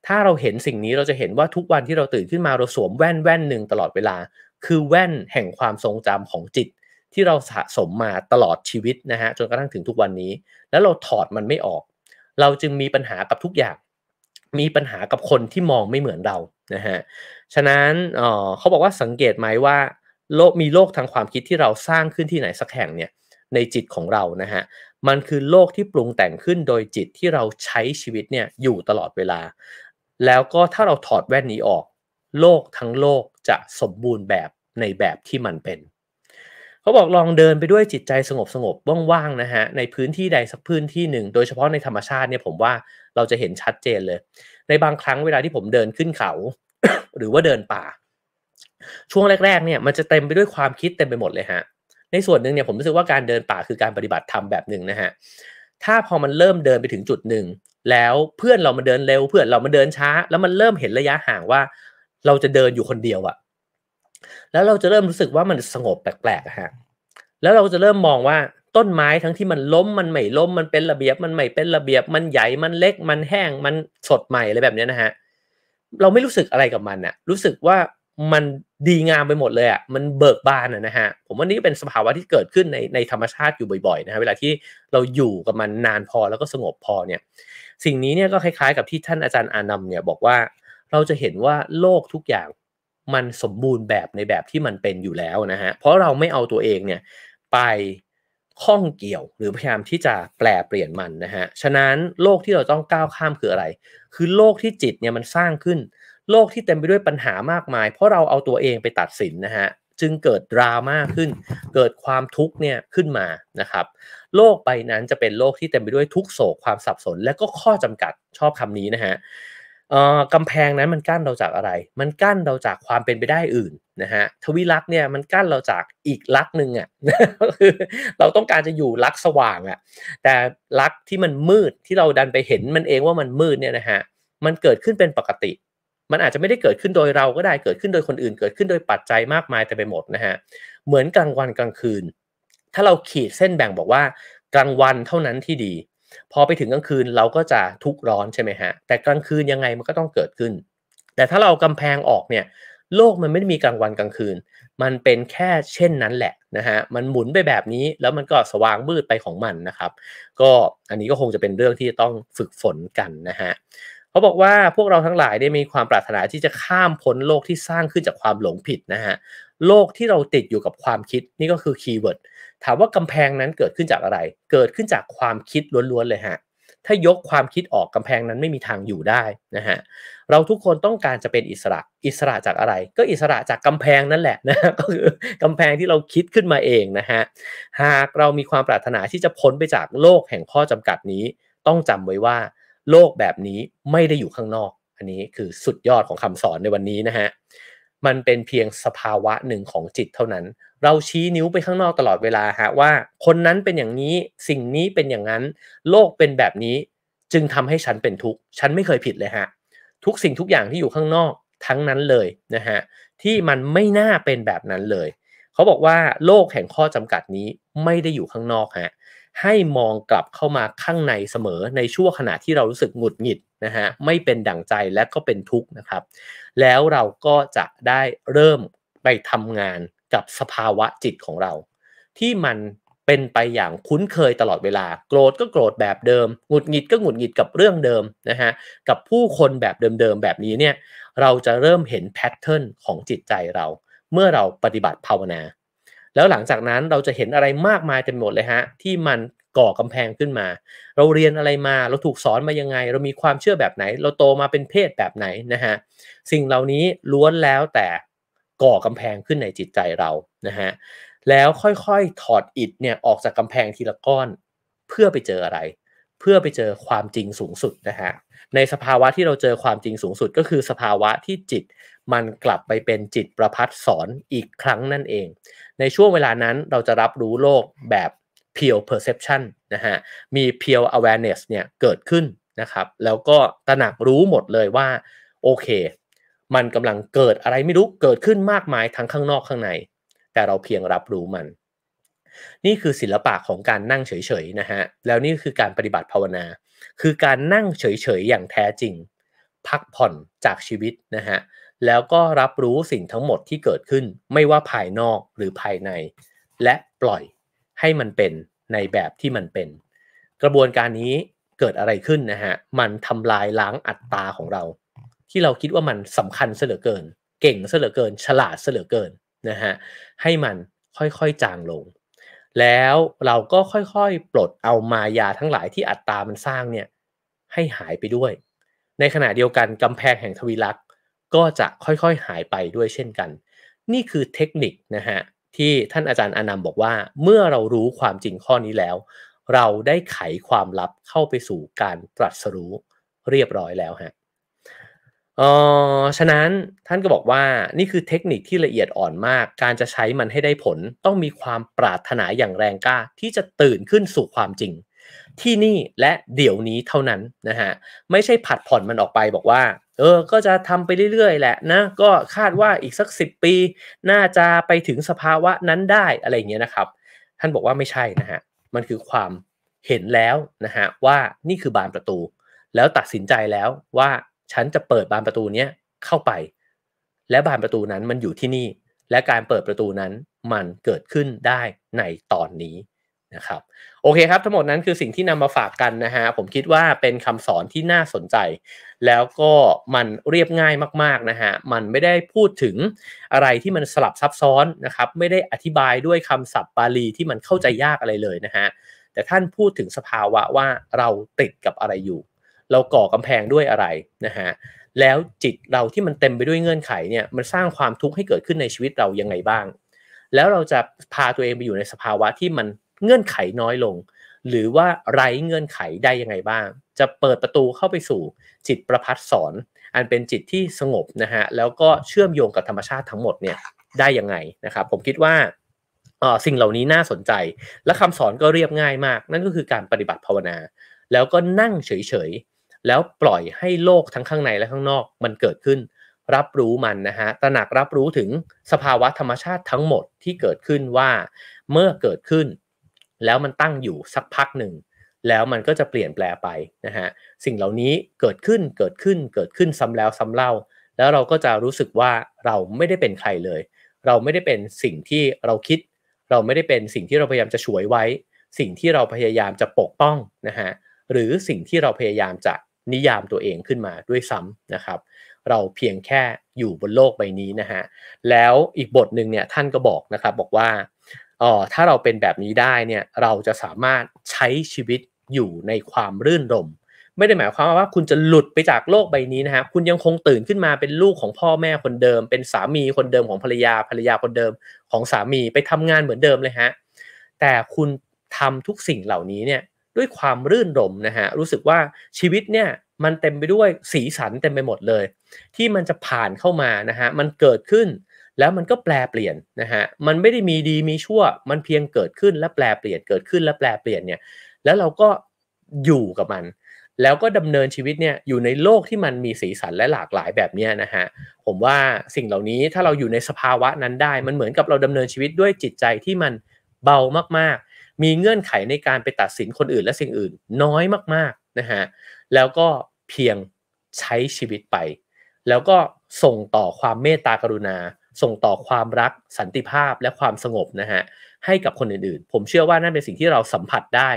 ถ้าเราเห็นสิ่งนี้เราจะเห็นว่าทุกวันที่เราตื่นขึ้นมาเราสวมแว่นแว่นหนึ่งตลอดเวลา คือแว่นแห่งความทรงจำของจิต ที่เราสะสมมาตลอดชีวิตนะฮะจนกระทั่งถึงทุกวันนี้แล้วเราถอดมันไม่ออก เราจึงมีปัญหากับทุกอย่าง มีปัญหากับคนที่มองไม่เหมือนเรานะฮะฉะนั้นเขาบอกว่าสังเกตไหมว่า โลกมีโลกทางความคิดที่เราสร้างขึ้นที่ไหนสักแห่งเนี่ยในจิตของเรานะฮะมันคือโลกที่ปรุงแต่งขึ้นโดยจิตที่เราใช้ชีวิตเนี่ยอยู่ตลอดเวลาแล้วก็ถ้าเราถอดแว่นนี้ออก โลกทั้งโลกจะสมบูรณ์แบบในแบบที่มันเป็น เขาบอกลองเดินไปด้วยจิตใจสงบสงบว่างๆนะฮะในพื้นที่ใดสักพื้นที่หนึ่ง โดยเฉพาะในธรรมชาติเนี่ยผมว่าเราจะเห็นชัดเจนเลย ในบางครั้งเวลาที่ผมเดินขึ้นเขา หรือว่าเดินป่า ช่วงแรกๆเนี่ยมันจะเต็มไปด้วยความคิดเต็มไปหมดเลยฮะในส่วนหนึ่งเนี่ยผมรู้สึกว่าการเดินป่าคือการปฏิบัติธรรมแบบหนึ่งนะฮะถ้าพอมันเริ่มเดินไปถึงจุดหนึ่งแล้วเพื่อนเรามันเดินเร็วเพื่อนเรามันเดินช้า แล้วมันเริ่มเห็นระยะห่างว่า เราจะเดินอยู่คนเดียวอะแล้วเราจะเริ่มรู้สึกว่ามันสงบแปลกๆฮะแล้วเราจะเริ่มมองว่าต้นไม้ทั้งที่มันล้มมันไม่ล้มมันเป็นระเบียบมันไม่เป็นระเบียบมันใหญ่มันเล็กมันแห้งมันสดใหม่อะไรแบบนี้นะฮะเราไม่รู้สึกอะไรกับมันอะรู้สึกว่ามันดีงามไปหมดเลยอ่ะ มันเบิกบานอ่ะนะฮะ ผมว่านี่เป็นสภาวะที่เกิดขึ้นในในธรรมชาติอยู่บ่อยๆนะฮะ เวลาที่เราอยู่กับมันนานพอแล้วก็สงบพอเนี่ย สิ่งนี้เนี่ยก็คล้ายๆกับที่ท่านอาจารย์อานัมเนี่ยบอกว่า เราจะเห็นว่าโลกทุกอย่างมันสมบูรณ์แบบในแบบที่มันเป็นอยู่แล้วนะฮะ เพราะเราไม่เอาตัวเองเนี่ยไปข้องเกี่ยว หรือพยายามที่จะแปลเปลี่ยนมันนะฮะ ฉะนั้นโลกที่เราต้องก้าวข้ามคืออะไร คือโลกที่จิตเนี่ยมันสร้างขึ้นโลกที่เต็มไปด้วยปัญหามากมาย เพราะเราเอาตัวเองไปตัดสินนะฮะจึงเกิดดราม่าขึ้น เกิดความทุกข์เนี่ยขึ้นมานะครับโลกใบนั้นจะเป็นโลกที่เต็มไปด้วยทุกโศกความสับสน และก็ข้อจำกัดชอบคำนี้นะฮะกำแพงนั้นมันกั้นเราจากอะไร มันกั้นเราจากความเป็นไปได้อื่นนะฮะทวิลักษ์เนี่ยมันกั้นเราจากอีกลักษ์หนึ่งอะ่ะเราต้องการจะอยู่ลักษ์สว่างอะ่ะแต่ลักษ์ที่มันมืดที่เราดันไปเห็นมันเองว่ามันมืดเนี่ยนะฮะมันเกิดขึ้นเป็นปกติมันอาจจะไม่ได้เกิดขึ้นโดยเราก็ได้เกิดขึ้นโดยคนอื่นเกิดขึ้นโดยปัจจัยมากมายแต่ไปหมดนะฮะเหมือนกลางวันกลางคืน ถ้าเราขีดเส้นแบ่งบอกว่า กลางวันเท่านั้นที่ดี พอไปถึงกลางคืนเราก็จะทุกร้อนใช่ไหมฮะแต่กลางคืนยังไงมันก็ต้องเกิดขึ้น แต่ถ้าเรากำแพงออกเนี่ยโลกมันไม่ได้มีกลางวันกลางคืน มันเป็นแค่เช่นนั้นแหละนะฮะมันหมุนไปแบบนี้แล้วมันก็สว่างมืดไปของมันนะครับก็อันนี้ก็คงจะเป็นเรื่องที่ต้องฝึกฝนกันนะฮะเขาบอกว่าพวกเราทั้งหลายได้มีความปรารถนาที่จะข้ามพ้นโลกที่สร้างขึ้นจากความหลงผิดนะฮะโลกที่เราติดอยู่กับความคิดนี่ก็คือคีย์เวิร์ดถามว่ากำแพงนั้นเกิดขึ้นจากอะไร เกิดขึ้นจากความคิดล้วนๆเลยฮะถ้ายกความคิดออกกำแพงนั้นไม่มีทางอยู่ได้นะฮะเราทุกคนต้องการจะเป็นอิสระ อิสระจากอะไร ก็อิสระจากกำแพงนั่นแหละนะก็คือกำแพงที่เราคิดขึ้นมาเองนะฮะหากเรามีความปรารถนาที่จะพ้นไปจากโลกแห่งข้อจำกัดนี้ ต้องจำไว้ว่าโลกแบบนี้ไม่ได้อยู่ข้างนอก อันนี้คือสุดยอดของคำสอนในวันนี้นะฮะ มันเป็นเพียงสภาวะหนึ่งของจิตเท่านั้น เราชี้นิ้วไปข้างนอกตลอดเวลาฮะว่าคนนั้นเป็นอย่างนี้สิ่งนี้เป็นอย่างนั้น โลกเป็นแบบนี้จึงทำให้ฉันเป็นทุกข์ฉันไม่เคยผิดเลยฮะทุกสิ่งทุกอย่างที่อยู่ข้างนอกทั้งนั้นเลยนะฮะที่มันไม่น่าเป็นแบบนั้นเลย เขาบอกว่า โลกแห่งข้อจำกัดนี้ไม่ได้อยู่ข้างนอกฮะให้มองกลับเข้ามาข้างในเสมอในช่วงขณะที่เรารู้สึกหงุดหงิดนะฮะไม่เป็นดั่งใจและก็เป็นทุกข์นะครับแล้วเราก็จะได้เริ่มไปทำงานกับสภาวะจิตของเรา ที่มันเป็นไปอย่างคุ้นเคยตลอดเวลา โกรธก็โกรธแบบเดิมหงุดหงิดก็หงุดหงิดกับเรื่องเดิมนะฮะกับผู้คนแบบเดิมๆแบบนี้เนี่ยเราจะเริ่มเห็นแพทเทิร์นของจิตใจเรา เมื่อเราปฏิบัติภาวนาแล้วหลังจากนั้นเราจะเห็นอะไรมากมายเต็มหมดเลยฮะที่มันก่อกำแพงขึ้นมา เราเรียนอะไรมาเราถูกสอนมายังไง เรามีความเชื่อแบบไหน เราโตมาเป็นเพศแบบไหนนะฮะสิ่งเหล่านี้ล้วนแล้วแต่ก่อกำแพงขึ้นในจิตใจเรานะฮะแล้วค่อยๆถอดอิดเนี่ยออกจากกำแพงทีละก้อน เพื่อไปเจออะไร เพื่อไปเจอความจริงสูงสุดนะฮะในสภาวะที่เราเจอความจริงสูงสุดก็คือสภาวะที่จิตมันกลับไปเป็นจิตประพัดสอนอีกครั้งนั่นเอง ในช่วงเวลานั้นเราจะรับรู้โลกแบบ pure perception นะฮะ มี pure awareness เนี่ยเกิดขึ้นนะครับ แล้วก็ตระหนักรู้หมดเลยว่า โอเค มันกำลังเกิดอะไรไม่รู้เกิดขึ้นมากมายทั้งข้างนอกข้างใน แต่เราเพียงรับรู้มัน นี่คือศิลปะของการนั่งเฉยๆนะฮะ แล้วนี่คือการปฏิบัติภาวนา คือการนั่งเฉยๆอย่างแท้จริง พักผ่อนจากชีวิตนะฮะแล้วก็รับรู้สิ่งทั้งหมดที่เกิดขึ้นไม่ว่าภายนอกหรือภายใน และปล่อยให้มันเป็นในแบบที่มันเป็น กระบวนการนี้เกิดอะไรขึ้นนะฮะมันทำลายล้างอัตตาของเรา ที่เราคิดว่ามันสำคัญเสลือเกิน เก่งเสลือเกินฉลาดเสลือเกินนะฮะให้มันค่อยๆจางลง แล้วเราก็ค่อยๆ ปลดเอามายาทั้งหลายที่อัตตามันสร้างเนี่ยให้หายไปด้วย ในขณะเดียวกันกำแพงแห่งทวีลักษก็จะค่อยๆหายไปด้วยเช่นกัน นี่คือเทคนิคนะฮะที่ท่านอาจารย์อนันต์บอกว่าเมื่อเรารู้ความจริงข้อนี้แล้ว เราได้ไขความลับเข้าไปสู่การตรัสรู้เรียบร้อยแล้วฮะ เออฉะนั้นท่านก็บอกว่านี่คือเทคนิคที่ละเอียดอ่อนมาก การจะใช้มันให้ได้ผลต้องมีความปรารถนาอย่างแรงกล้าที่จะตื่นขึ้นสู่ความจริง ที่นี่และเดี๋ยวนี้เท่านั้นนะฮะไม่ใช่ผัดผ่อนมันออกไปบอกว่าเออ ก็จะทำไปเรื่อยๆแหละนะ ก็คาดว่าอีกสักสิปี น่าจะไปถึงสภาวะนั้นได้อะไรเงี้ยนะครับ ท่านบอกว่าไม่ใช่นะฮะมันคือความเห็นแล้วนะฮะว่านี่คือบานประตู แล้วตัดสินใจแล้วว่าฉันจะเปิดบานประตูเนี้ยเข้าไป และบานประตูนั้นมันอยู่ที่นี่ และการเปิดประตูนั้นมันเกิดขึ้นได้ในตอนนี้นะครับโอเคครับทั้งหมดนั้นคือสิ่งที่นำมาฝากกันนะฮะผมคิดว่าเป็นคำสอนที่น่าสนใจ แล้วก็มันเรียบง่ายมากๆนะฮะมันไม่ได้พูดถึงอะไรที่มันสลับซับซ้อนนะครับไม่ได้อธิบายด้วยคำศัพท์บาลีที่มันเข้าใจยากอะไรเลยนะฮะแต่ท่านพูดถึงสภาวะว่าเราติดกับอะไรอยู่ เราก่อกำแพงด้วยอะไรนะฮะแล้วจิตเราที่มันเต็มไปด้วยเงื่อนไขเนี่ยมันสร้างความทุกข์ให้เกิดขึ้นในชีวิตเรายังไงบ้าง แล้วเราจะพาตัวเองไปอยู่ในสภาวะที่มันเงื่อนไขน้อยลง หรือว่าไร้เงื่อนไขได้ยังไงบ้าง จะเปิดประตูเข้าไปสู่จิตประพัดสอน อันเป็นจิตที่สงบนะฮะ แล้วก็เชื่อมโยงกับธรรมชาติทั้งหมดเนี่ยได้ยังไงนะครับ ผมคิดว่า สิ่งเหล่านี้น่าสนใจ และคำสอนก็เรียบง่ายมาก นั่นก็คือการปฏิบัติภาวนา แล้วก็นั่งเฉยๆ แล้วปล่อยให้โลกทั้งข้างในและข้างนอก มันเกิดขึ้น รับรู้มันนะฮะตระหนักรับรู้ถึงสภาวะธรรมชาติทั้งหมดที่เกิดขึ้นว่าเมื่อเกิดขึ้นแล้วมันตั้งอยู่สักพักหนึ่งแล้วมันก็จะเปลี่ยนแปลไปนะฮะสิ่งเหล่านี้เกิดขึ้นเกิดขึ้นเกิดขึ้นซ้ำแล้วซ้ำเล่า แล้วเราก็จะรู้สึกว่าเราไม่ได้เป็นใครเลย เราไม่ได้เป็นสิ่งที่เราคิด เราไม่ได้เป็นสิ่งที่เราพยายามจะฉวยไว้ สิ่งที่เราพยายามจะปกป้องนะฮะหรือสิ่งที่เราพยายามจะนิยามตัวเองขึ้นมาด้วยซ้ำนะครับเราเพียงแค่อยู่บนโลกใบนี้นะฮะแล้วอีกบทหนึ่งเนี่ยท่านก็บอกนะครับบอกว่าเออถ้าเราเป็นแบบนี้ได้เนี่ย เราจะสามารถใช้ชีวิตอยู่ในความรื่นรมไม่ได้หมายความว่าคุณจะหลุดไปจากโลกใบนี้นะครับคุณยังคงตื่นขึ้นมาเป็นลูกของพ่อแม่คนเดิม เป็นสามีคนเดิมของภรรยา ภรรยาคนเดิม ของสามีไปทำงานเหมือนเดิมเลยฮะ แต่คุณทำทุกสิ่งเหล่านี้เนี่ยด้วยความรื่นรมนะฮะ รู้สึกว่าชีวิตเนี่ยมันเต็มไปด้วยสีสันเต็มไปหมดเลย ที่มันจะผ่านเข้ามานะฮะ มันเกิดขึ้นแล้วมันก็แปลเปลี่ยนนะฮะ มันไม่ได้มีดีมีชั่ว มันเพียงเกิดขึ้นและแปลเปลี่ยนเกิดขึ้น และแปลเปลี่ยนเนี่ย แล้วเราก็อยู่กับมัน แล้วก็ดำเนินชีวิตเนี่ยอยู่ในโลกที่มันมีสีสันและหลากหลายแบบนี้นะฮะ ผมว่าสิ่งเหล่านี้ถ้าเราอยู่ในสภาวะนั้นได้มันเหมือนกับเราดำเนินชีวิตด้วยจิตใจที่มันเบามากๆ มีเงื่อนไขในการไปตัดสินคนอื่น และสิ่งอื่นน้อยมากๆนะฮะ แล้วก็เพียงใช้ชีวิตไป แล้วก็ส่งต่อความเมตตากรุณาส่งต่อความรักสันติภาพและความสงบนะฮะให้กับคนอื่นๆ ผมเชื่อว่านั่นเป็นสิ่งที่เราสัมผัสได้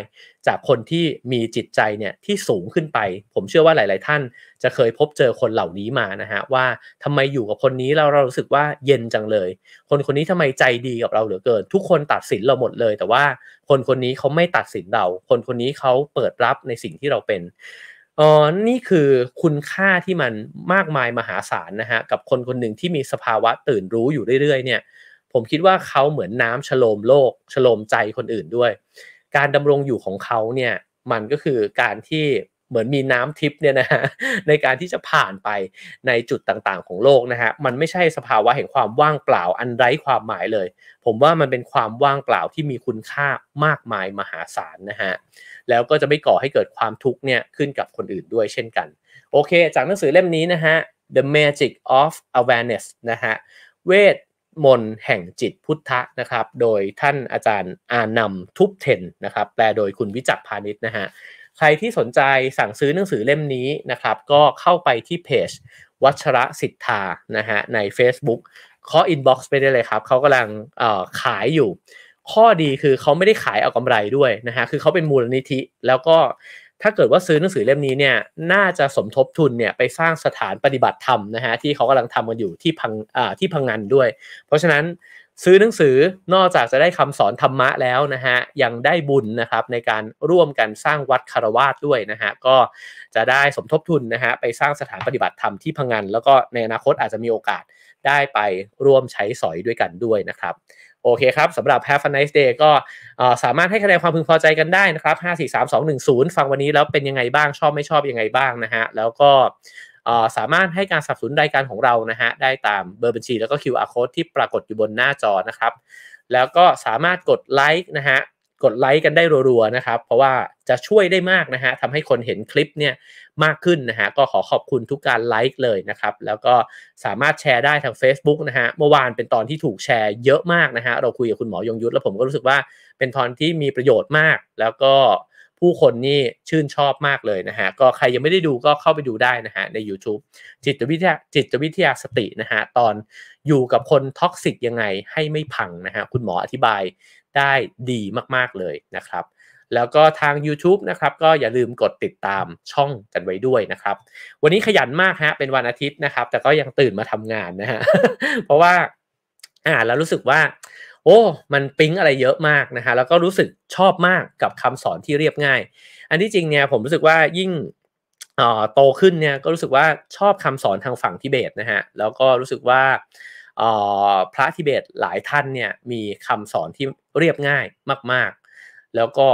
จากคนที่มีจิตใจเนี่ยที่สูงขึ้นไป ผมเชื่อว่าหลายๆท่านจะเคยพบเจอคนเหล่านี้มานะฮะว่าทำไมอยู่กับคนนี้เราเรารู้สึกว่าเย็นจังเลย คนคนนี้ทำไมใจดีกับเราเหลือเกิน ทุกคนตัดสินเราหมดเลย แต่ว่าคนคนนี้เขาไม่ตัดสินเรา คนคนนี้เขาเปิดรับในสิ่งที่เราเป็นเออนี่คือคุณค่าที่มันมากมายมหาศาลนะฮะ กับคนคนหนึ่งที่มีสภาวะตื่นรู้อยู่เรื่อยๆเนี่ย ผมคิดว่าเขาเหมือนน้ำฉโลมโลกฉโลมใจคนอื่นด้วย การดำรงอยู่ของเขาเนี่ย มันก็คือการที่เหมือนมีน้ำทิพย์เนี่ยนะฮะในการที่จะผ่านไปในจุดต่างๆ ของโลกนะฮะ มันไม่ใช่สภาวะแห่งความว่างเปล่าอันไร้ความหมายเลย ผมว่ามันเป็นความว่างเปล่าที่มีคุณค่ามากมายมหาศาลนะฮะแล้วก็จะไม่ก่อให้เกิดความทุกข์เนี่ยขึ้นกับคนอื่นด้วยเช่นกัน โอเค จากหนังสือเล่มนี้นะฮะ The Magic of Awareness นะฮะเวทมนต์แห่งจิตพุทธะนะครับโดยท่านอาจารย์อานำทุบเทนนะครับแปลโดยคุณวิจักพาณิชนะฮะใครที่สนใจสั่งซื้อหนังสือเล่มนี้นะครับก็เข้าไปที่เพจวัชระสิทธานะฮะใน Facebook ขออินบ็อกซ์ไปได้เลยครับเขากำลังขายอยู่ข้อดีคือเขาไม่ได้ขายเอากำไรด้วยนะฮะ คือเขาเป็นมูลนิธิ แล้วก็ถ้าเกิดว่าซื้อหนังสือเล่มนี้เนี่ย น่าจะสมทบทุนเนี่ยไปสร้างสถานปฏิบัติธรรมนะฮะที่เขากำลังทำกันอยู่ที่พังอ่าที่พังงานด้วย เพราะฉะนั้นซื้อหนังสือนอกจากจะได้คำสอนธรรมะแล้วนะฮะยังได้บุญนะครับในการร่วมกันสร้างวัดคารวาสด้วยนะฮะก็จะได้สมทบทุนนะฮะไปสร้างสถานปฏิบัติธรรมที่พังงานแล้วก็ในอนาคตอาจจะมีโอกาสได้ไปร่วมใช้สอยด้วยกันด้วยนะครับโอเคครับสำหรับ Have a nice day ก็สามารถให้คะแนนความพึงพอใจกันได้นะครับ5 4 3 2 1 0 ฟังวันนี้แล้วเป็นยังไงบ้างชอบไม่ชอบยังไงบ้างนะฮะแล้วก็สามารถให้การสนับสนุนรายการของเรานะฮะได้ตามเบอร์บัญชีแล้วก็ QR code ที่ปรากฏอยู่บนหน้าจอนะครับ แล้วก็สามารถกดไลค์นะฮะกดไลค์กันได้รัวๆนะครับเพราะว่าจะช่วยได้มากนะฮะทำให้คนเห็นคลิปเนี่ยมากขึ้นนะฮะก็ขอขอบคุณทุกการไลค์เลยนะครับแล้วก็สามารถแชร์ได้ทาง Facebook นะฮะเมื่อวานเป็นตอนที่ถูกแชร์เยอะมากนะฮะเราคุยกับคุณหมอยงยุทธแล้วผมก็รู้สึกว่าเป็นตอนที่มีประโยชน์มาก แล้วก็ผู้คนนี่ชื่นชอบมากเลยนะฮะก็ใครยังไม่ได้ดูก็เข้าไปดูได้นะฮะใน YouTube จิตวิทยาจิตวิทยาสตินะฮะตอนอยู่กับคนท็อกซิกยังไงให้ไม่พังนะฮะคุณหมออธิบายได้ดีมากๆเลยนะครับ แล้วก็ทาง YouTube นะครับก็อย่าลืมกดติดตามช่องกันไว้ด้วยนะครับ วันนี้ขยันมากฮะเป็นวันอาทิตย์นะครับ แต่ก็ยังตื่นมาทำงานนะฮะเพราะว่าอ่าแล้วรู้สึกว่าโอ้มันปิ๊งอะไรเยอะมากนะฮะแล้วก็รู้สึกชอบมากกับคำสอนที่เรียบง่าย อันที่จริงเนี่ยผมรู้สึกว่ายิ่งโตขึ้นเนี่ยก็รู้สึกว่าชอบคำสอนทางฝั่งทิเบตนะฮะแล้วก็รู้สึกว่าพระทิเบตหลายท่านเนี่ยมีคำสอนที่เรียบง่ายมากๆ แล้วก็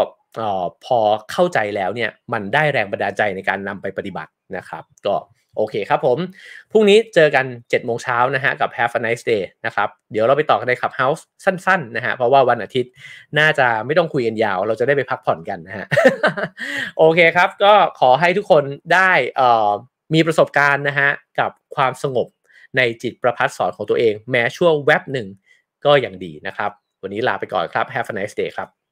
พอเข้าใจแล้วเนี่ยมันได้แรงบันดาลใจในการนำไปปฏิบัตินะครับก็โอเคครับผม พรุ่งนี้เจอกัน7โมงเช้านะฮะกับ Have a nice day นะครับเดี๋ยวเราไปต่อกันในขับเ h o u s e สั้นๆนะฮะ เพราะว่าวันอาทิตย์น่าจะไม่ต้องคุยกันยาวเราจะได้ไปพักผ่อนกันนะฮะ โอเคครับ ก็ขอให้ทุกคนได้มีประสบการณ์นะฮะกับความสงบในจิตประพัดสอนของตัวเองแม้ชั่วแวบหนึ่งก็ยังดีนะครับ วันนี้ลาไปก่อนครับ Have a nice day ครับ